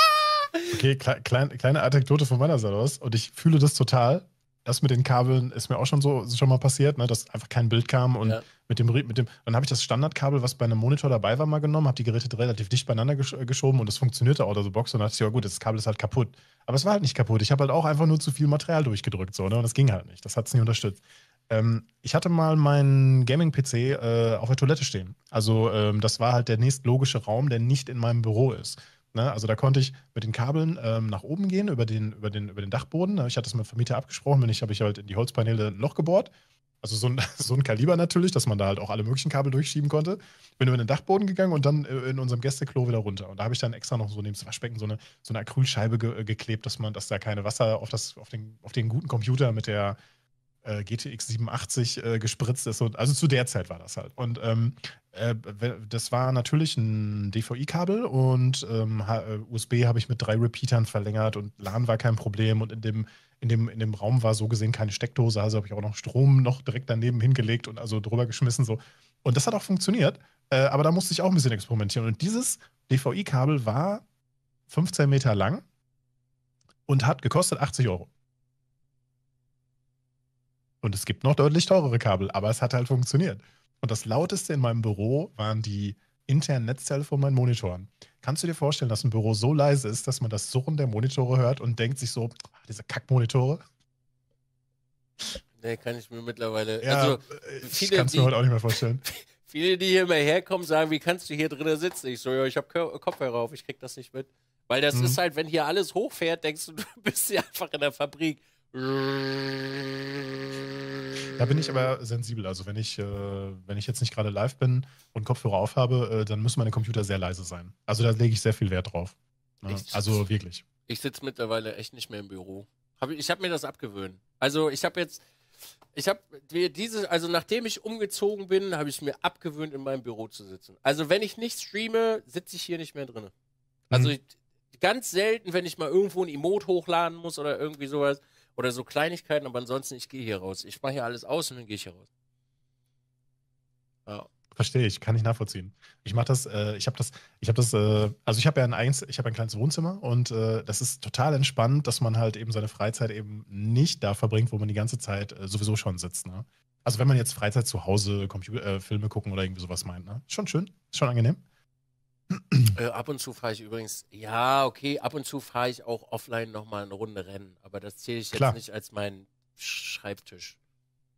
okay, klein, kleine Anekdote von meiner Seite aus. Und ich fühle das total, das mit den Kabeln ist mir auch schon so schon mal passiert, ne, dass einfach kein Bild kam und ja. mit dem mit dem dann habe ich das Standardkabel, was bei einem Monitor dabei war, mal genommen, habe die Geräte relativ dicht beieinander gesch äh, geschoben und es funktionierte out of the box und dachte ich, ja gut, das Kabel ist halt kaputt. Aber es war halt nicht kaputt. Ich habe halt auch einfach nur zu viel Material durchgedrückt so, ne, und das ging halt nicht. Das hat es nicht unterstützt. Ähm, ich hatte mal meinen Gaming-PC äh, auf der Toilette stehen. Also ähm, das war halt der nächstlogische Raum, der nicht in meinem Büro ist. Ne? Also da konnte ich mit den Kabeln ähm, nach oben gehen, über den, über den, über den Dachboden. Ne? Ich hatte das mit dem Vermieter abgesprochen, wenn ich habe ich halt in die Holzpaneele ein Loch gebohrt. Also so ein, so ein Kaliber natürlich, dass man da halt auch alle möglichen Kabel durchschieben konnte. Bin über den Dachboden gegangen und dann äh, in unserem Gästeklo wieder runter. Und da habe ich dann extra noch so neben das Waschbecken so eine, so eine Acrylscheibe ge äh, geklebt, dass man, dass da keine Wasser auf, das, auf, den, auf den guten Computer mit der, äh, GTX 87 äh, gespritzt ist. Und, also zu der Zeit war das halt. Und ähm, äh, das war natürlich ein DVI-Kabel und ähm, äh, USB habe ich mit drei Repeatern verlängert und LAN war kein Problem und in dem in dem, in dem Raum war so gesehen keine Steckdose, also habe ich auch noch Strom noch direkt daneben hingelegt und also drüber geschmissen so. Und das hat auch funktioniert, äh, aber da musste ich auch ein bisschen experimentieren. Und dieses DVI-Kabel war 15 Meter lang und hat gekostet 80 Euro. Und es gibt noch deutlich teurere Kabel, aber es hat halt funktioniert. Und das lauteste in meinem Büro waren die internen Netzteile von meinen Monitoren. Kannst du dir vorstellen, dass ein Büro so leise ist, dass man das Surren der Monitore hört und denkt sich so, ah, diese Kackmonitore? Nee, kann ich mir mittlerweile. Ja, also, äh, ich kann es mir heute auch nicht mehr vorstellen. Viele, die hier immer herkommen, sagen, wie kannst du hier drinnen sitzen? Ich so, ja, ich habe Kopfhörer auf, ich krieg das nicht mit. Weil das mhm. ist halt, wenn hier alles hochfährt, denkst du, du bist hier einfach in der Fabrik. Äh. Da bin ich aber sensibel. Also wenn ich, äh, wenn ich jetzt nicht gerade live bin und Kopfhörer aufhabe, äh, dann müssen meine Computer sehr leise sein. Also da lege ich sehr viel Wert drauf. Ne? Ich, also wirklich. Ich sitze mittlerweile echt nicht mehr im Büro. Hab, ich habe mir das abgewöhnt. Also ich habe jetzt, ich habe diese, also nachdem ich umgezogen bin, habe ich mir abgewöhnt, in meinem Büro zu sitzen. Also wenn ich nicht streame, sitze ich hier nicht mehr drin. Also mhm. ich, ganz selten, wenn ich mal irgendwo ein Emote hochladen muss oder irgendwie sowas, oder so Kleinigkeiten, aber ansonsten, ich gehe hier raus. Ich mache hier alles aus und dann gehe ich hier raus. Ja. Verstehe ich, kann ich nachvollziehen. Ich mache das, äh, ich habe das, ich habe das, äh, also ich habe ja ein eigenes, ich habe ein kleines Wohnzimmer und äh, das ist total entspannt, dass man halt eben seine Freizeit eben nicht da verbringt, wo man die ganze Zeit äh, sowieso schon sitzt. Ne? Also wenn man jetzt Freizeit zu Hause, Computer, äh, Filme gucken oder irgendwie sowas meint, ne? Schon schön, schon angenehm. Äh, ab und zu fahre ich übrigens, ja, okay, ab und zu fahre ich auch offline nochmal eine Runde Rennen, aber das zähle ich jetzt Klar. nicht als meinen Schreibtisch.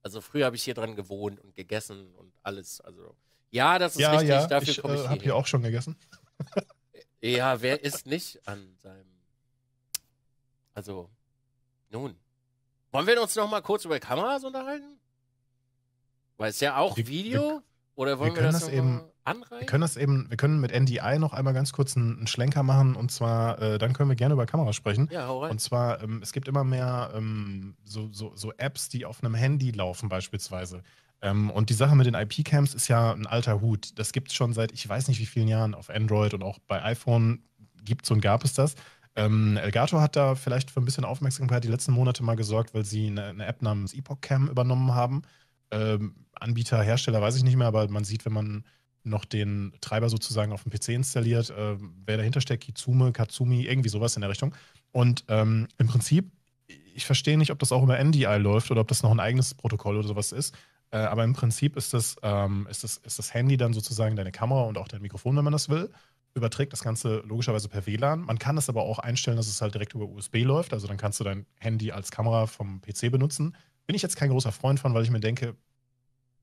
Also früher habe ich hier dran gewohnt und gegessen und alles. Also ja, das ist ja, richtig, ja, dafür komme ich. Ich äh, habe hier auch schon gegessen. ja, wer ist nicht an seinem. Also, nun. Wollen wir uns nochmal kurz über Kameras unterhalten? Weil es ja auch wir, Video wir, oder wollen wir, wir das, das eben Anreihen? Wir können das eben, wir können mit NDI noch einmal ganz kurz einen, einen Schlenker machen und zwar, äh, dann können wir gerne über Kamera sprechen. Ja, hau rein. Und zwar, ähm, es gibt immer mehr ähm, so, so, so, Apps, die auf einem Handy laufen, beispielsweise. Ähm, und die Sache mit den IP-Cams ist ja ein alter Hut. Das gibt es schon seit ich weiß nicht wie vielen Jahren auf Android und auch bei iPhone gibt es und gab es das. Ähm, Elgato hat da vielleicht für ein bisschen Aufmerksamkeit die letzten Monate mal gesorgt, weil sie eine, eine App namens Epoch Cam übernommen haben. Ähm, Anbieter, Hersteller weiß ich nicht mehr, aber man sieht, wenn man noch den Treiber sozusagen auf dem PC installiert. Äh, wer dahinter steckt, Kitsume, Katsumi, irgendwie sowas in der Richtung. Und ähm, im Prinzip, ich verstehe nicht, ob das auch über NDI läuft oder ob das noch ein eigenes Protokoll oder sowas ist. Äh, aber im Prinzip ist das, ähm, ist, das, ist das Handy dann sozusagen deine Kamera und auch dein Mikrofon, wenn man das will. Überträgt das Ganze logischerweise per WLAN. Man kann das aber auch einstellen, dass es halt direkt über USB läuft. Also dann kannst du dein Handy als Kamera vom PC benutzen. Bin ich jetzt kein großer Freund von, weil ich mir denke,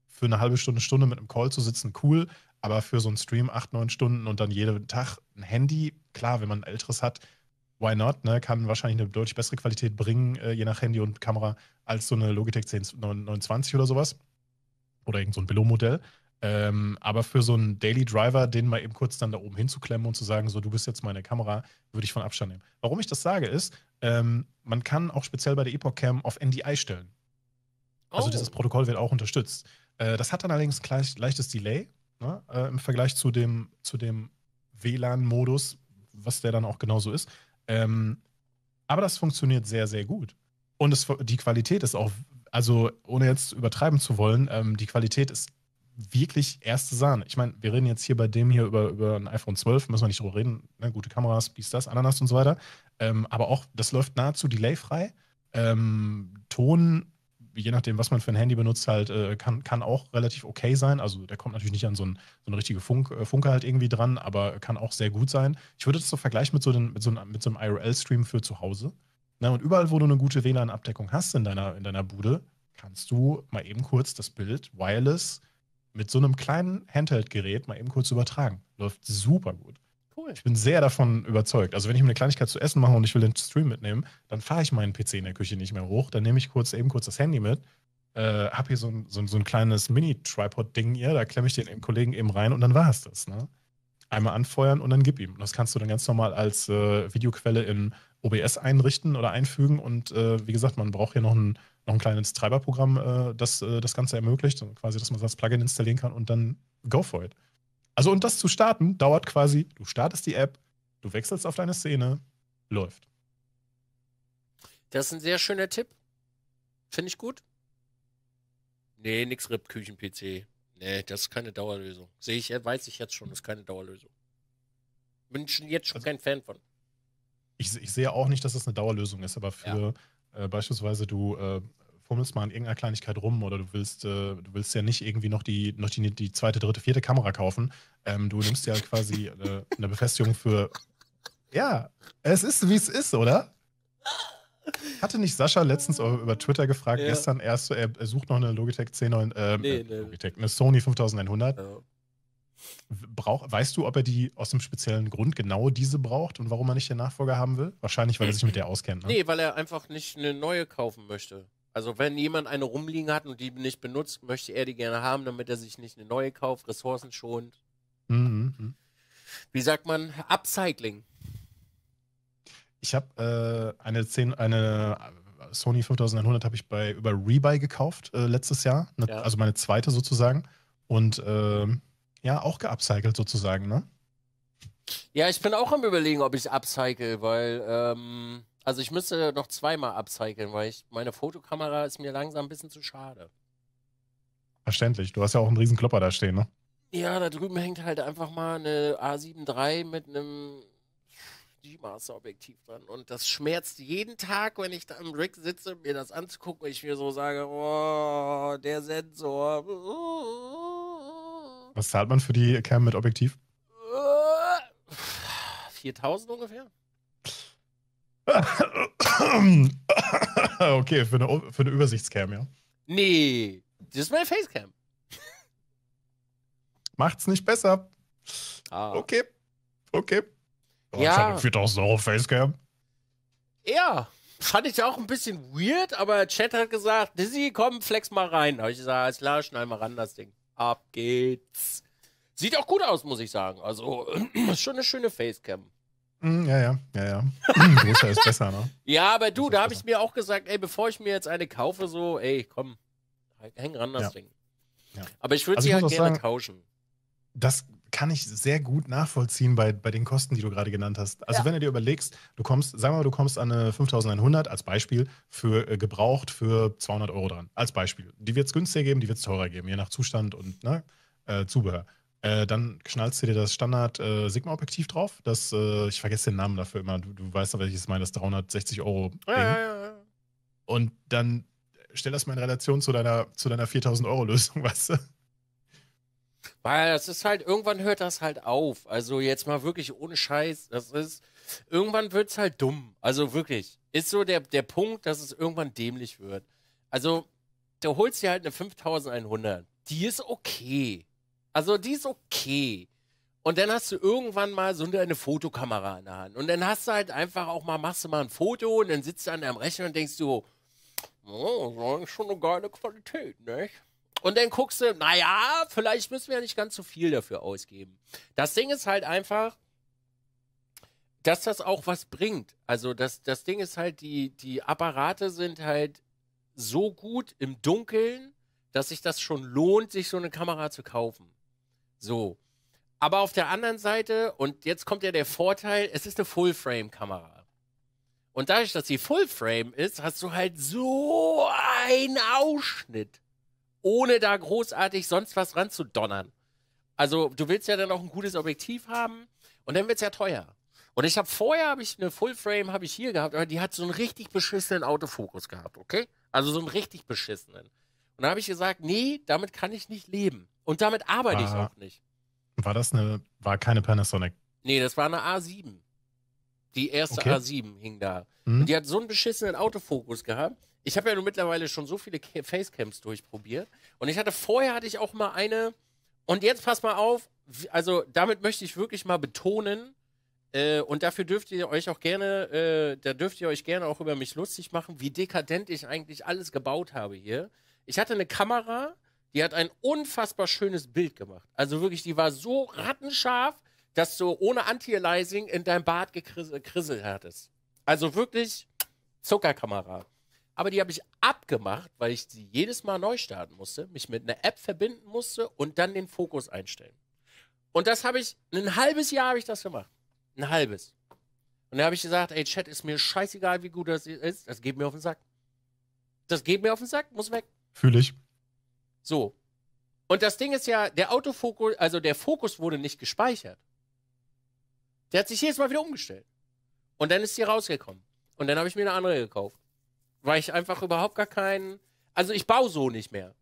für eine halbe Stunde, Stunde mit einem Call zu sitzen, cool. Aber für so einen Stream acht, neun Stunden und dann jeden Tag ein Handy, klar, wenn man ein älteres hat, why not? Ne? Kann wahrscheinlich eine deutlich bessere Qualität bringen, äh, je nach Handy und Kamera, als so eine Logitech 1029 oder sowas. Oder irgendein so ein Billo-Modell. Ähm, aber für so einen Daily Driver, den mal eben kurz dann da oben hinzuklemmen und zu sagen, so du bist jetzt meine Kamera, würde ich von Abstand nehmen. Warum ich das sage, ist, ähm, man kann auch speziell bei der Epoch Cam auf NDI stellen. Also oh. dieses Protokoll wird auch unterstützt. Äh, das hat dann allerdings ein leichtes Delay, ne? äh, im Vergleich zu dem, zu dem WLAN-Modus, was der dann auch genauso ist. Ähm, aber das funktioniert sehr, sehr gut. Und es, die Qualität ist auch, also ohne jetzt übertreiben zu wollen, ähm, die Qualität ist wirklich erste Sahne. Ich meine, wir reden jetzt hier bei dem hier über, über ein iPhone 12, müssen wir nicht drüber reden. Ne? Gute Kameras, dies, das, Ananas und so weiter. Ähm, aber auch, das läuft nahezu delayfrei. Ähm, Ton je nachdem, was man für ein Handy benutzt, halt, äh, kann, kann auch relativ okay sein. Also der kommt natürlich nicht an so, ein, so eine richtige Funk, äh, Funke halt irgendwie dran, aber kann auch sehr gut sein. Ich würde das so vergleichen mit so, den, mit so, einem, mit so einem IRL-Stream für zu Hause. Na, ne, und überall, wo du eine gute WLAN-Abdeckung hast in deiner, in deiner Bude, kannst du mal eben kurz das Bild wireless mit so einem kleinen Handheld-Gerät mal eben kurz übertragen. Läuft super gut. Cool. Ich bin sehr davon überzeugt. Also, wenn ich mir eine Kleinigkeit zu essen mache und ich will den Stream mitnehmen, dann fahre ich meinen PC in der Küche nicht mehr hoch. Dann nehme ich kurz eben kurz das Handy mit, äh, habe hier so ein, so ein, so ein kleines Mini-Tripod-Ding hier, da klemme ich den Kollegen eben rein und dann war es das. Ne? Einmal anfeuern und dann gib ihm. Das kannst du dann ganz normal als äh, Videoquelle in OBS einrichten oder einfügen. Und äh, wie gesagt, man braucht hier noch ein, noch ein kleines Treiberprogramm, äh, das äh, das Ganze ermöglicht, quasi, dass man das Plugin installieren kann und dann go for it. Also, und das zu starten dauert quasi, du startest die App, du wechselst auf deine Szene, läuft. Das ist ein sehr schöner Tipp. Finde ich gut. Nee, nix RIP Küchen-PC. Nee, das ist keine Dauerlösung. Sehe ich, weiß ich jetzt schon, das ist keine Dauerlösung. Bin schon jetzt schon also, kein Fan von. Ich, ich, sehe auch nicht, dass das eine Dauerlösung ist, aber für ja. äh, beispielsweise du äh, fummelst mal an irgendeiner Kleinigkeit rum oder du willst, äh, du willst ja nicht irgendwie noch die, noch die, die zweite, dritte, vierte Kamera kaufen. Ähm, du nimmst ja quasi äh, eine Befestigung für. Ja, es ist, wie es ist, oder? Hatte nicht Sascha letztens über Twitter gefragt, ja. gestern erst, äh, er sucht noch eine Logitech C9, äh, nee, äh, nee. Logitech, eine Sony 5100. Ja. Brauch, weißt du, ob er die aus einem speziellen Grund genau diese braucht und warum er nicht den Nachfolger haben will? Wahrscheinlich, weil er sich mit der auskennt. Ne? Nee, weil er einfach nicht eine neue kaufen möchte. Also wenn jemand eine rumliegen hat und die nicht benutzt, möchte er die gerne haben, damit er sich nicht eine neue kauft, ressourcenschonend. Mhm, mhm. Wie sagt man? Upcycling. Ich habe äh, eine, eine Sony 5100 habe ich bei, über Rebuy gekauft äh, letztes Jahr. Ne, ja. Also meine zweite sozusagen. Und äh, ja, auch geupcycelt sozusagen, ne? Ja, ich bin auch am überlegen, ob ich upcycle, weil ähm, also ich müsste noch zweimal upcyclen, weil ich, meine Fotokamera ist mir langsam ein bisschen zu schade. Verständlich. Du hast ja auch einen riesen Klopper da stehen, ne? Ja, da drüben hängt halt einfach mal eine A7 III mit einem G-Master-Objektiv dran. Und das schmerzt jeden Tag, wenn ich da im Rig sitze, mir das anzugucken und ich mir so sage, oh, der Sensor. Was zahlt man für die Cam mit Objektiv? 4000 ungefähr. okay, für eine, für eine Übersichtscam, ja. Nee, das ist meine Facecam. Macht's nicht besser. Ah. Okay, okay. Oh, ja. Ich habe 4000 Euro Facecam. Ja, fand ich auch ein bisschen weird, aber Chat hat gesagt, Dizzy, komm, flex mal rein. Da habe ich gesagt, alles klar, schnall mal ran das Ding. Ab geht's. Sieht auch gut aus, muss ich sagen. Also, ist schon eine schöne Facecam. Hm, ja, ja, ja, ja. Größer ist besser, ne? Ja, aber du, da habe ich mir auch gesagt, ey, bevor ich mir jetzt eine kaufe, so, ey, komm, häng ran das ja. Ding. Ja. Aber ich würde also sie halt gerne sagen, tauschen. Das kann ich sehr gut nachvollziehen bei, bei den Kosten, die du gerade genannt hast. Also ja. wenn du dir überlegst, du kommst, sag mal, du kommst an eine 5100 als Beispiel für äh, gebraucht für 200 Euro dran, als Beispiel. Die wird es günstiger geben, die wird es teurer geben, je nach Zustand und ne, äh, Zubehör. Äh, dann knallst du dir das Standard-Sigma-Objektiv äh, drauf. Das, äh, ich vergesse den Namen dafür immer. Du, du weißt doch, welches ich meine, das 360 Euro. Ding. Ja, ja, ja. Und dann stell das mal in Relation zu deiner, zu deiner 4000 Euro Lösung, weißt du? Weil das ist halt, irgendwann hört das halt auf. Also jetzt mal wirklich ohne Scheiß. Das ist, irgendwann wird es halt dumm. Also wirklich. Ist so der, der Punkt, dass es irgendwann dämlich wird. Also, du holst dir halt eine 5100. Die ist okay. Also die ist okay. Und dann hast du irgendwann mal so eine Fotokamera in der Hand. Und dann hast du halt einfach auch mal, machst du mal ein Foto und dann sitzt du an deinem Rechner und denkst du, oh, das ist schon eine geile Qualität, nicht? Und dann guckst du, naja, vielleicht müssen wir ja nicht ganz so viel dafür ausgeben. Das Ding ist halt einfach, dass das auch was bringt. Also das, das Ding ist halt, die, die Apparate sind halt so gut im Dunkeln, dass sich das schon lohnt, sich so eine Kamera zu kaufen. So. Aber auf der anderen Seite, und jetzt kommt ja der Vorteil, es ist eine Full-Frame-Kamera. Und dadurch, dass sie Full-Frame ist, hast du halt so einen Ausschnitt, ohne da großartig sonst was ranzudonnern. Also du willst ja dann auch ein gutes Objektiv haben und dann wird es ja teuer. Und ich habe vorher habe ich eine Fullframe habe ich hier gehabt, aber die hat so einen richtig beschissenen Autofokus gehabt, okay? Also so einen richtig beschissenen. Und da habe ich gesagt, nee, damit kann ich nicht leben. Und damit arbeite war, ich auch nicht. War das eine, war keine Panasonic? Nee, das war eine A7. Die erste okay. A7 hing da. Mhm. Und die hat so einen beschissenen Autofokus gehabt. Ich habe ja nun mittlerweile schon so viele Facecams durchprobiert. Und ich hatte vorher hatte ich auch mal eine. Und jetzt pass mal auf. Also damit möchte ich wirklich mal betonen. Äh, und dafür dürft ihr euch auch gerne, äh, da dürft ihr euch gerne auch über mich lustig machen, wie dekadent ich eigentlich alles gebaut habe hier. Ich hatte eine Kamera, die hat ein unfassbar schönes Bild gemacht. Also wirklich, die war so rattenscharf, dass du ohne Anti-Aliasing in deinem Bart gekrisselt hattest. Also wirklich Zuckerkamera. Aber die habe ich abgemacht, weil ich sie jedes Mal neu starten musste, mich mit einer App verbinden musste und dann den Fokus einstellen. Und das habe ich, ein halbes Jahr habe ich das gemacht. Ein halbes. Und da habe ich gesagt, ey, Chat, ist mir scheißegal, wie gut das ist. Das geht mir auf den Sack. Das geht mir auf den Sack, muss weg. Fühle ich. So. Und das Ding ist ja, der Autofokus, also der Fokus wurde nicht gespeichert. Der hat sich jedes Mal wieder umgestellt. Und dann ist sie rausgekommen. Und dann habe ich mir eine andere gekauft. Weil ich einfach überhaupt gar keinen. Also ich baue so nicht mehr.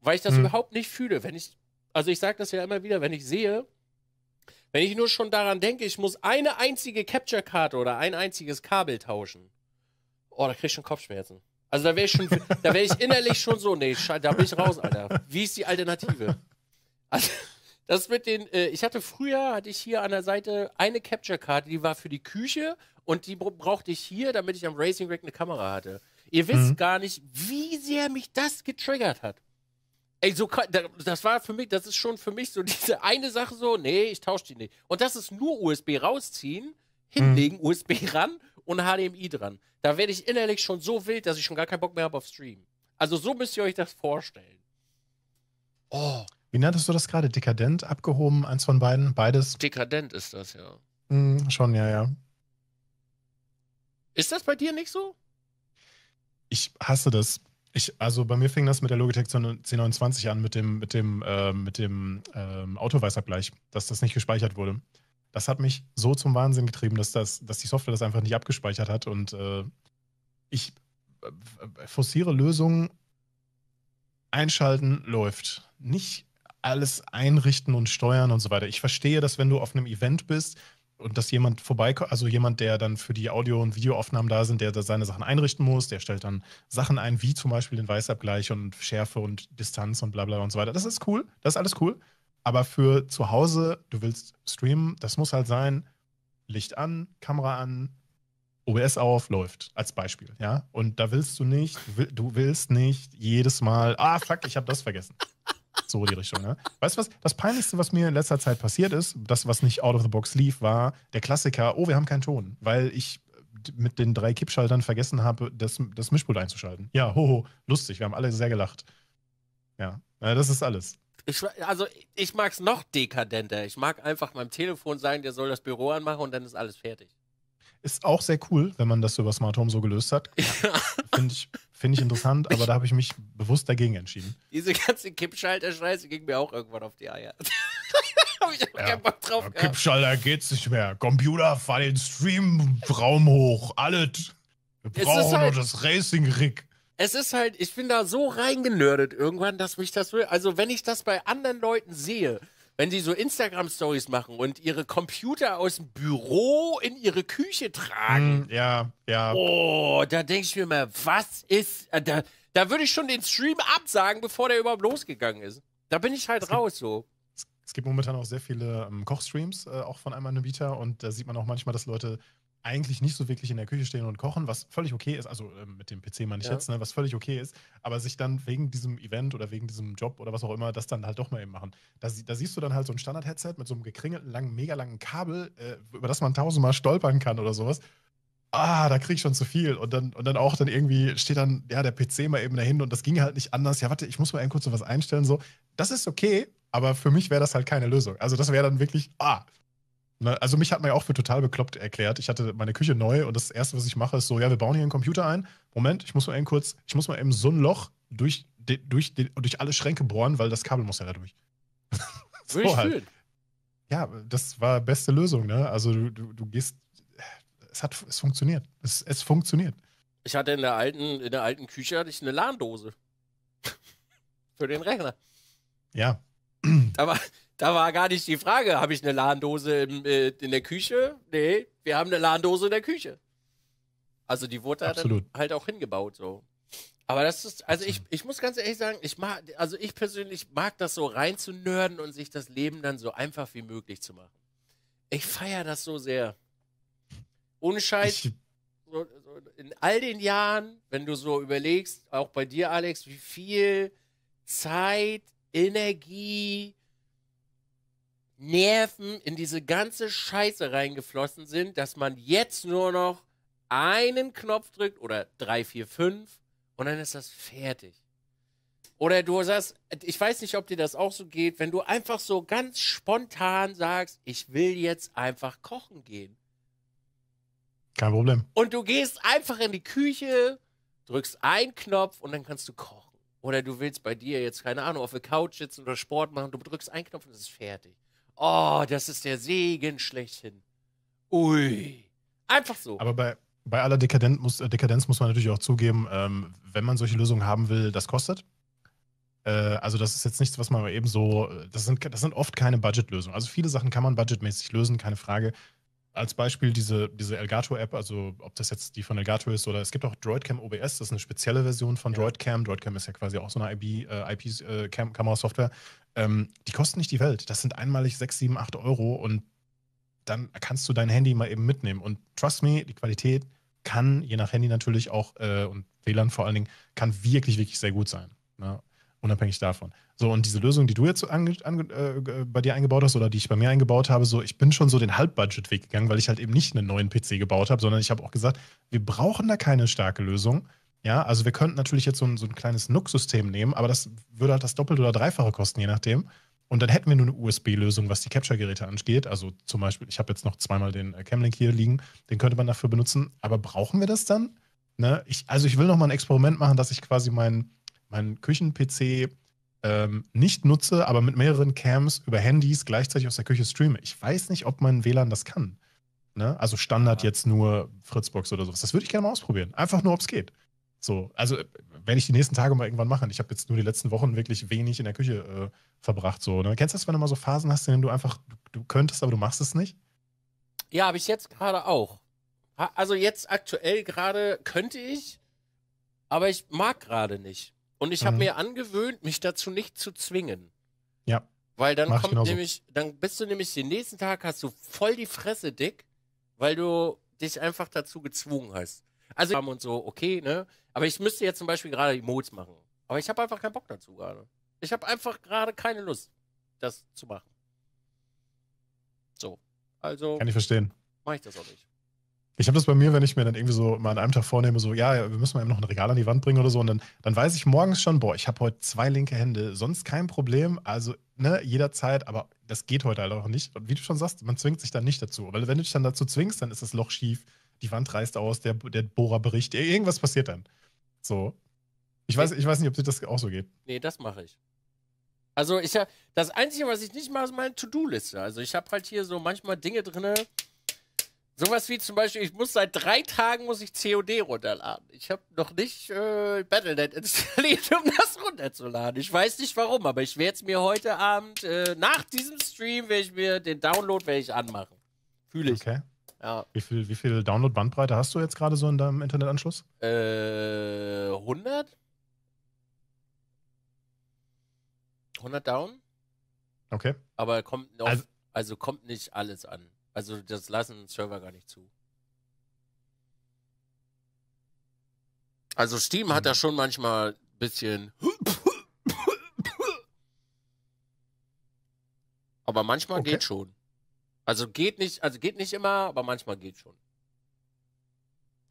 Weil ich das hm. überhaupt nicht fühle. Wenn ich. Also ich sage das ja immer wieder, wenn ich sehe, wenn ich nur schon daran denke, ich muss eine einzige Capture-Karte oder ein einziges Kabel tauschen. Oh, da kriege ich schon Kopfschmerzen. Also da wäre ich schon, da wäre ich innerlich schon so, nee, da bin ich raus, Alter. Wie ist die Alternative? Also, das mit den, äh, ich hatte früher, hatte ich hier an der Seite eine Capture-Karte, die war für die Küche und die brauchte ich hier, damit ich am Racing Rack eine Kamera hatte. Ihr mhm. wisst mhm. gar nicht, wie sehr mich das getriggert hat. Ey, so das war für mich, das ist schon für mich so diese eine Sache so, nee, ich tausche die nicht. Und das ist nur USB rausziehen, mhm. hinlegen, mhm. USB ran und HDMI dran. Da werde ich innerlich schon so wild, dass ich schon gar keinen Bock mehr habe auf Stream. Also so müsst ihr euch das vorstellen. Oh. Wie nanntest du das gerade? Dekadent, abgehoben, eins von beiden, beides? Dekadent ist das, ja. Mm, schon, ja, ja. Ist das bei dir nicht so? Ich hasse das. Ich, also bei mir fing das mit der Logitech C29 an, mit dem, mit dem, äh, mit dem äh, Autoweißabgleich, dass das nicht gespeichert wurde das hat mich so zum Wahnsinn getrieben, dass, das, dass die Software das einfach nicht abgespeichert hat. Und äh, ich äh, forciere Lösungen, einschalten, läuft. Nicht alles einrichten und steuern und so weiter. Ich verstehe, dass wenn du auf einem Event bist und dass jemand vorbeikommt, also jemand, der dann für die Audio- und Videoaufnahmen da sind, der da seine Sachen einrichten muss, der stellt dann Sachen ein, wie zum Beispiel den Weißabgleich und Schärfe und Distanz und bla bla und so weiter. Das ist cool, das ist alles cool. Aber für zu Hause, du willst streamen, das muss halt sein, Licht an, Kamera an, OBS auf, läuft, als Beispiel, ja. Und da willst du nicht, du willst nicht jedes Mal, ah, fuck, ich habe das vergessen. So die Richtung, ne? Weißt du was? Das Peinlichste, was mir in letzter Zeit passiert ist, das, was nicht out of the box lief, war der Klassiker, oh, wir haben keinen Ton, weil ich äh, mit den drei Kippschaltern vergessen habe, das, das Mischpult einzuschalten. Ja, hoho, lustig, wir haben alle sehr gelacht. Ja, äh, das ist alles. Ich, also ich mag es noch dekadenter. Ich mag einfach meinem Telefon sagen, der soll das Büro anmachen und dann ist alles fertig. Ist auch sehr cool, wenn man das über Smart Home so gelöst hat. Ja. Finde ich, find ich interessant, aber da habe ich mich bewusst dagegen entschieden. Diese ganze Kippschalter-Scheiße ging mir auch irgendwann auf die Eier. habe ich aber ja. keinen Bock drauf ja, Kippschalter geht's nicht mehr. Computer, fahr den Streamraum hoch. Alles. Wir brauchen halt nur das Racing-Rig es ist halt, ich bin da so reingenördet irgendwann, dass mich das will. Also, wenn ich das bei anderen Leuten sehe, wenn sie so Instagram-Stories machen und ihre Computer aus dem Büro in ihre Küche tragen. Mm, ja, ja. Oh, da denke ich mir mal, was ist. Äh, da, da würde ich schon den Stream absagen, bevor der überhaupt losgegangen ist. Da bin ich halt es raus gibt, so. Es gibt momentan auch sehr viele ähm, Kochstreams, äh, auch von einem Anbieter, und da sieht man auch manchmal, dass Leute eigentlich nicht so wirklich in der Küche stehen und kochen, was völlig okay ist, also äh, mit dem PC meine ich ja. jetzt, ne, was völlig okay ist, aber sich dann wegen diesem Event oder wegen diesem Job oder was auch immer, das dann halt doch mal eben machen. Da, da siehst du dann halt so ein Standard-Headset mit so einem gekringelten, langen, mega langen Kabel, äh, über das man tausendmal stolpern kann oder sowas. Ah, da krieg ich schon zu viel. Und dann, und dann auch dann irgendwie steht dann, ja, der PC mal eben dahin und das ging halt nicht anders. Ja, warte, ich muss mal eben kurz so was einstellen. So, das ist okay, aber für mich wäre das halt keine Lösung. Also das wäre dann wirklich, ah, Ne? Also mich hat man ja auch für total bekloppt erklärt. Ich hatte meine Küche neu und das Erste, was ich mache, ist so, ja, wir bauen hier einen Computer ein. Moment, ich muss mal eben kurz, ich muss mal eben so ein Loch durch, de, durch, de, durch alle Schränke bohren, weil das Kabel muss ja da durch. so Will halt. Fühlen. Ja, das war beste Lösung, ne? Also du, du, du gehst, es hat, es funktioniert. Es, es funktioniert. Ich hatte in der alten, in der alten Küche hatte ich eine Lahndose. für den Rechner. Ja. Aber da war gar nicht die Frage, habe ich eine Ladendose äh, in der Küche? Nee, wir haben eine Ladendose in der Küche. Also die wurde Absolut. halt auch hingebaut so. Aber das ist, also ich, ich muss ganz ehrlich sagen, ich mag, also ich persönlich mag das so reinzunörden und sich das Leben dann so einfach wie möglich zu machen. Ich feiere das so sehr. Ohne Scheiß. So, so in all den Jahren, wenn du so überlegst, auch bei dir, Alex, wie viel Zeit, Energie, Nerven in diese ganze Scheiße reingeflossen sind, dass man jetzt nur noch einen Knopf drückt oder drei, vier, fünf und dann ist das fertig. Oder du sagst, ich weiß nicht, ob dir das auch so geht, wenn du einfach so ganz spontan sagst, ich will jetzt einfach kochen gehen. Kein Problem. Und du gehst einfach in die Küche, drückst einen Knopf und dann kannst du kochen. Oder du willst bei dir jetzt, keine Ahnung, auf der Couch sitzen oder Sport machen, du drückst einen Knopf und es ist fertig oh, das ist der Segen schlechthin. Ui. Einfach so. Aber bei, bei aller Dekadenz muss, äh, Dekadenz muss man natürlich auch zugeben, ähm, wenn man solche Lösungen haben will, das kostet. Äh, also das ist jetzt nichts, was man eben so, äh, das sind, das sind oft keine Budgetlösungen. Also viele Sachen kann man budgetmäßig lösen, keine Frage. Als Beispiel diese, diese Elgato-App, also ob das jetzt die von Elgato ist oder es gibt auch DroidCam OBS, das ist eine spezielle Version von ja. DroidCam. DroidCam ist ja quasi auch so eine IP-Kamera-Software. Äh, IP, äh, ähm, die kosten nicht die Welt. Das sind einmalig 6, 7, 8 Euro und dann kannst du dein Handy mal eben mitnehmen. Und trust me, die Qualität kann, je nach Handy natürlich auch äh, und WLAN vor allen Dingen, kann wirklich, wirklich sehr gut sein. Ne? Unabhängig davon. So, und diese Lösung, die du jetzt ange, ange, äh, bei dir eingebaut hast oder die ich bei mir eingebaut habe, so, ich bin schon so den Halbbudget-Weg gegangen, weil ich halt eben nicht einen neuen PC gebaut habe, sondern ich habe auch gesagt, wir brauchen da keine starke Lösung ja, also wir könnten natürlich jetzt so ein, so ein kleines NUC-System nehmen, aber das würde halt das Doppelte oder Dreifache kosten, je nachdem. Und dann hätten wir nur eine USB-Lösung, was die Capture-Geräte angeht. Also zum Beispiel, ich habe jetzt noch zweimal den äh, Camlink hier liegen, den könnte man dafür benutzen. Aber brauchen wir das dann? Ne? Ich, also ich will noch mal ein Experiment machen, dass ich quasi meinen mein Küchen-PC ähm, nicht nutze, aber mit mehreren Cams über Handys gleichzeitig aus der Küche streame. Ich weiß nicht, ob mein WLAN das kann. Ne? Also Standard ja. jetzt nur Fritzbox oder sowas. Das würde ich gerne mal ausprobieren. Einfach nur, ob es geht. So, also werde ich die nächsten Tage mal irgendwann machen. Ich habe jetzt nur die letzten Wochen wirklich wenig in der Küche äh, verbracht. So, ne? Kennst du das, wenn du mal so Phasen hast, in denen du einfach, du, du könntest, aber du machst es nicht? Ja, habe ich jetzt gerade auch. Also jetzt aktuell gerade könnte ich, aber ich mag gerade nicht. Und ich habe mhm. mir angewöhnt, mich dazu nicht zu zwingen. Ja. Weil dann kommt genauso. nämlich, dann bist du nämlich den nächsten Tag, hast du voll die Fresse dick, weil du dich einfach dazu gezwungen hast. Also und so, okay, ne? Aber ich müsste jetzt zum Beispiel gerade die Emotes machen. Aber ich habe einfach keinen Bock dazu gerade. Ich habe einfach gerade keine Lust, das zu machen. So. Also. Kann ich verstehen. Mache ich das auch nicht. Ich habe das bei mir, wenn ich mir dann irgendwie so mal an einem Tag vornehme, so, ja, wir müssen mal eben noch ein Regal an die Wand bringen oder so, und dann, dann weiß ich morgens schon, boah, ich habe heute zwei linke Hände, sonst kein Problem, also, ne, jederzeit, aber das geht heute halt auch nicht. Und wie du schon sagst, man zwingt sich dann nicht dazu. Weil wenn du dich dann dazu zwingst, dann ist das Loch schief, die Wand reißt aus, der, der Bohrer bricht, irgendwas passiert dann. So. Ich weiß, ich weiß nicht, ob dir das auch so geht. Nee, das mache ich. Also ich habe das Einzige, was ich nicht mache, ist meine To-Do-Liste. Also ich habe halt hier so manchmal Dinge drin. Sowas wie zum Beispiel, ich muss seit drei Tagen muss ich COD runterladen. Ich habe noch nicht äh, Battlenet installiert, um das runterzuladen. Ich weiß nicht warum, aber ich werde es mir heute Abend äh, nach diesem Stream werde ich mir den Download werde ich anmachen. Fühle ich. Okay. Ja. Wie viel, wie viel Download-Bandbreite hast du jetzt gerade so in deinem Internetanschluss? Äh, 100? 100 down. Okay. Aber kommt auf, also, also kommt nicht alles an. Also das lassen Server gar nicht zu. Also Steam hat da mhm. schon manchmal ein bisschen. Aber manchmal okay. geht schon. Also geht nicht, also geht nicht immer, aber manchmal geht schon.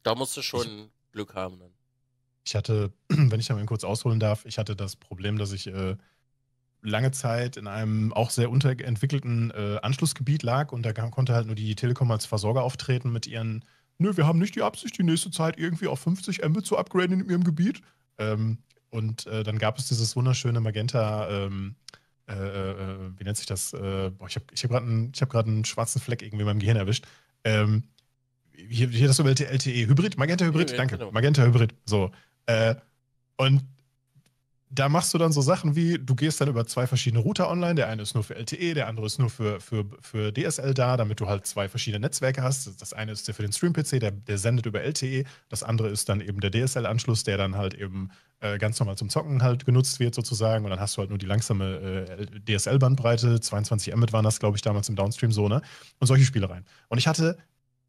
Da musst du schon ich, Glück haben dann. Ich hatte, wenn ich da mal kurz ausholen darf, ich hatte das Problem, dass ich äh, lange Zeit in einem auch sehr unterentwickelten äh, Anschlussgebiet lag und da konnte halt nur die Telekom als Versorger auftreten mit ihren, nö, wir haben nicht die Absicht, die nächste Zeit irgendwie auf 50 Mbit zu upgraden in ihrem Gebiet. Ähm, und äh, dann gab es dieses wunderschöne Magenta ähm, äh, äh, wie nennt sich das? Äh, boah, ich habe ich hab gerade einen, hab einen schwarzen Fleck irgendwie in meinem Gehirn erwischt. Ähm, hier, hier das über LTE, Hybrid, Magenta Hybrid, Hybrid danke, genau. Magenta Hybrid, so. Äh, und da machst du dann so Sachen wie, du gehst dann über zwei verschiedene Router online, der eine ist nur für LTE, der andere ist nur für, für, für DSL da, damit du halt zwei verschiedene Netzwerke hast. Das eine ist der für den Stream-PC, der, der sendet über LTE, das andere ist dann eben der DSL-Anschluss, der dann halt eben äh, ganz normal zum Zocken halt genutzt wird sozusagen und dann hast du halt nur die langsame äh, DSL-Bandbreite, 22 Mbit waren das glaube ich damals im Downstream so, ne? Und solche Spielereien. Und ich hatte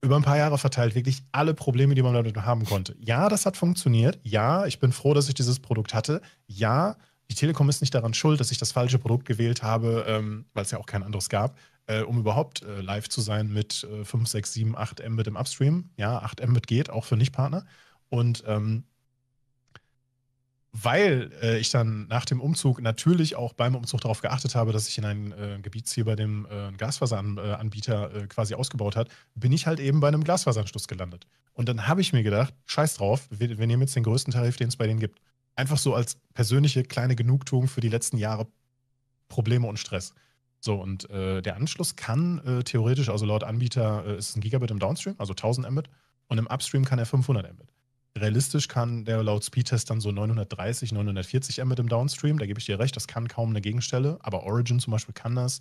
über ein paar Jahre verteilt wirklich alle Probleme, die man damit haben konnte. Ja, das hat funktioniert. Ja, ich bin froh, dass ich dieses Produkt hatte. Ja, die Telekom ist nicht daran schuld, dass ich das falsche Produkt gewählt habe, ähm, weil es ja auch kein anderes gab, äh, um überhaupt äh, live zu sein mit äh, 5, 6, 7, 8 Mbit im Upstream. Ja, 8 Mbit geht, auch für Nichtpartner. Und ähm, weil äh, ich dann nach dem Umzug natürlich auch beim Umzug darauf geachtet habe, dass ich in ein äh, Gebiet ziehe, bei dem äh, ein Glasfaseranbieter äh, quasi ausgebaut hat, bin ich halt eben bei einem Glasfaseranschluss gelandet. Und dann habe ich mir gedacht, scheiß drauf, wir, wir nehmen jetzt den größten Tarif, den es bei denen gibt. Einfach so als persönliche kleine Genugtuung für die letzten Jahre Probleme und Stress. So, und äh, der Anschluss kann äh, theoretisch, also laut Anbieter, ist es ein Gigabit im Downstream, also 1000 Mbit, und im Upstream kann er 500 Mbit realistisch kann der laut Speedtest dann so 930, 940 Mbit im Downstream. Da gebe ich dir recht, das kann kaum eine Gegenstelle. Aber Origin zum Beispiel kann das.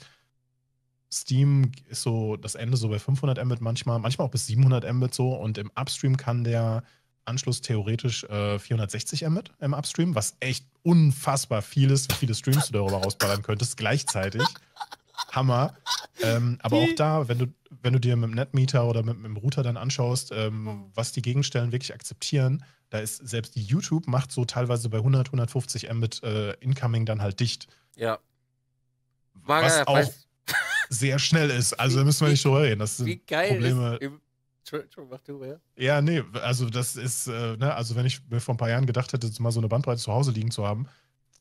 Steam ist so das Ende so bei 500 Mbit manchmal, manchmal auch bis 700 Mbit so. Und im Upstream kann der Anschluss theoretisch äh, 460 Mbit im Upstream, was echt unfassbar viel ist, wie viele Streams du darüber rausballern könntest gleichzeitig. Hammer. Ähm, aber auch hm. da, wenn du, wenn du dir mit dem Netmeter oder mit, mit dem Router dann anschaust, ähm, hm. was die Gegenstellen wirklich akzeptieren, da ist selbst YouTube macht so teilweise bei 100, 150 Mbit äh, Incoming dann halt dicht. Ja. War was ja, äh, auch weiß. sehr schnell ist. Also da müssen wir nicht drüber reden. Das sind wie geil Probleme. Ist Mach ja. nee, also das ist, äh, ne, also wenn ich mir vor ein paar Jahren gedacht hätte, mal so eine Bandbreite zu Hause liegen zu haben,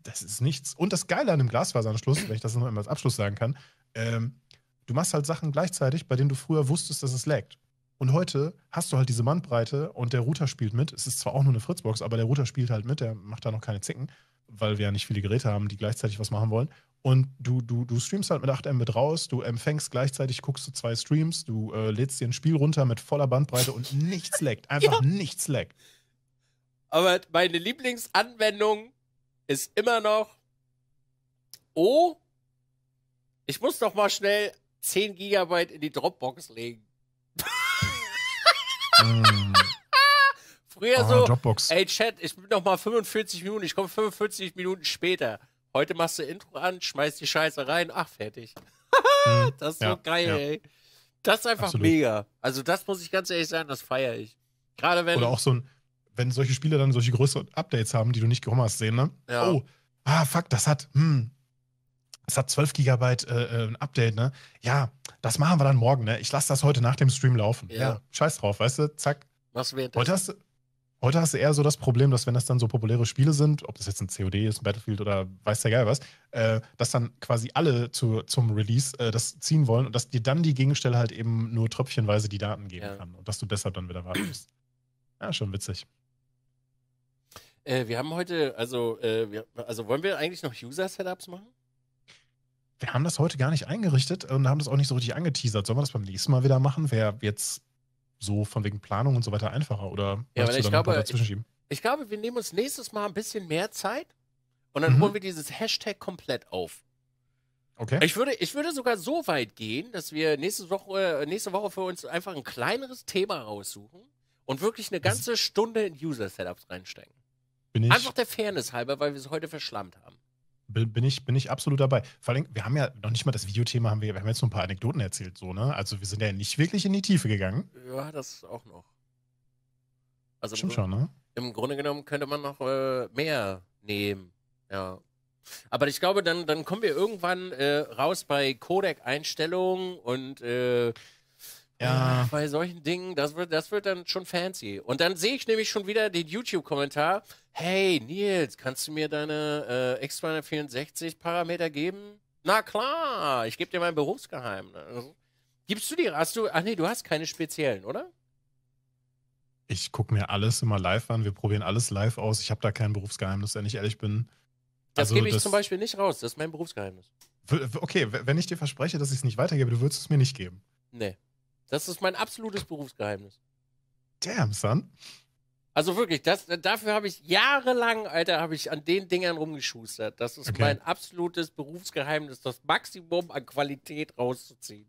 das ist nichts. Und das Geile an dem Glasfaseranschluss, wenn ich das noch einmal als Abschluss sagen kann, ähm, du machst halt Sachen gleichzeitig, bei denen du früher wusstest, dass es laggt. Und heute hast du halt diese Bandbreite und der Router spielt mit. Es ist zwar auch nur eine Fritzbox, aber der Router spielt halt mit, der macht da noch keine Zicken, weil wir ja nicht viele Geräte haben, die gleichzeitig was machen wollen. Und du, du, du streamst halt mit 8 Mbit raus, du empfängst gleichzeitig, guckst du zwei Streams, du äh, lädst dir ein Spiel runter mit voller Bandbreite und nichts laggt. Einfach ja. nichts laggt. Aber meine Lieblingsanwendung ist immer noch. Oh, ich muss doch mal schnell 10 Gigabyte in die Dropbox legen. mm. Früher oh, so, Dropbox. ey Chat, ich bin noch mal 45 Minuten, ich komme 45 Minuten später. Heute machst du Intro an, schmeißt die Scheiße rein, ach, fertig. das ist hm, ja, so geil, ja. ey. Das ist einfach Absolut. mega. Also das muss ich ganz ehrlich sagen, das feiere ich. Gerade wenn... Oder auch so ein, wenn solche Spiele dann solche größeren Updates haben, die du nicht gekommen hast, sehen, ne? Ja. Oh, ah, fuck, das hat, hm, es hat 12 Gigabyte äh, äh, ein Update, ne? Ja, das machen wir dann morgen, ne? Ich lasse das heute nach dem Stream laufen. Ja. ja scheiß drauf, weißt du? Zack. Was du heute hast, heute hast du eher so das Problem, dass wenn das dann so populäre Spiele sind, ob das jetzt ein COD ist, ein Battlefield oder weiß der Geil was, äh, dass dann quasi alle zu, zum Release äh, das ziehen wollen und dass dir dann die Gegenstelle halt eben nur tröpfchenweise die Daten geben ja. kann und dass du deshalb dann wieder warten musst. ja, schon witzig. Äh, wir haben heute, also, äh, wir, also wollen wir eigentlich noch User-Setups machen? wir haben das heute gar nicht eingerichtet und haben das auch nicht so richtig angeteasert. Sollen wir das beim nächsten Mal wieder machen? Wäre jetzt so von wegen Planung und so weiter einfacher oder ja, weil ich glaube, ich, ich, glaube, wir nehmen uns nächstes Mal ein bisschen mehr Zeit und dann mhm. holen wir dieses Hashtag komplett auf. Okay. Ich würde, ich würde sogar so weit gehen, dass wir nächste Woche, äh, nächste Woche für uns einfach ein kleineres Thema raussuchen und wirklich eine ganze das Stunde in User-Setups reinstecken. Einfach der Fairness halber, weil wir es heute verschlammt haben bin ich, bin ich absolut dabei. Vor allem, wir haben ja noch nicht mal das Videothema, haben wir, wir haben jetzt nur ein paar Anekdoten erzählt, so, ne? Also wir sind ja nicht wirklich in die Tiefe gegangen. Ja, das auch noch. Also Stimmt schon, ne? Im Grunde genommen könnte man noch äh, mehr nehmen. Ja. Aber ich glaube, dann, dann kommen wir irgendwann äh, raus bei Codec-Einstellungen und äh, ja. Äh, bei solchen Dingen. Das wird, das wird dann schon fancy. Und dann sehe ich nämlich schon wieder den YouTube-Kommentar hey Nils, kannst du mir deine äh, X264 Parameter geben? Na klar, ich gebe dir mein Berufsgeheimnis. Gibst du dir, hast du, ach nee, du hast keine speziellen, oder? Ich gucke mir alles immer live an, wir probieren alles live aus. Ich habe da kein Berufsgeheimnis, wenn ich ehrlich bin. Das also, gebe ich das, zum Beispiel nicht raus, das ist mein Berufsgeheimnis. Okay, wenn ich dir verspreche, dass ich es nicht weitergebe, du würdest es mir nicht geben. Nee. Das ist mein absolutes Berufsgeheimnis. Damn, son. Also wirklich, das, äh, dafür habe ich jahrelang, Alter, habe ich an den Dingern rumgeschustert. Das ist okay. mein absolutes Berufsgeheimnis, das Maximum an Qualität rauszuziehen.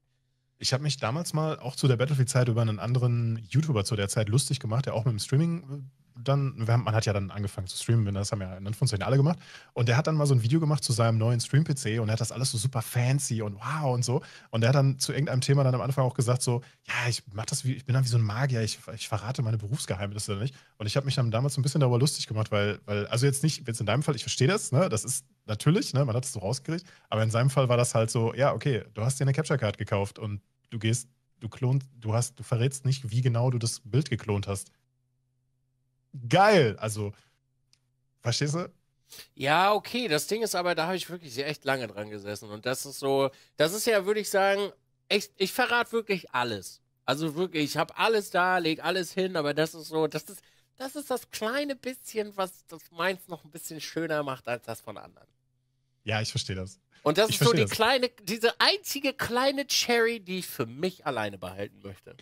Ich habe mich damals mal auch zu der Battlefield-Zeit über einen anderen YouTuber zu der Zeit lustig gemacht, der auch mit dem Streaming äh, dann, haben, man hat ja dann angefangen zu streamen, das haben ja in Anführungszeichen alle gemacht. Und der hat dann mal so ein Video gemacht zu seinem neuen Stream-PC und er hat das alles so super fancy und wow und so. Und er hat dann zu irgendeinem Thema dann am Anfang auch gesagt, so, ja, ich mach das wie, ich bin dann wie so ein Magier, ich, ich verrate meine Berufsgeheimnisse nicht. Und ich habe mich dann damals so ein bisschen darüber lustig gemacht, weil, weil, also jetzt nicht, jetzt in deinem Fall, ich verstehe das, ne, das ist natürlich, ne, man hat es so rausgekriegt, aber in seinem Fall war das halt so, ja, okay, du hast dir eine Capture-Card gekauft und du gehst, du klonst, du hast, du verrätst nicht, wie genau du das Bild geklont hast geil. Also, verstehst du? Ja, okay. Das Ding ist aber, da habe ich wirklich echt lange dran gesessen. Und das ist so, das ist ja, würde ich sagen, echt, ich verrate wirklich alles. Also wirklich, ich habe alles da, leg alles hin, aber das ist so, das ist, das ist das kleine bisschen, was das meins noch ein bisschen schöner macht als das von anderen. Ja, ich verstehe das. Und das ich ist so die das. kleine, diese einzige kleine Cherry, die ich für mich alleine behalten möchte.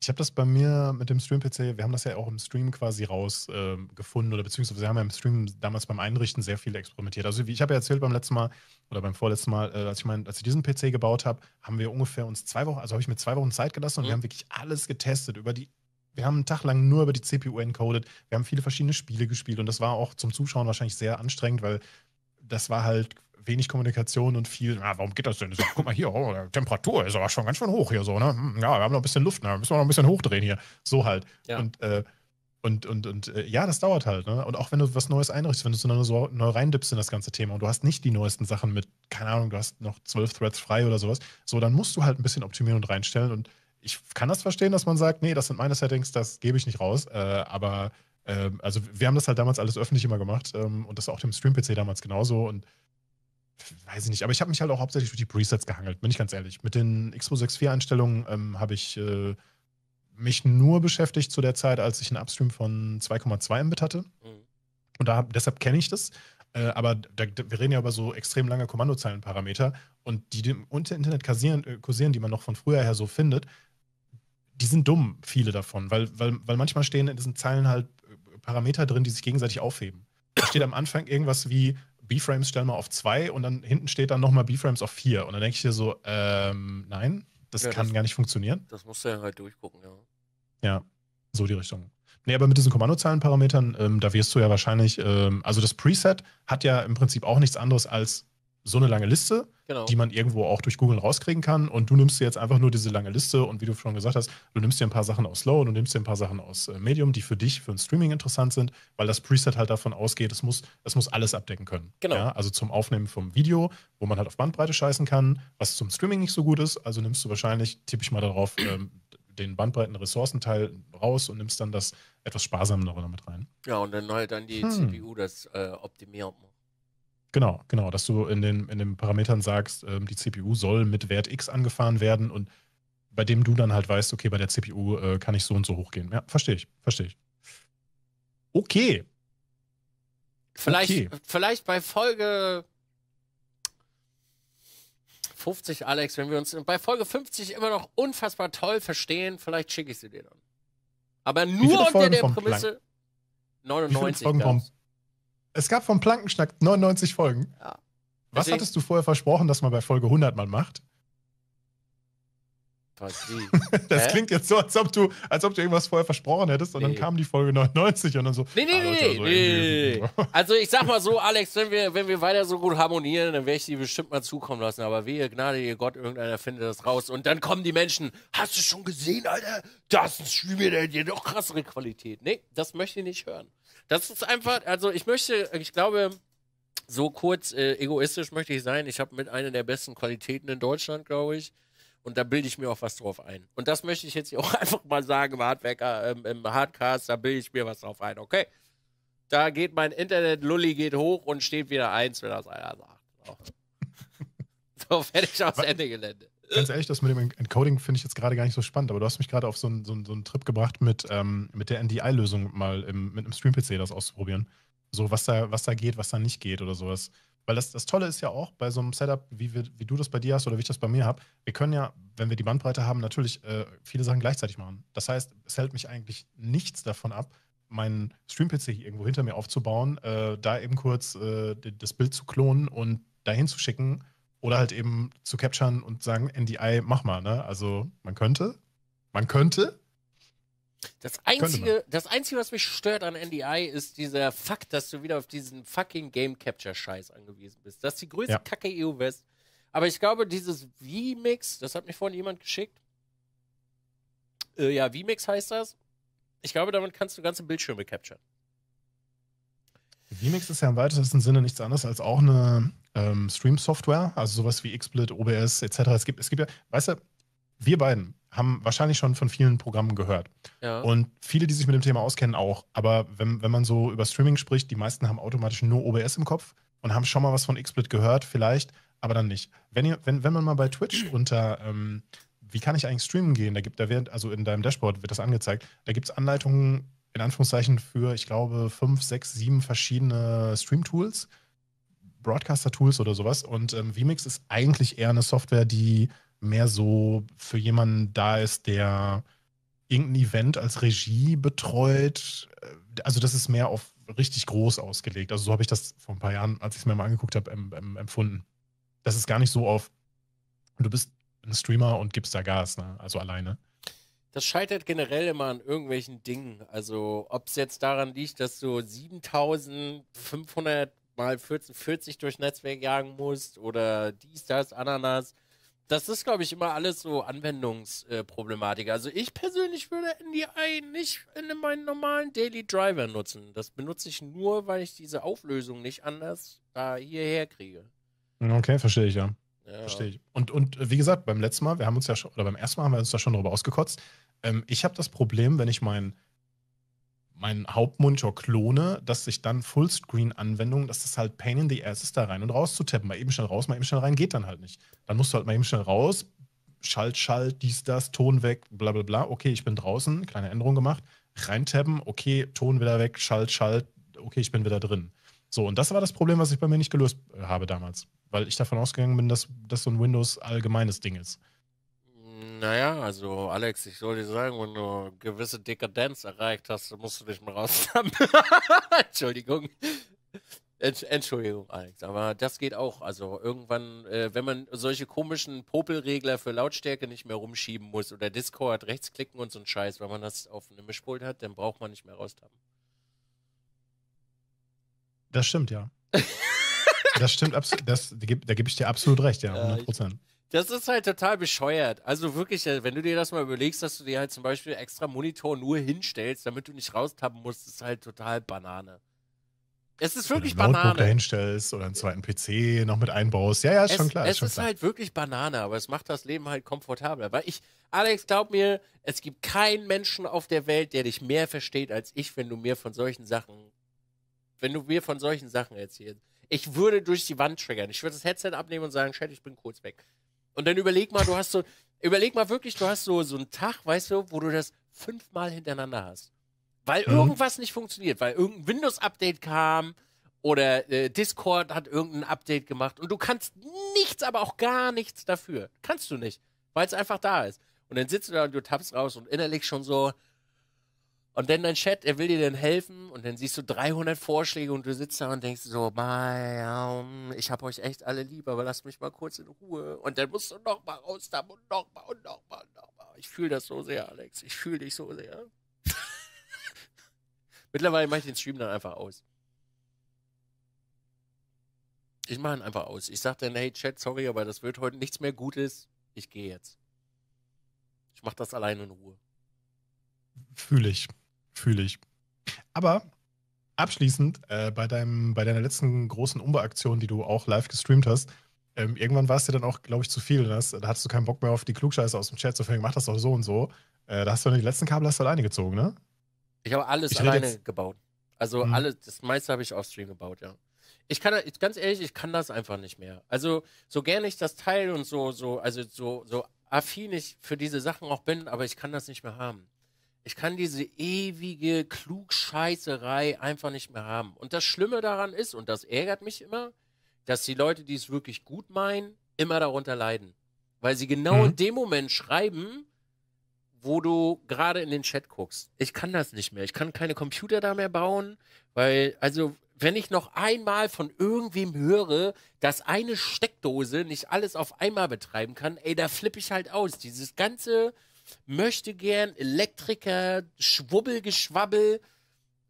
Ich habe das bei mir mit dem Stream-PC, wir haben das ja auch im Stream quasi rausgefunden ähm, äh, oder beziehungsweise wir haben ja im Stream damals beim Einrichten sehr viel experimentiert. Also ich habe ja erzählt beim letzten Mal oder beim vorletzten Mal, äh, als ich mein, als ich diesen PC gebaut habe, haben wir ungefähr uns zwei Wochen, also habe ich mir zwei Wochen Zeit gelassen und mhm. wir haben wirklich alles getestet über die wir haben einen Tag lang nur über die CPU encoded. Wir haben viele verschiedene Spiele gespielt und das war auch zum Zuschauen wahrscheinlich sehr anstrengend, weil das war halt wenig Kommunikation und viel, ah, warum geht das denn? So, guck mal hier, oh, Temperatur ist aber schon ganz schön hoch hier so, ne? Hm, ja, wir haben noch ein bisschen Luft, ne? Müssen wir noch ein bisschen hochdrehen hier. So halt. Ja. Und, äh, und, und, und äh, ja, das dauert halt, ne? Und auch wenn du was Neues einrichtest, wenn du so, so neu reindippst in das ganze Thema und du hast nicht die neuesten Sachen mit, keine Ahnung, du hast noch zwölf Threads frei oder sowas, so, dann musst du halt ein bisschen optimieren und reinstellen. Und ich kann das verstehen, dass man sagt, nee, das sind meine Settings, das gebe ich nicht raus, äh, aber ähm, also wir haben das halt damals alles öffentlich immer gemacht ähm, und das auch dem Stream-PC damals genauso und weiß ich nicht, aber ich habe mich halt auch hauptsächlich durch die Presets gehangelt, bin ich ganz ehrlich. Mit den X264-Einstellungen ähm, habe ich äh, mich nur beschäftigt zu der Zeit, als ich einen Upstream von 2,2 Mbit hatte. Mhm. Und da, deshalb kenne ich das. Äh, aber da, da, wir reden ja über so extrem lange Kommandozeilenparameter und die, die unter Internet kursieren, äh, kursieren, die man noch von früher her so findet, die sind dumm, viele davon, weil, weil, weil manchmal stehen in diesen Zeilen halt äh, Parameter drin, die sich gegenseitig aufheben. Da steht am Anfang irgendwas wie B-Frames stellen wir auf zwei und dann hinten steht dann nochmal B-Frames auf vier. Und dann denke ich dir so, ähm, nein, das ja, kann das, gar nicht funktionieren. Das musst du ja halt durchgucken, ja. Ja, so die Richtung. Nee, aber mit diesen Kommandozeilenparametern, ähm, da wirst du ja wahrscheinlich, ähm, also das Preset hat ja im Prinzip auch nichts anderes als so eine lange Liste, genau. die man irgendwo auch durch Google rauskriegen kann. Und du nimmst dir jetzt einfach nur diese lange Liste und wie du schon gesagt hast, du nimmst dir ein paar Sachen aus Slow, und du nimmst dir ein paar Sachen aus äh, Medium, die für dich für ein Streaming interessant sind, weil das Preset halt davon ausgeht, es muss, es muss alles abdecken können. Genau. Ja, also zum Aufnehmen vom Video, wo man halt auf Bandbreite scheißen kann, was zum Streaming nicht so gut ist. Also nimmst du wahrscheinlich, tippe ich mal darauf, ähm, den Bandbreiten-Ressourcenteil raus und nimmst dann das etwas sparsamere damit rein. Ja, und dann halt dann die hm. CPU das äh, optimieren Genau, genau, dass du in den, in den Parametern sagst, ähm, die CPU soll mit Wert X angefahren werden und bei dem du dann halt weißt, okay, bei der CPU äh, kann ich so und so hochgehen. Ja, verstehe ich, verstehe ich. Okay. Vielleicht, okay. vielleicht bei Folge 50, Alex, wenn wir uns bei Folge 50 immer noch unfassbar toll verstehen, vielleicht schicke ich sie dir dann. Aber nur unter der Prämisse 99. Wie es gab vom Plankenschnack 99 Folgen. Ja. Was hattest du vorher versprochen, dass man bei Folge 100 mal macht? Was, wie? das Hä? klingt jetzt so, als ob, du, als ob du irgendwas vorher versprochen hättest und nee. dann kam die Folge 99 und dann so. Nee, nee, ah, Leute, also nee, nee. Also ich sag mal so, Alex, wenn wir, wenn wir weiter so gut harmonieren, dann werde ich die bestimmt mal zukommen lassen. Aber wehe Gnade, ihr Gott, irgendeiner findet das raus. Und dann kommen die Menschen. Hast du schon gesehen, Alter? Das ist ein wieder die noch krassere Qualität. Nee, das möchte ich nicht hören. Das ist einfach, also ich möchte, ich glaube, so kurz äh, egoistisch möchte ich sein. Ich habe mit einer der besten Qualitäten in Deutschland, glaube ich. Und da bilde ich mir auch was drauf ein. Und das möchte ich jetzt auch einfach mal sagen im Hardwerker, ähm, im Hardcast, da bilde ich mir was drauf ein. Okay. Da geht mein Internet, Lulli geht hoch und steht wieder eins, wenn das einer sagt. So, so fertig aufs Ende Gelände ganz ehrlich, das mit dem Encoding finde ich jetzt gerade gar nicht so spannend, aber du hast mich gerade auf so einen, so, so einen Trip gebracht, mit, ähm, mit der NDI-Lösung mal im, mit einem Stream-PC das auszuprobieren. So, was da, was da geht, was da nicht geht oder sowas. Weil das, das Tolle ist ja auch bei so einem Setup, wie, wir, wie du das bei dir hast oder wie ich das bei mir habe, wir können ja, wenn wir die Bandbreite haben, natürlich äh, viele Sachen gleichzeitig machen. Das heißt, es hält mich eigentlich nichts davon ab, meinen Stream-PC irgendwo hinter mir aufzubauen, äh, da eben kurz äh, das Bild zu klonen und dahin zu schicken oder halt eben zu capturen und sagen, NDI, mach mal, ne? Also man könnte. Man könnte. Das einzige, das einzige, was mich stört an NDI, ist dieser Fakt, dass du wieder auf diesen fucking Game Capture Scheiß angewiesen bist. Das ist die größte ja. Kacke EU West. Aber ich glaube, dieses V-Mix, das hat mich vorhin jemand geschickt. Äh, ja, V-Mix heißt das. Ich glaube, damit kannst du ganze Bildschirme capturen. V-Mix ist ja im weitesten Sinne nichts anderes als auch eine ähm, Stream-Software, also sowas wie XSplit, OBS etc. Es gibt, es gibt ja, weißt du, wir beiden haben wahrscheinlich schon von vielen Programmen gehört. Ja. Und viele, die sich mit dem Thema auskennen, auch. Aber wenn, wenn man so über Streaming spricht, die meisten haben automatisch nur OBS im Kopf und haben schon mal was von XSplit gehört, vielleicht, aber dann nicht. Wenn, ihr, wenn, wenn man mal bei Twitch unter ähm, wie kann ich eigentlich streamen gehen? Da gibt da während, also in deinem Dashboard wird das angezeigt. Da gibt es Anleitungen in Anführungszeichen für, ich glaube, fünf, sechs, sieben verschiedene Stream-Tools. Broadcaster-Tools oder sowas. Und ähm, vMix ist eigentlich eher eine Software, die mehr so für jemanden da ist, der irgendein Event als Regie betreut. Äh, also das ist mehr auf richtig groß ausgelegt. Also so habe ich das vor ein paar Jahren, als ich es mir mal angeguckt habe, em, em, empfunden. Das ist gar nicht so auf, du bist ein Streamer und gibst da Gas, ne? also alleine. Das scheitert generell immer an irgendwelchen Dingen. Also ob es jetzt daran liegt, dass du 7500 mal 1440 durch Netzwerk jagen musst oder dies, das, Ananas. Das ist, glaube ich, immer alles so Anwendungsproblematik. Äh, also ich persönlich würde NDI nicht in meinen normalen Daily Driver nutzen. Das benutze ich nur, weil ich diese Auflösung nicht anders da hierher kriege. Okay, verstehe ich, ja. ja. Verstehe ich. Und, und äh, wie gesagt, beim letzten Mal, wir haben uns ja schon, oder beim ersten Mal haben wir uns da schon drüber ausgekotzt. Ähm, ich habe das Problem, wenn ich meinen meinen Hauptmonitor klone, dass ich dann Fullscreen-Anwendungen, dass das halt Pain in the Ass ist, da rein und raus zu tappen. Mal eben schnell raus, mal eben schnell rein, geht dann halt nicht. Dann musst du halt mal eben schnell raus, Schalt, Schalt, dies, das, Ton weg, bla bla bla. Okay, ich bin draußen, kleine Änderung gemacht, reintappen, okay, Ton wieder weg, Schalt, Schalt, okay, ich bin wieder drin. So, und das war das Problem, was ich bei mir nicht gelöst äh, habe damals, weil ich davon ausgegangen bin, dass das so ein Windows allgemeines Ding ist. Naja, also Alex, ich soll dir sagen, wenn du gewisse Dekadenz erreicht hast, musst du dich mal rausnehmen. Entschuldigung. Entschuldigung, Alex, aber das geht auch. Also irgendwann, äh, wenn man solche komischen Popelregler für Lautstärke nicht mehr rumschieben muss oder Discord rechtsklicken und so ein Scheiß, wenn man das auf einem Mischpult hat, dann braucht man nicht mehr raustappen. Das stimmt, ja. das stimmt absolut. Da gebe ich dir absolut recht, ja, 100 Prozent. Das ist halt total bescheuert. Also wirklich, äh, wenn du dir das mal überlegst, dass du dir halt zum Beispiel extra Monitor nur hinstellst, damit du nicht raustappen musst, ist halt total Banane. Es ist wirklich oder ein Banane. Notebook hinstellst oder einen zweiten PC noch mit einbaust. Ja, ja, ist es, schon klar. Es ist, ist klar. halt wirklich Banane, aber es macht das Leben halt komfortabler. Weil ich, Alex, glaub mir, es gibt keinen Menschen auf der Welt, der dich mehr versteht als ich, wenn du mir von solchen Sachen, wenn du mir von solchen Sachen erzählst. Ich würde durch die Wand triggern. Ich würde das Headset abnehmen und sagen, Chat, ich bin kurz weg. Und dann überleg mal, du hast so, überleg mal wirklich, du hast so, so einen Tag, weißt du, wo du das fünfmal hintereinander hast. Weil mhm. irgendwas nicht funktioniert, weil irgendein Windows-Update kam oder äh, Discord hat irgendein Update gemacht und du kannst nichts, aber auch gar nichts dafür. Kannst du nicht, weil es einfach da ist. Und dann sitzt du da und du tappst raus und innerlich schon so, und dann dein Chat, er will dir dann helfen und dann siehst du 300 Vorschläge und du sitzt da und denkst so, ich hab euch echt alle lieb, aber lasst mich mal kurz in Ruhe. Und dann musst du nochmal raus da und nochmal und nochmal und nochmal. Ich fühle das so sehr, Alex. Ich fühle dich so sehr. Mittlerweile mache ich den Stream dann einfach aus. Ich mache ihn einfach aus. Ich sage dann, hey Chat, sorry, aber das wird heute nichts mehr Gutes. Ich gehe jetzt. Ich mache das allein in Ruhe. Fühle ich. Fühle ich. Aber abschließend, äh, bei, deinem, bei deiner letzten großen Umbauaktion, die du auch live gestreamt hast, ähm, irgendwann war es dir dann auch, glaube ich, zu viel. Das, da hattest du keinen Bock mehr auf die Klugscheiße aus dem Chat zu fangen, mach das doch so und so. Äh, da hast du dann die letzten Kabel hast du alleine gezogen, ne? Ich habe alles ich alleine jetzt... gebaut. Also mhm. alles, das meiste habe ich auf Stream gebaut, ja. Ich kann ganz ehrlich, ich kann das einfach nicht mehr. Also, so gerne ich das teile und so, so, also so, so affin ich für diese Sachen auch bin, aber ich kann das nicht mehr haben. Ich kann diese ewige Klugscheißerei einfach nicht mehr haben. Und das Schlimme daran ist, und das ärgert mich immer, dass die Leute, die es wirklich gut meinen, immer darunter leiden. Weil sie genau mhm. in dem Moment schreiben, wo du gerade in den Chat guckst. Ich kann das nicht mehr. Ich kann keine Computer da mehr bauen, weil, also, wenn ich noch einmal von irgendwem höre, dass eine Steckdose nicht alles auf einmal betreiben kann, ey, da flippe ich halt aus. Dieses ganze möchte gern Elektriker, Schwubbelgeschwabbel.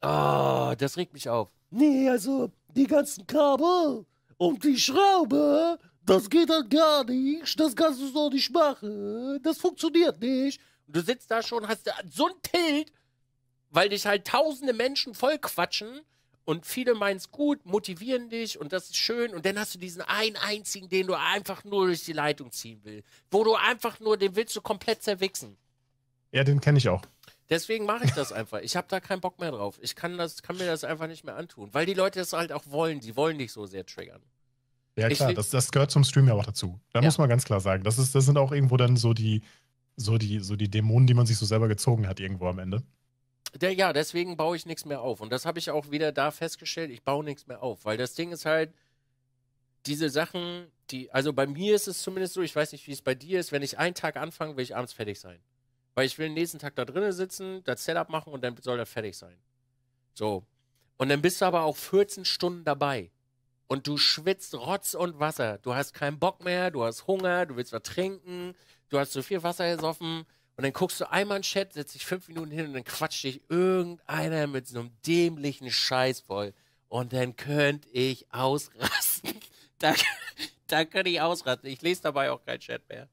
Ah, oh, das regt mich auf. Nee, also die ganzen Kabel und die Schraube, das geht halt gar nicht. Das kannst du so nicht machen. Das funktioniert nicht. Und du sitzt da schon, hast so ein Tilt, weil dich halt tausende Menschen voll quatschen und viele meinen es gut, motivieren dich und das ist schön. Und dann hast du diesen einen einzigen, den du einfach nur durch die Leitung ziehen willst. Wo du einfach nur, den willst du komplett zerwichsen. Ja, den kenne ich auch. Deswegen mache ich das einfach. Ich habe da keinen Bock mehr drauf. Ich kann, das, kann mir das einfach nicht mehr antun. Weil die Leute das halt auch wollen. Die wollen dich so sehr triggern. Ja, klar, das, das, gehört zum Stream ja auch dazu. Da ja. muss man ganz klar sagen. Das, ist, das sind auch irgendwo dann so die, so, die, so die Dämonen, die man sich so selber gezogen hat, irgendwo am Ende der, ja, deswegen baue ich nichts mehr auf. Und das habe ich auch wieder da festgestellt, ich baue nichts mehr auf. Weil das Ding ist halt, diese Sachen, die, also bei mir ist es zumindest so, ich weiß nicht, wie es bei dir ist, wenn ich einen Tag anfange, will ich abends fertig sein. Weil ich will den nächsten Tag da drinnen sitzen, das Setup machen und dann soll das fertig sein. So. Und dann bist du aber auch 14 Stunden dabei. Und du schwitzt Rotz und Wasser. Du hast keinen Bock mehr, du hast Hunger, du willst was trinken, du hast zu viel Wasser gesoffen und dann guckst du einmal in den Chat, setzt dich fünf Minuten hin und dann quatscht dich irgendeiner mit so einem dämlichen Scheiß voll. Und dann könnte ich ausrasten. da, da könnte ich ausrasten. Ich lese dabei auch kein Chat mehr.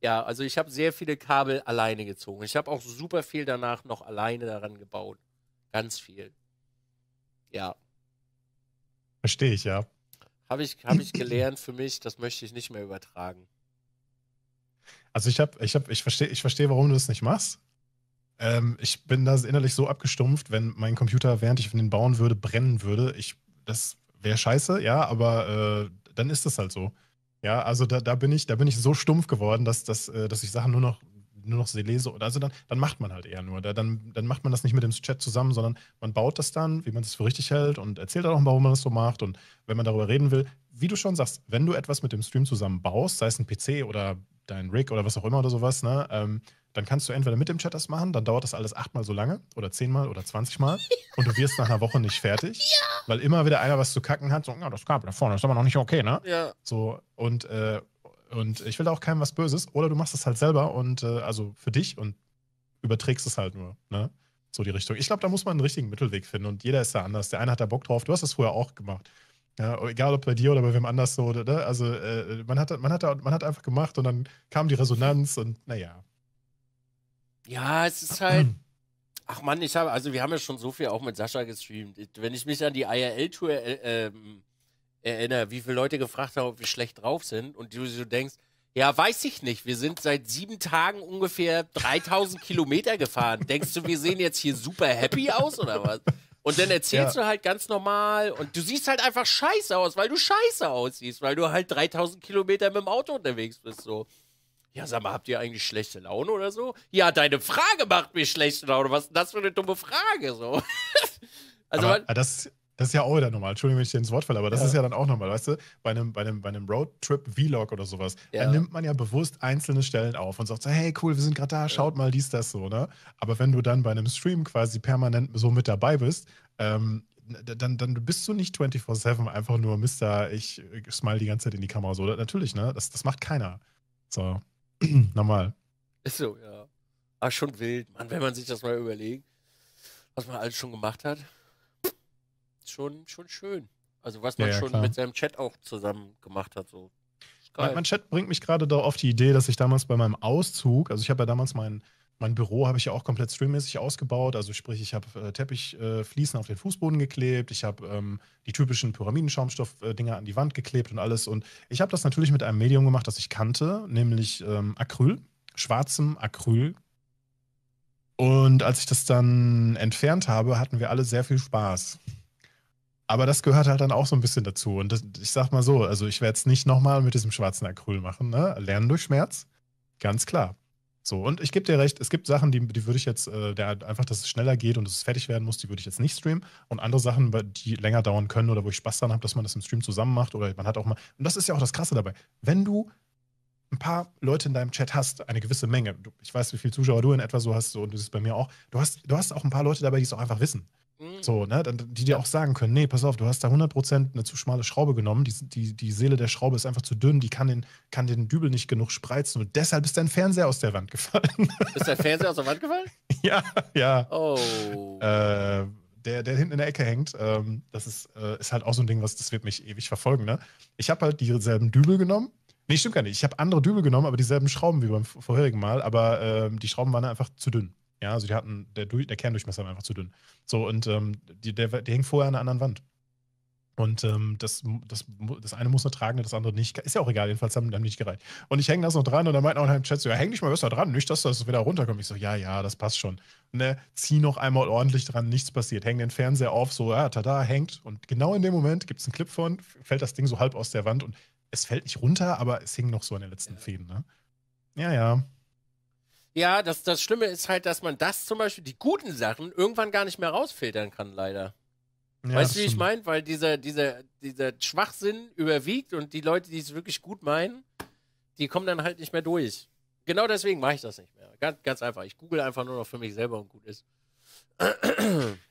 Ja, also ich habe sehr viele Kabel alleine gezogen. Ich habe auch super viel danach noch alleine daran gebaut. Ganz viel. Ja. Verstehe ich, ja. Habe ich, hab ich gelernt für mich, das möchte ich nicht mehr übertragen. Also ich habe, ich habe, ich verstehe, ich verstehe, warum du das nicht machst. Ähm, ich bin da innerlich so abgestumpft, wenn mein Computer, während ich den bauen würde, brennen würde. Ich, das wäre scheiße, ja, aber äh, dann ist das halt so. Ja, also da, da bin ich, da bin ich so stumpf geworden, dass, dass, äh, dass ich Sachen nur noch, nur noch lese. Also dann, dann macht man halt eher nur. Da, dann, dann macht man das nicht mit dem Chat zusammen, sondern man baut das dann, wie man es für richtig hält und erzählt auch, mal, warum man das so macht. Und wenn man darüber reden will, wie du schon sagst, wenn du etwas mit dem Stream zusammen baust, sei es ein PC oder dein Rig oder was auch immer oder sowas, ne? Ähm, dann kannst du entweder mit dem Chat das machen, dann dauert das alles achtmal so lange oder zehnmal oder zwanzigmal und du wirst nach einer Woche nicht fertig, ja. weil immer wieder einer was zu kacken hat, so, ja, das Kabel da vorne, das ist aber noch nicht okay, ne? Ja. So, und, äh, und ich will da auch keinem was Böses, oder du machst das halt selber und, äh, also für dich und überträgst es halt nur, ne? So die Richtung. Ich glaube, da muss man einen richtigen Mittelweg finden und jeder ist da anders. Der eine hat da Bock drauf, du hast das früher auch gemacht ja, egal ob bei dir oder bei wem anders so, oder, ne? Also äh, man, hat, man, hat, man hat einfach gemacht und dann kam die Resonanz und naja. Ja, es ist halt. Mhm. Ach man, ich habe, also wir haben ja schon so viel auch mit Sascha gestreamt. Wenn ich mich an die IRL-Tour äh, ähm, erinnere, wie viele Leute gefragt haben, ob wir schlecht drauf sind und du so denkst, ja, weiß ich nicht. Wir sind seit sieben Tagen ungefähr 3000 Kilometer gefahren. Denkst du, wir sehen jetzt hier super happy aus oder was? Und dann erzählst ja. du halt ganz normal und du siehst halt einfach scheiße aus, weil du scheiße aussiehst, weil du halt 3000 Kilometer mit dem Auto unterwegs bist, so. Ja, sag mal, habt ihr eigentlich schlechte Laune oder so? Ja, deine Frage macht mir schlechte Laune. Was ist denn das für eine dumme Frage, so? also, aber, man, das, das ist ja auch wieder normal. Entschuldigung, wenn ich dir ins Wort falle, aber das ja. ist ja dann auch normal, weißt du? Bei einem, bei einem, bei einem Roadtrip-Vlog oder sowas, ja. da nimmt man ja bewusst einzelne Stellen auf und sagt so, hey, cool, wir sind gerade da, schaut mal dies, das so, ne? Aber wenn du dann bei einem Stream quasi permanent so mit dabei bist, ähm, dann, dann bist du nicht 24-7 einfach nur Mister, ich, smile die ganze Zeit in die Kamera so. Natürlich, ne? Das, das macht keiner. So, normal. Ist so, ja. Ah, schon wild, Mann, wenn man sich das mal überlegt, was man alles schon gemacht hat schon, schon schön. Also was man ja, ja, schon klar. mit seinem Chat auch zusammen gemacht hat. So. Mein, mein, Chat bringt mich gerade da auf die Idee, dass ich damals bei meinem Auszug, also ich habe ja damals mein, mein Büro, habe ich ja auch komplett streammäßig ausgebaut. Also sprich, ich habe äh, Teppichfliesen äh, auf den Fußboden geklebt, ich habe ähm, die typischen Pyramidenschaumstoff-Dinger an die Wand geklebt und alles. Und ich habe das natürlich mit einem Medium gemacht, das ich kannte, nämlich ähm, Acryl, schwarzem Acryl. Und als ich das dann entfernt habe, hatten wir alle sehr viel Spaß. Aber das gehört halt dann auch so ein bisschen dazu. Und das, ich sag mal so, also ich werde es nicht nochmal mit diesem schwarzen Acryl machen. Ne? Lernen durch Schmerz, ganz klar. So, und ich gebe dir recht, es gibt Sachen, die, die würde ich jetzt, äh, der, halt einfach, dass es schneller geht und dass es fertig werden muss, die würde ich jetzt nicht streamen. Und andere Sachen, die länger dauern können oder wo ich Spaß daran habe, dass man das im Stream zusammen macht oder man hat auch mal. Und das ist ja auch das Krasse dabei. Wenn du ein paar Leute in deinem Chat hast, eine gewisse Menge, ich weiß, wie viele Zuschauer du in etwa so hast, so, und das ist bei mir auch, du hast, du hast auch ein paar Leute dabei, die es auch einfach wissen. Mhm. So, ne? die dir auch sagen können, nee, pass auf, du hast da 100% eine zu schmale Schraube genommen, die, die, die Seele der Schraube ist einfach zu dünn, die kann den, kann den Dübel nicht genug spreizen und deshalb ist dein Fernseher aus der Wand gefallen. Ist dein Fernseher aus der Wand gefallen? ja, ja. Oh. Äh, der, der hinten in der Ecke hängt, ähm, das ist, äh, ist halt auch so ein Ding, was das wird mich ewig verfolgen, ne? Ich habe halt dieselben Dübel genommen, Nee, stimmt gar nicht. Ich habe andere Dübel genommen, aber dieselben Schrauben wie beim vorherigen Mal. Aber ähm, die Schrauben waren einfach zu dünn. Ja, also die hatten, der, der Kerndurchmesser war einfach zu dünn. So, und ähm, die, der, der hing vorher an einer anderen Wand. Und ähm, das, das, das eine muss eine tragen, das andere nicht. Ist ja auch egal, jedenfalls haben die nicht gereicht. Und ich hänge das noch dran und dann meint auch im Chat so, ja, häng dich mal besser dran, nicht, dass das wieder runterkommt. Ich so, ja, ja, das passt schon. Ne, zieh noch einmal ordentlich dran, nichts passiert. Häng den Fernseher auf, so, ja, tada, hängt. Und genau in dem Moment gibt es einen Clip von, fällt das Ding so halb aus der Wand und es fällt nicht runter, aber es hing noch so an den letzten ja. Fäden. Ne? Ja, ja. Ja, das, das Schlimme ist halt, dass man das zum Beispiel, die guten Sachen, irgendwann gar nicht mehr rausfiltern kann, leider. Ja, weißt du, wie ich meine? Weil dieser, dieser, dieser Schwachsinn überwiegt und die Leute, die es wirklich gut meinen, die kommen dann halt nicht mehr durch. Genau deswegen mache ich das nicht mehr. Ganz, ganz einfach. Ich google einfach nur noch für mich selber und gut ist.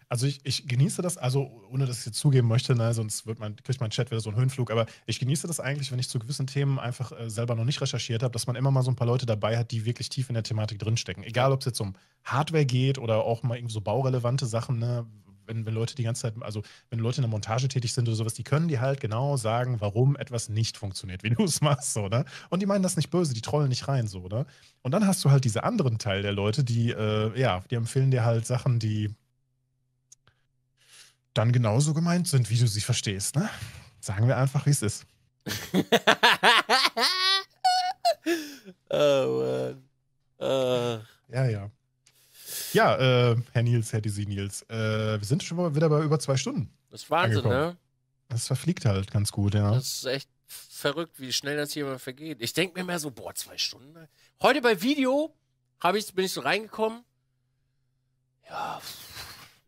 Also ich, ich, genieße das, also ohne dass ich jetzt zugeben möchte, ne, sonst wird man, kriegt mein Chat wieder so einen Höhenflug, aber ich genieße das eigentlich, wenn ich zu gewissen Themen einfach äh, selber noch nicht recherchiert habe, dass man immer mal so ein paar Leute dabei hat, die wirklich tief in der Thematik drinstecken. Egal, ob es jetzt um Hardware geht oder auch mal irgendwie so baurelevante Sachen, ne, wenn, wenn Leute die ganze Zeit, also wenn Leute in der Montage tätig sind oder sowas, die können die halt genau sagen, warum etwas nicht funktioniert, wie du es machst, oder? Ne? Und die meinen das nicht böse, die trollen nicht rein, so, oder? Ne? Und dann hast du halt diese anderen Teil der Leute, die, äh, ja, die empfehlen dir halt Sachen, die dann genauso gemeint sind, wie du sie verstehst, ne? Sagen wir einfach, wie es ist. oh, man. Uh. Ja, ja. Ja, äh, Herr Nils, Herr Dizzy Nils, äh, wir sind schon wieder bei über zwei Stunden. Das ist Wahnsinn, angekommen. ne? Das verfliegt halt ganz gut, ja. Das ist echt verrückt, wie schnell das hier immer vergeht. Ich denke mir mehr so, boah, zwei Stunden. Heute bei Video ich, bin ich so reingekommen. Ja,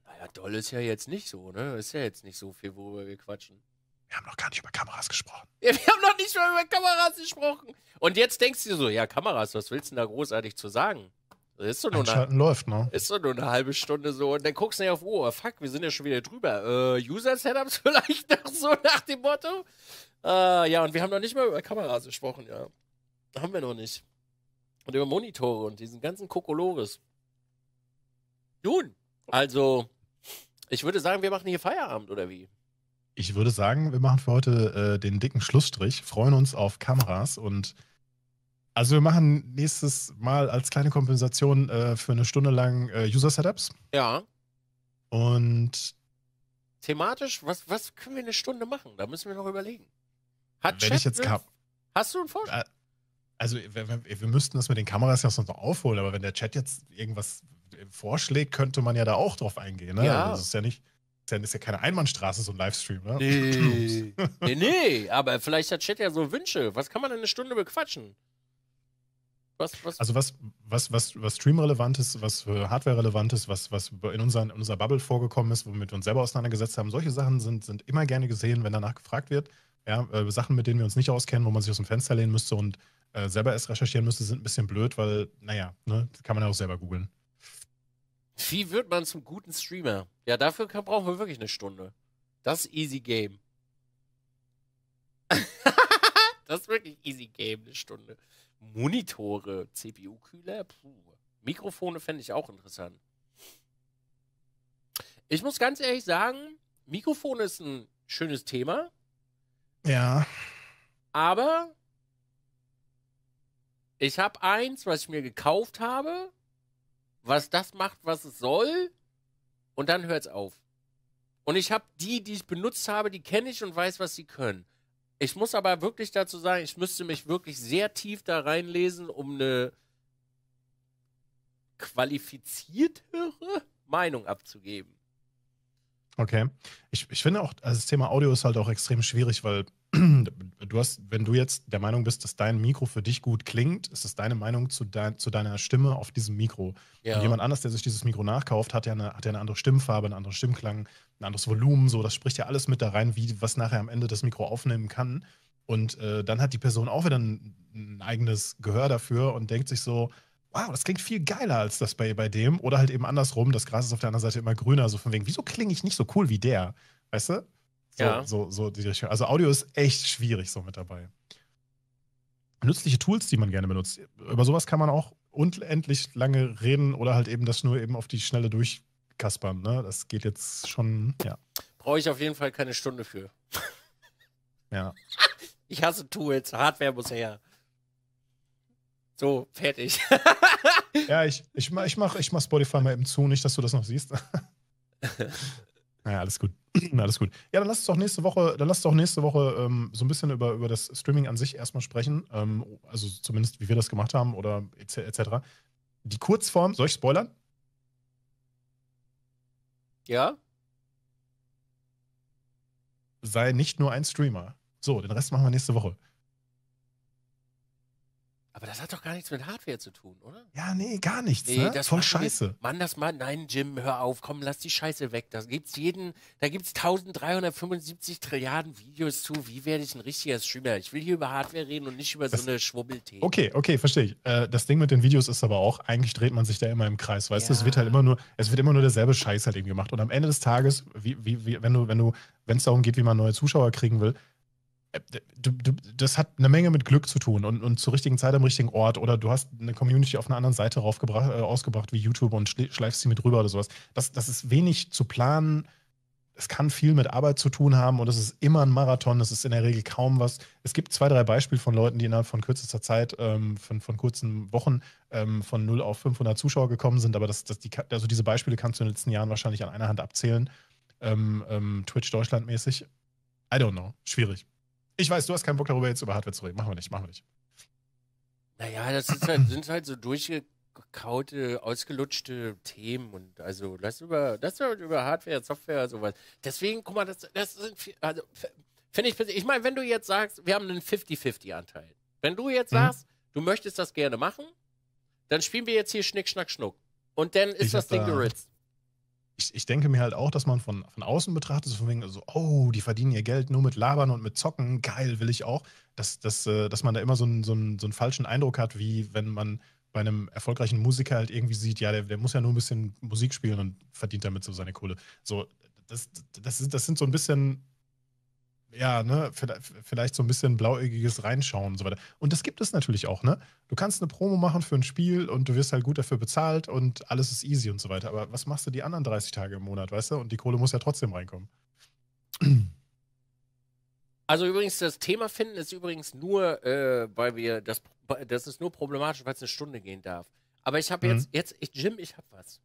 naja, doll ist ja jetzt nicht so, ne? Ist ja jetzt nicht so viel, worüber wir quatschen. Wir haben noch gar nicht über Kameras gesprochen. Ja, wir haben noch nicht mal über Kameras gesprochen. Und jetzt denkst du so, ja, Kameras, was willst du denn da großartig zu sagen? Ist doch, nur eine, läuft, ne? ist doch nur eine halbe Stunde so. Und dann guckst du nicht auf oh, Fuck, wir sind ja schon wieder drüber. Äh, User-Setups vielleicht noch so nach dem Motto? Äh, ja, und wir haben noch nicht mal über Kameras gesprochen, ja. Haben wir noch nicht. Und über Monitore und diesen ganzen Kokolores. Nun, also, ich würde sagen, wir machen hier Feierabend, oder wie? Ich würde sagen, wir machen für heute äh, den dicken Schlussstrich, freuen uns auf Kameras und also wir machen nächstes Mal als kleine Kompensation äh, für eine Stunde lang äh, User-Setups. Ja. Und thematisch, was, was können wir eine Stunde machen? Da müssen wir noch überlegen. Hat Wenn Chat ich jetzt einen, Hast du einen Vorschlag? Äh, also wir, wir, wir, müssten das mit den Kameras ja sonst noch aufholen, aber wenn der Chat jetzt irgendwas äh, vorschlägt, könnte man ja da auch drauf eingehen. Ne? Ja. Also das ist ja nicht, ist ja keine Einbahnstraße, so ein Livestream. Ne? Nee. nee, nee, aber vielleicht hat Chat ja so Wünsche. Was kann man in eine Stunde bequatschen? Was, was? Also was, was, was, was streamrelevant ist, was äh, hardwarerelevant ist, was, was in, unseren, in unserer Bubble vorgekommen ist, womit wir uns selber auseinandergesetzt haben, solche Sachen sind, sind immer gerne gesehen, wenn danach gefragt wird. Ja, äh, Sachen, mit denen wir uns nicht auskennen, wo man sich aus dem Fenster lehnen müsste und äh, selber erst recherchieren müsste, sind ein bisschen blöd, weil, naja, ne, kann man ja auch selber googeln. Wie wird man zum guten Streamer? Ja, dafür kann, brauchen wir wirklich eine Stunde. Das ist easy game. das ist wirklich easy game, eine Stunde. Monitore, CPU-Kühler, Mikrofone fände ich auch interessant. Ich muss ganz ehrlich sagen, Mikrofon ist ein schönes Thema. Ja. Aber ich habe eins, was ich mir gekauft habe, was das macht, was es soll, und dann hört es auf. Und ich habe die, die ich benutzt habe, die kenne ich und weiß, was sie können. Ich muss aber wirklich dazu sagen, ich müsste mich wirklich sehr tief da reinlesen, um eine qualifiziertere Meinung abzugeben. Okay. Ich, ich finde auch, also das Thema Audio ist halt auch extrem schwierig, weil du hast, wenn du jetzt der Meinung bist, dass dein Mikro für dich gut klingt, ist das deine Meinung zu, dein, zu deiner Stimme auf diesem Mikro. Ja. Und jemand anders, der sich dieses Mikro nachkauft, hat ja, eine, hat ja eine andere Stimmfarbe, einen anderen Stimmklang, ein anderes Volumen, so. Das spricht ja alles mit da rein, wie was nachher am Ende das Mikro aufnehmen kann. Und äh, dann hat die Person auch wieder ein, ein eigenes Gehör dafür und denkt sich so, wow, das klingt viel geiler als das bei, bei dem. Oder halt eben andersrum, das Gras ist auf der anderen Seite immer grüner, so von wegen, wieso klinge ich nicht so cool wie der? Weißt du? So, ja. So, so die Richtung. Also Audio ist echt schwierig so mit dabei. Nützliche Tools, die man gerne benutzt. Über sowas kann man auch unendlich lange reden oder halt eben das nur eben auf die Schnelle durchkaspern. Ne? Das geht jetzt schon, ja. Brauche ich auf jeden Fall keine Stunde für. ja. Ich hasse Tools, Hardware muss her. So, fertig. ja, ich, ich, ich mache ich mach Spotify mal eben zu, nicht, dass du das noch siehst. naja, alles gut. alles gut. Ja, dann lass uns doch nächste Woche, dann lass doch nächste Woche ähm, so ein bisschen über, über das Streaming an sich erstmal sprechen. Ähm, also zumindest, wie wir das gemacht haben oder etc. Et Die Kurzform, soll ich spoilern? Ja. Sei nicht nur ein Streamer. So, den Rest machen wir nächste Woche. Aber das hat doch gar nichts mit Hardware zu tun, oder? Ja, nee, gar nichts. Nee, ne? das Voll Scheiße. Nicht. Mann, das mal. Nein, Jim, hör auf, komm, lass die Scheiße weg. Das gibt's jeden, da gibt's 1375 Trilliarden Videos zu, wie werde ich ein richtiger Streamer? Ich will hier über Hardware reden und nicht über das, so eine Schwubbelthemen. Okay, okay, verstehe ich. Äh, das Ding mit den Videos ist aber auch, eigentlich dreht man sich da immer im Kreis, weißt ja. du? Es wird halt immer nur, es wird immer nur derselbe Scheiß halt eben gemacht. Und am Ende des Tages, wie, wie, wie, wenn du, wenn du, wenn es darum geht, wie man neue Zuschauer kriegen will, äh, du, du, das hat eine Menge mit Glück zu tun und, und zur richtigen Zeit am richtigen Ort oder du hast eine Community auf einer anderen Seite raufgebracht, äh, ausgebracht wie YouTube und schleifst sie mit rüber oder sowas. Das, das ist wenig zu planen. Es kann viel mit Arbeit zu tun haben und es ist immer ein Marathon. Es ist in der Regel kaum was. Es gibt zwei, drei Beispiele von Leuten, die innerhalb von kürzester Zeit, ähm, von, von kurzen Wochen ähm, von 0 auf 500 Zuschauer gekommen sind. Aber das, das die, also diese Beispiele kannst du in den letzten Jahren wahrscheinlich an einer Hand abzählen. Ähm, ähm Twitch Deutschland mäßig. I don't know. Schwierig. Ich weiß, du hast keinen Bock darüber, jetzt über Hardware zu reden. Machen wir nicht, machen wir nicht. Naja, das halt, sind halt so durchgekaute, ausgelutschte Themen und also das über, das über Hardware, Software, sowas. Deswegen, guck mal, das, das sind, also, finde ich, ich meine, wenn du jetzt sagst, wir haben einen 50-50-Anteil. Wenn du jetzt mhm. sagst, mhm. du möchtest das gerne machen, dann spielen wir jetzt hier Schnick, Schnack, Schnuck. Und dann ist ich das Ding da geritzt ich, ich denke mir halt auch, dass man von, von außen betrachtet, so von wegen so, oh, die verdienen ihr Geld nur mit Labern und mit Zocken, geil, will ich auch, dass, dass, äh, dass man da immer so einen, so, einen, so einen falschen Eindruck hat, wie wenn man bei einem erfolgreichen Musiker halt irgendwie sieht, ja, der, der muss ja nur ein bisschen Musik spielen und verdient damit so seine Kohle. So, das, das, das sind so ein bisschen ja, ne, vielleicht, so ein bisschen blauäugiges Reinschauen und so weiter. Und das gibt es natürlich auch, ne? Du kannst eine Promo machen für ein Spiel und du wirst halt gut dafür bezahlt und alles ist easy und so weiter. Aber was machst du die anderen 30 Tage im Monat, weißt du? Und die Kohle muss ja trotzdem reinkommen. Also übrigens, das Thema finden ist übrigens nur, äh, weil wir das, das ist nur problematisch, weil es eine Stunde gehen darf. Aber ich habe mhm. jetzt, jetzt, ich, Jim, ich habe was.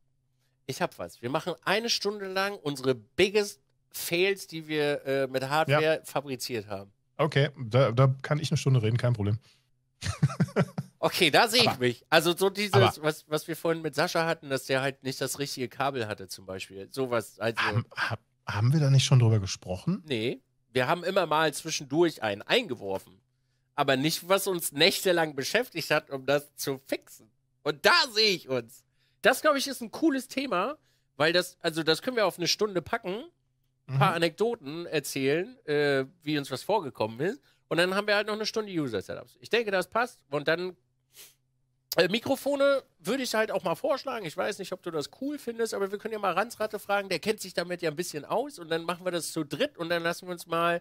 Ich habe was. Wir machen eine Stunde lang unsere biggest Fails, die wir äh, mit Hardware ja. fabriziert haben. Okay, da, da kann ich eine Stunde reden, kein Problem. Okay, da sehe ich mich. Also so dieses, was, was wir vorhin mit Sascha hatten, dass der halt nicht das richtige Kabel hatte zum Beispiel. Sowas. Also, haben, haben wir da nicht schon drüber gesprochen? Nee, wir haben immer mal zwischendurch einen eingeworfen. Aber nicht, was uns nächtelang beschäftigt hat, um das zu fixen. Und da sehe ich uns. Das, glaube ich, ist ein cooles Thema, weil das, also das können wir auf eine Stunde packen ein mhm. paar mhm. Anekdoten erzählen, äh, wie uns was vorgekommen ist. Und dann haben wir halt noch eine Stunde User-Setups. Ich denke, das passt. Und dann äh, Mikrofone würde ich halt auch mal vorschlagen. Ich weiß nicht, ob du das cool findest, aber wir können ja mal Ranzratte fragen. Der kennt sich damit ja ein bisschen aus. Und dann machen wir das zu dritt und dann lassen wir uns mal.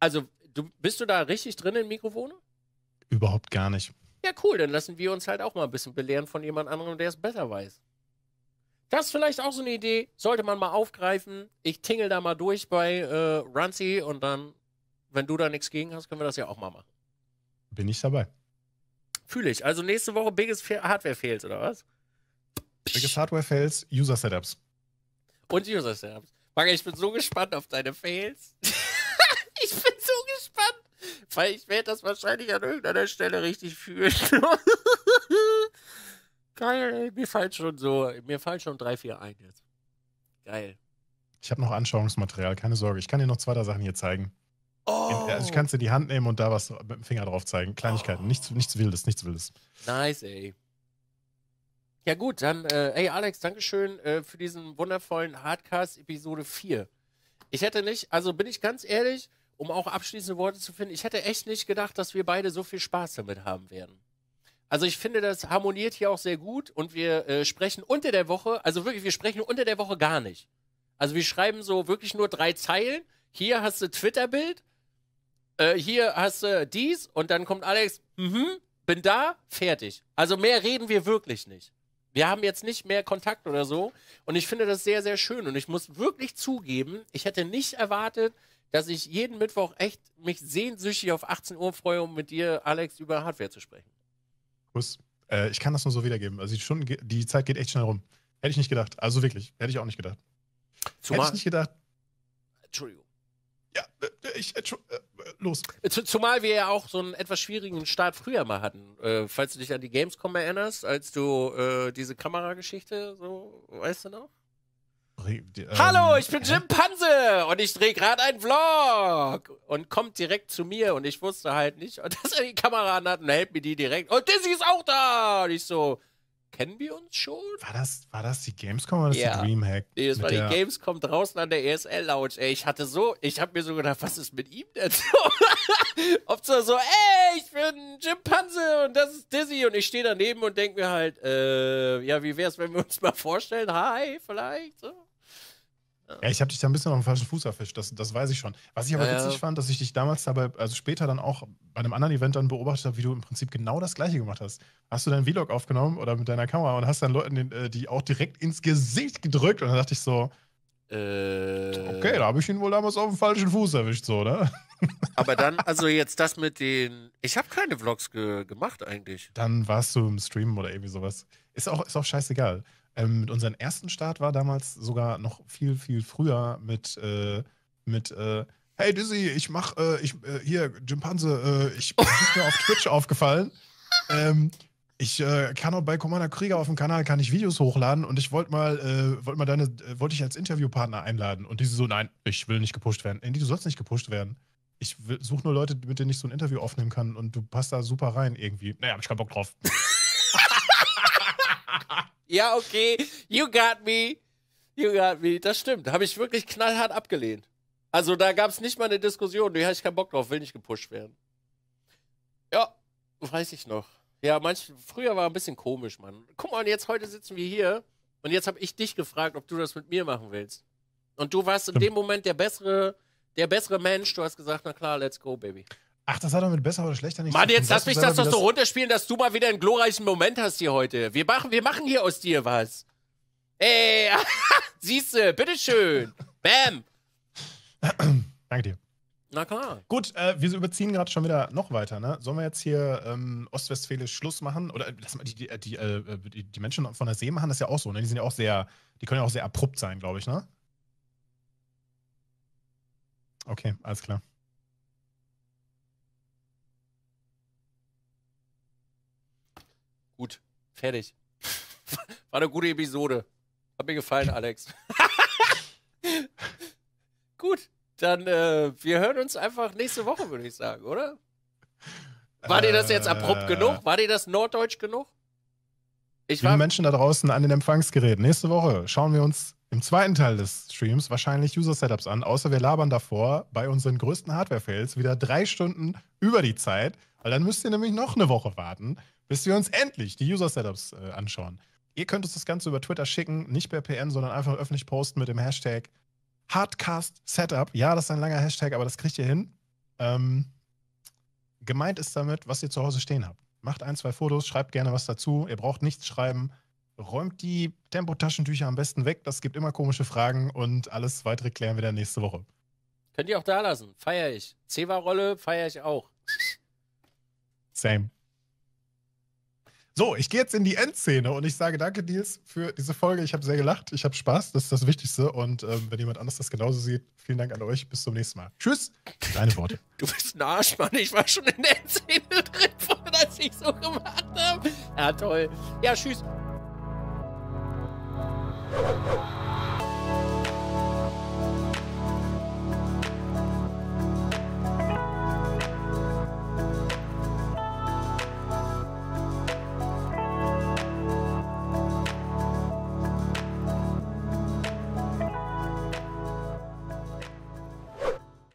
Also, du, bist du da richtig drin in Mikrofone? Überhaupt gar nicht. Ja, cool. Dann lassen wir uns halt auch mal ein bisschen belehren von jemand anderem, der es besser weiß. Das ist vielleicht auch so eine Idee, sollte man mal aufgreifen. Ich tingle da mal durch bei äh, Runcy und dann, wenn du da nichts gegen hast, können wir das ja auch mal machen. Bin ich dabei. Fühle ich. Also nächste Woche Biggest Hardware Fails, oder was? Biggest Hardware Fails, User Setups. Und User Setups. Maga, ich bin so gespannt auf deine Fails. ich bin so gespannt, weil ich werde das wahrscheinlich an irgendeiner Stelle richtig fühlen. Geil, ey, mir fallen schon so, mir fallen schon drei, vier ein jetzt. Geil. Ich habe noch Anschauungsmaterial, keine Sorge. Ich kann dir noch zwei, drei Sachen hier zeigen. Oh. Also ich oh. kann es dir die Hand nehmen und da was mit dem Finger drauf zeigen. Kleinigkeiten, oh. nichts, nichts Wildes, nichts Wildes. Nice, ey. Ja gut, dann, äh, ey Alex, Dankeschön äh, für diesen wundervollen Hardcast Episode 4. Ich hätte nicht, also bin ich ganz ehrlich, um auch abschließende Worte zu finden, ich hätte echt nicht gedacht, dass wir beide so viel Spaß damit haben werden. Also ich finde, das harmoniert hier auch sehr gut und wir äh, sprechen unter der Woche, also wirklich, wir sprechen unter der Woche gar nicht. Also wir schreiben so wirklich nur drei Zeilen. Hier hast du Twitter-Bild, äh, hier hast du dies und dann kommt Alex, mhm, bin da, fertig. Also mehr reden wir wirklich nicht. Wir haben jetzt nicht mehr Kontakt oder so und ich finde das sehr, sehr schön und ich muss wirklich zugeben, ich hätte nicht erwartet, dass ich jeden Mittwoch echt mich sehnsüchtig auf 18 Uhr freue, um mit dir, Alex, über Hardware zu sprechen. Kuss. Äh, ich kann das nur so wiedergeben. Also die, Stunden, die Zeit geht echt schnell rum. Hätte ich nicht gedacht. Also wirklich, hätte ich auch nicht gedacht. Zumal, hätte ich nicht gedacht. Entschuldigung. Ja, äh, ich, äh, äh, los. Zumal wir ja auch so einen etwas schwierigen Start früher mal hatten. Äh, falls du dich an die Gamescom erinnerst, als du äh, diese Kamerageschichte, so, weißt du noch? Hallo, ähm, ich bin Jim Panse und ich drehe gerade einen Vlog und kommt direkt zu mir und ich wusste halt nicht, dass er die Kamera anhat und hält mir die direkt. Und Dizzy ist auch da! Und ich so, kennen wir uns schon? War das, war das die Gamescom oder ja. das die Dreamhack? Nee, das war die Gamescom draußen an der ESL-Lounge. Ey, ich hatte so, ich habe mir so gedacht, was ist mit ihm denn so? Ob so, so, ey, ich bin Jim Jimpanse und das ist Dizzy und ich stehe daneben und denke mir halt, äh, ja, wie wär's, wenn wir uns mal vorstellen? Hi, vielleicht? So. Ja, ich habe dich da ein bisschen auf den falschen Fuß erwischt, das, das weiß ich schon. Was ich aber ja, witzig fand, dass ich dich damals dabei, also später dann auch bei einem anderen Event dann beobachtet habe, wie du im Prinzip genau das gleiche gemacht hast. Hast du deinen Vlog aufgenommen oder mit deiner Kamera und hast dann Leuten äh, die auch direkt ins Gesicht gedrückt und dann dachte ich so, äh, okay, da habe ich ihn wohl damals auf den falschen Fuß erwischt, so, oder? Ne? Aber dann, also jetzt das mit den, ich habe keine Vlogs ge gemacht eigentlich. Dann warst du im Stream oder irgendwie sowas. Ist auch, ist auch scheißegal. Ähm, mit unserem ersten Start war damals sogar noch viel, viel früher mit, äh, mit äh, Hey Dizzy, ich mach, äh, ich, äh, hier, Jimpanse, äh, ich bin mir auf Twitch aufgefallen. Ähm, ich äh, kann auch bei Commander Krieger auf dem Kanal kann ich Videos hochladen und ich wollte mal, äh, wollte mal deine, äh, wollte ich als Interviewpartner einladen und die so, nein, ich will nicht gepusht werden. Andy, du sollst nicht gepusht werden. Ich suche nur Leute, mit denen ich so ein Interview aufnehmen kann und du passt da super rein irgendwie. Naja, hab ich keinen Bock drauf. ja, okay, you got me. You got me. Das stimmt. Habe ich wirklich knallhart abgelehnt. Also da gab es nicht mal eine Diskussion. Da habe ich keinen Bock drauf, will nicht gepusht werden. Ja, weiß ich noch. Ja, manch, früher war ein bisschen komisch, Mann. Guck mal, und jetzt heute sitzen wir hier und jetzt habe ich dich gefragt, ob du das mit mir machen willst. Und du warst in dem Moment der bessere, der bessere Mensch. Du hast gesagt, na klar, let's go, Baby. Ach, das hat doch mit besser oder schlechter nichts Mann, jetzt lass mich das doch so runterspielen, dass du mal wieder einen glorreichen Moment hast hier heute. Wir machen, wir machen hier aus dir was. Ey, siehste, bitteschön. Bam. Danke dir. Na klar. Gut, äh, wir überziehen gerade schon wieder noch weiter. Ne? Sollen wir jetzt hier ähm, ostwestfälisch Schluss machen? Oder äh, lass mal die, die, äh, die, äh, die, die Menschen von der See machen das ja auch so. Ne? Die sind ja auch sehr, die können ja auch sehr abrupt sein, glaube ich, ne? Okay, alles klar. Fertig. War eine gute Episode. Hat mir gefallen, Alex. Gut, dann äh, wir hören uns einfach nächste Woche, würde ich sagen, oder? War dir das jetzt abrupt äh. genug? War dir das norddeutsch genug? Ich liebe war... Menschen da draußen an den Empfangsgeräten, nächste Woche schauen wir uns im zweiten Teil des Streams wahrscheinlich User-Setups an, außer wir labern davor bei unseren größten Hardware-Fails wieder drei Stunden über die Zeit, weil dann müsst ihr nämlich noch eine Woche warten bis wir uns endlich die User-Setups äh, anschauen. Ihr könnt uns das Ganze über Twitter schicken, nicht per PN, sondern einfach öffentlich posten mit dem Hashtag HardcastSetup. Ja, das ist ein langer Hashtag, aber das kriegt ihr hin. Ähm, gemeint ist damit, was ihr zu Hause stehen habt. Macht ein, zwei Fotos, schreibt gerne was dazu. Ihr braucht nichts schreiben. Räumt die Tempotaschentücher am besten weg. Das gibt immer komische Fragen und alles weitere klären wir dann nächste Woche. Könnt ihr auch da lassen. Feier ich. Zewa-Rolle feier ich auch. Same. So, ich gehe jetzt in die Endszene und ich sage danke, Nils, für diese Folge. Ich habe sehr gelacht, ich habe Spaß, das ist das Wichtigste. Und ähm, wenn jemand anders das genauso sieht, vielen Dank an euch. Bis zum nächsten Mal. Tschüss. Deine Worte. Du bist ein Arsch, Mann. Ich war schon in der Endszene drin, vorhin, als ich so gemacht habe. Ja, toll. Ja, tschüss.